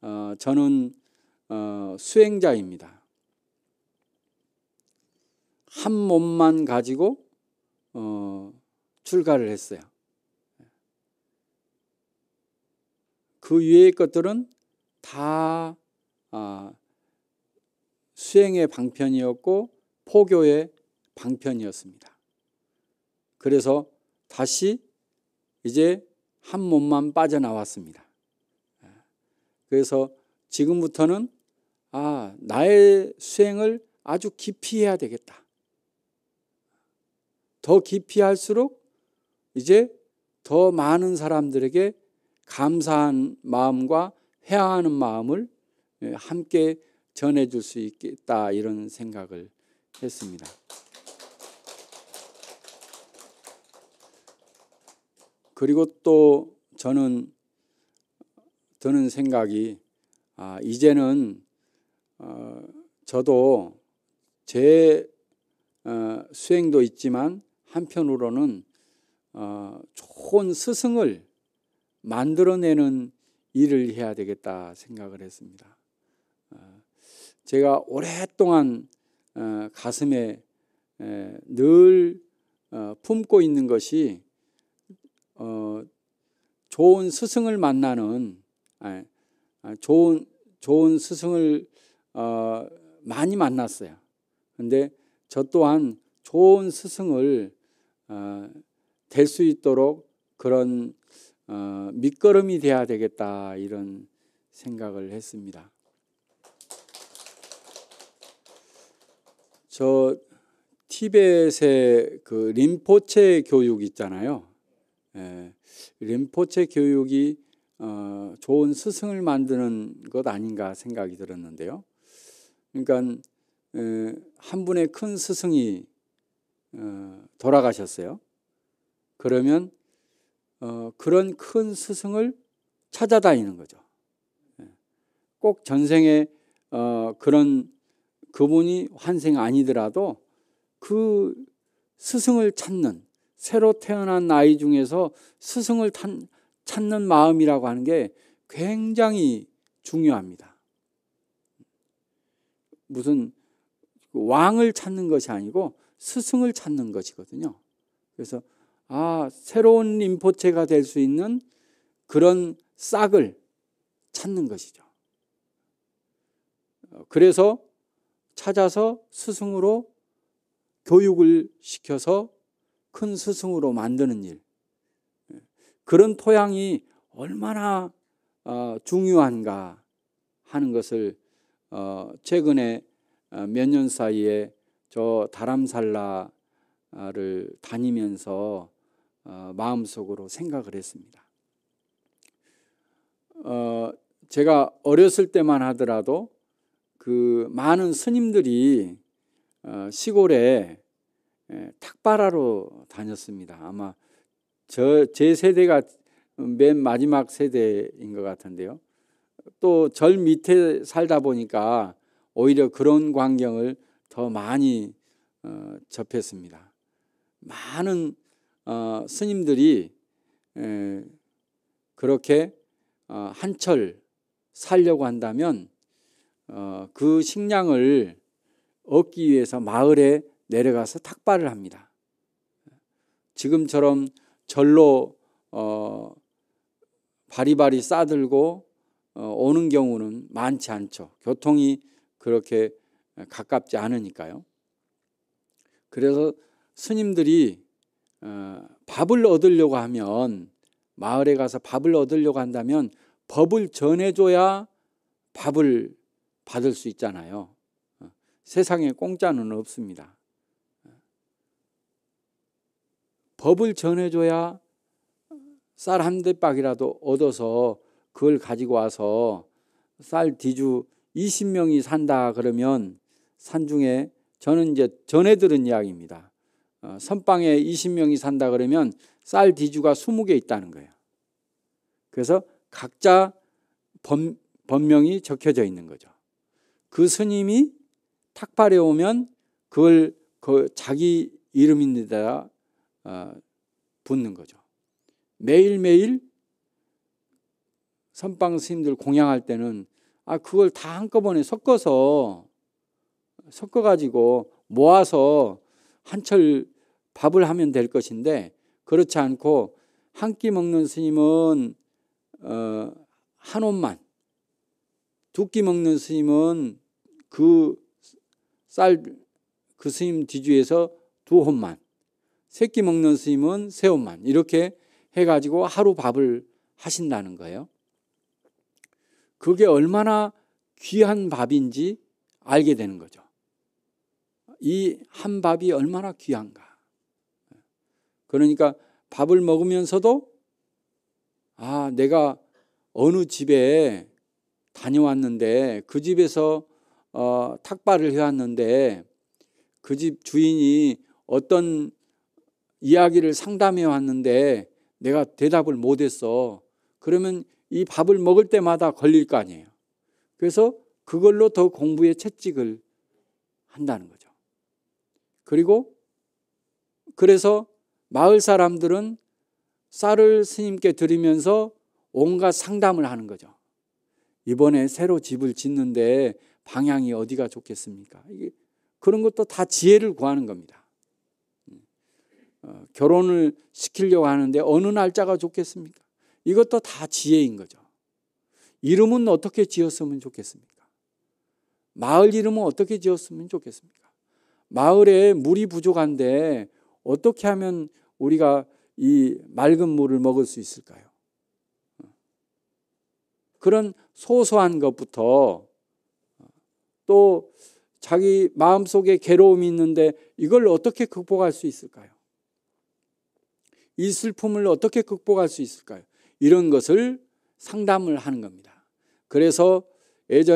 어, 저는 어, 수행자입니다. 한 몸만 가지고 어, 출가를 했어요. 그 위의 것들은 다 아, 수행의 방편이었고 포교의 방편이었습니다. 그래서 다시 이제 한 몸만 빠져나왔습니다. 그래서 지금부터는 아, 나의 수행을 아주 깊이 해야 되겠다. 더 깊이 할수록 이제 더 많은 사람들에게 감사한 마음과 회화하는 마음을 예, 함께 전해줄 수 있겠다 이런 생각을 했습니다. 그리고 또 저는 드는 생각이 아, 이제는 어, 저도 제 어, 수행도 있지만 한편으로는 어, 좋은 스승을 만들어내는 일을 해야 되겠다 생각을 했습니다. 어, 제가 오랫동안 어, 가슴에 늘 품고 있는 것이 좋은 스승을 만나는 아, 아, 좋은 좋은 스승을 많이 만났어요. 근데 저 또한 좋은 스승을 될수 있도록 그런 어, 밑거름이 돼야 되겠다 이런 생각을 했습니다. 저 티벳의 그 림포체 교육 있잖아요. 예, 림포체 교육이 어, 좋은 스승을 만드는 것 아닌가 생각이 들었는데요. 그러니까 에, 어, 한 분의 큰 스승이 어, 돌아가셨어요. 그러면 어, 그런 큰 스승을 찾아다니는 거죠. 예. 꼭 전생에 어, 그런 그분이 환생 아니더라도 그 스승을 찾는 새로 태어난 아이 중에서 스승을 탄, 찾는 마음이라고 하는 게 굉장히 중요합니다. 무슨 왕을 찾는 것이 아니고 스승을 찾는 것이거든요. 그래서 아, 새로운 인포체가 될 수 있는 그런 싹을 찾는 것이죠. 어, 그래서 찾아서 스승으로 교육을 시켜서 큰 스승으로 만드는 일. 그런 토양이 얼마나 어, 중요한가 하는 것을 어, 최근에 몇 년 사이에 저 다람살라를 다니면서 어, 마음속으로 생각을 했습니다. 어, 제가 어렸을 때만 하더라도 그 많은 스님들이 어, 시골에 에, 예, 탁바라로 다녔습니다. 아마 저, 제 세대가 맨 마지막 세대인 것 같은데요. 또 절 밑에 살다 보니까 오히려 그런 광경을 더 많이 어, 접했습니다. 많은 어, 스님들이 에, 그렇게 어, 한철 살려고 한다면 어, 그 식량을 얻기 위해서 마을에 내려가서 탁발을 합니다. 지금처럼 절로 어, 바리바리 싸들고 어, 오는 경우는 많지 않죠. 교통이 그렇게 가깝지 않으니까요. 그래서 스님들이 어, 밥을 얻으려고 하면 마을에 가서 밥을 얻으려고 한다면 법을 전해줘야 밥을 받을 수 있잖아요. 어, 세상에 공짜는 없습니다. 어, 법을 전해줘야 쌀 한 대박이라도 얻어서 그걸 가지고 와서 쌀 뒤주 20명이 산다 그러면 산 중에 저는 이제 전해 들은 이야기입니다. 어, 선빵에 20명이 산다 그러면 쌀뒤주가 20개 있다는 거예요. 그래서 각자 범, 명이 적혀져 있는 거죠. 그 스님이 탁발에 오면 그걸 그 자기 이름인데다 어, 붙는 거죠. 매일매일 선빵 스님들 공양할 때는 아 그걸 다 한꺼번에 섞어서 섞어 가지고 모아서 한철 밥을 하면 될 것인데 그렇지 않고 한 끼 먹는 스님은 어, 한 옷만 두 끼 먹는 스님은 그 쌀그 그 스님 뒤주에서 두옷만세 끼 먹는 스님은 세옷만 이렇게 해가지고 하루 밥을 하신다는 거예요. 그게 얼마나 귀한 밥인지 알게 되는 거죠. 이 한 밥이 얼마나 귀한가. 그러니까 밥을 먹으면서도 아, 내가 어느 집에 다녀왔는데 그 집에서 어, 탁발을 해왔는데 그 집 주인이 어떤 이야기를 상담해 왔는데 내가 대답을 못했어. 그러면 이 밥을 먹을 때마다 걸릴 거 아니에요. 그래서 그걸로 더 공부에 채찍을 한다는 거죠. 그리고 그래서 마을 사람들은 쌀을 스님께 드리면서 온갖 상담을 하는 거죠. 이번에 새로 집을 짓는데 방향이 어디가 좋겠습니까? 그런 것도 다 지혜를 구하는 겁니다. 어, 결혼을 시키려고 하는데 어느 날짜가 좋겠습니까? 이것도 다 지혜인 거죠. 이름은 어떻게 지었으면 좋겠습니까? 마을 이름은 어떻게 지었으면 좋겠습니까? 마을에 물이 부족한데 어떻게 하면 우리가 이 맑은 물을 먹을 수 있을까요? 그런 소소한 것부터 또 자기 마음속에 괴로움이 있는데 이걸 어떻게 극복할 수 있을까요? 이 슬픔을 어떻게 극복할 수 있을까요? 이런 것을 상담을 하는 겁니다. 그래서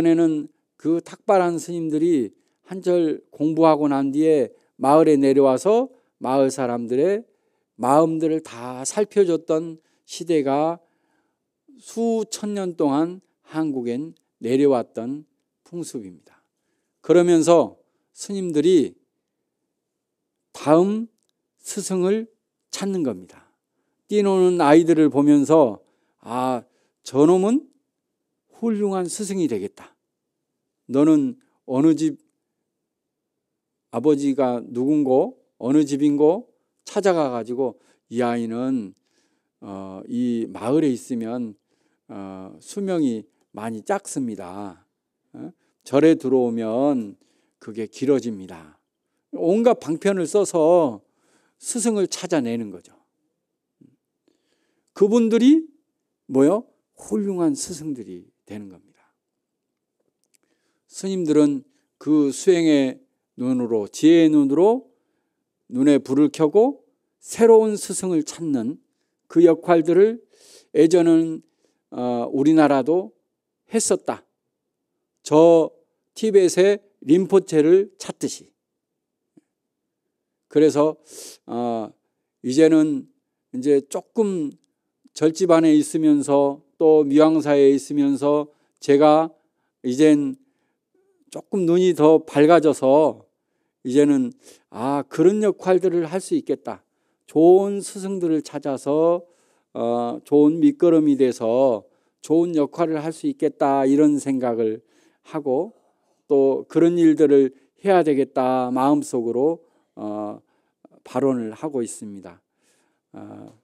예전에는 그 탁발한 스님들이 한 절 공부하고 난 뒤에 마을에 내려와서 마을 사람들의 마음들을 다 살펴줬던 시대가 수천 년 동안 한국엔 내려왔던 풍습입니다. 그러면서 스님들이 다음 스승을 찾는 겁니다. 뛰노는 아이들을 보면서 아, 저놈은 훌륭한 스승이 되겠다. 너는 어느 집 아버지가 누군고 어느 집인고 찾아가 가지고 이 아이는 어, 이 마을에 있으면 어, 수명이 많이 짧습니다. 어? 절에 들어오면 그게 길어집니다. 온갖 방편을 써서 스승을 찾아내는 거죠. 그분들이 뭐요? 훌륭한 스승들이 되는 겁니다. 스님들은 그 수행의 눈으로 지혜의 눈으로 눈에 불을 켜고 새로운 스승을 찾는 그 역할들을 예전은 어, 우리나라도 했었다. 저 티벳의 림포체를 찾듯이. 그래서 어, 이제는 이제 조금 절집 안에 있으면서 또 미왕사에 있으면서 제가 이젠 조금 눈이 더 밝아져서 이제는 아 그런 역할들을 할 수 있겠다. 좋은 스승들을 찾아서 어, 좋은 밑거름이 돼서 좋은 역할을 할 수 있겠다 이런 생각을 하고 또 그런 일들을 해야 되겠다 마음속으로 어, 발언을 하고 있습니다. 어,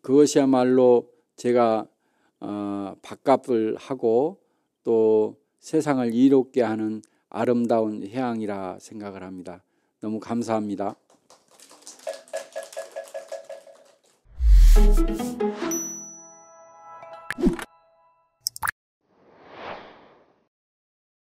그것이야말로 제가 어, 밥값을 하고 또 세상을 이롭게 하는 아름다운 해양이라 생각을 합니다. 너무 감사합니다.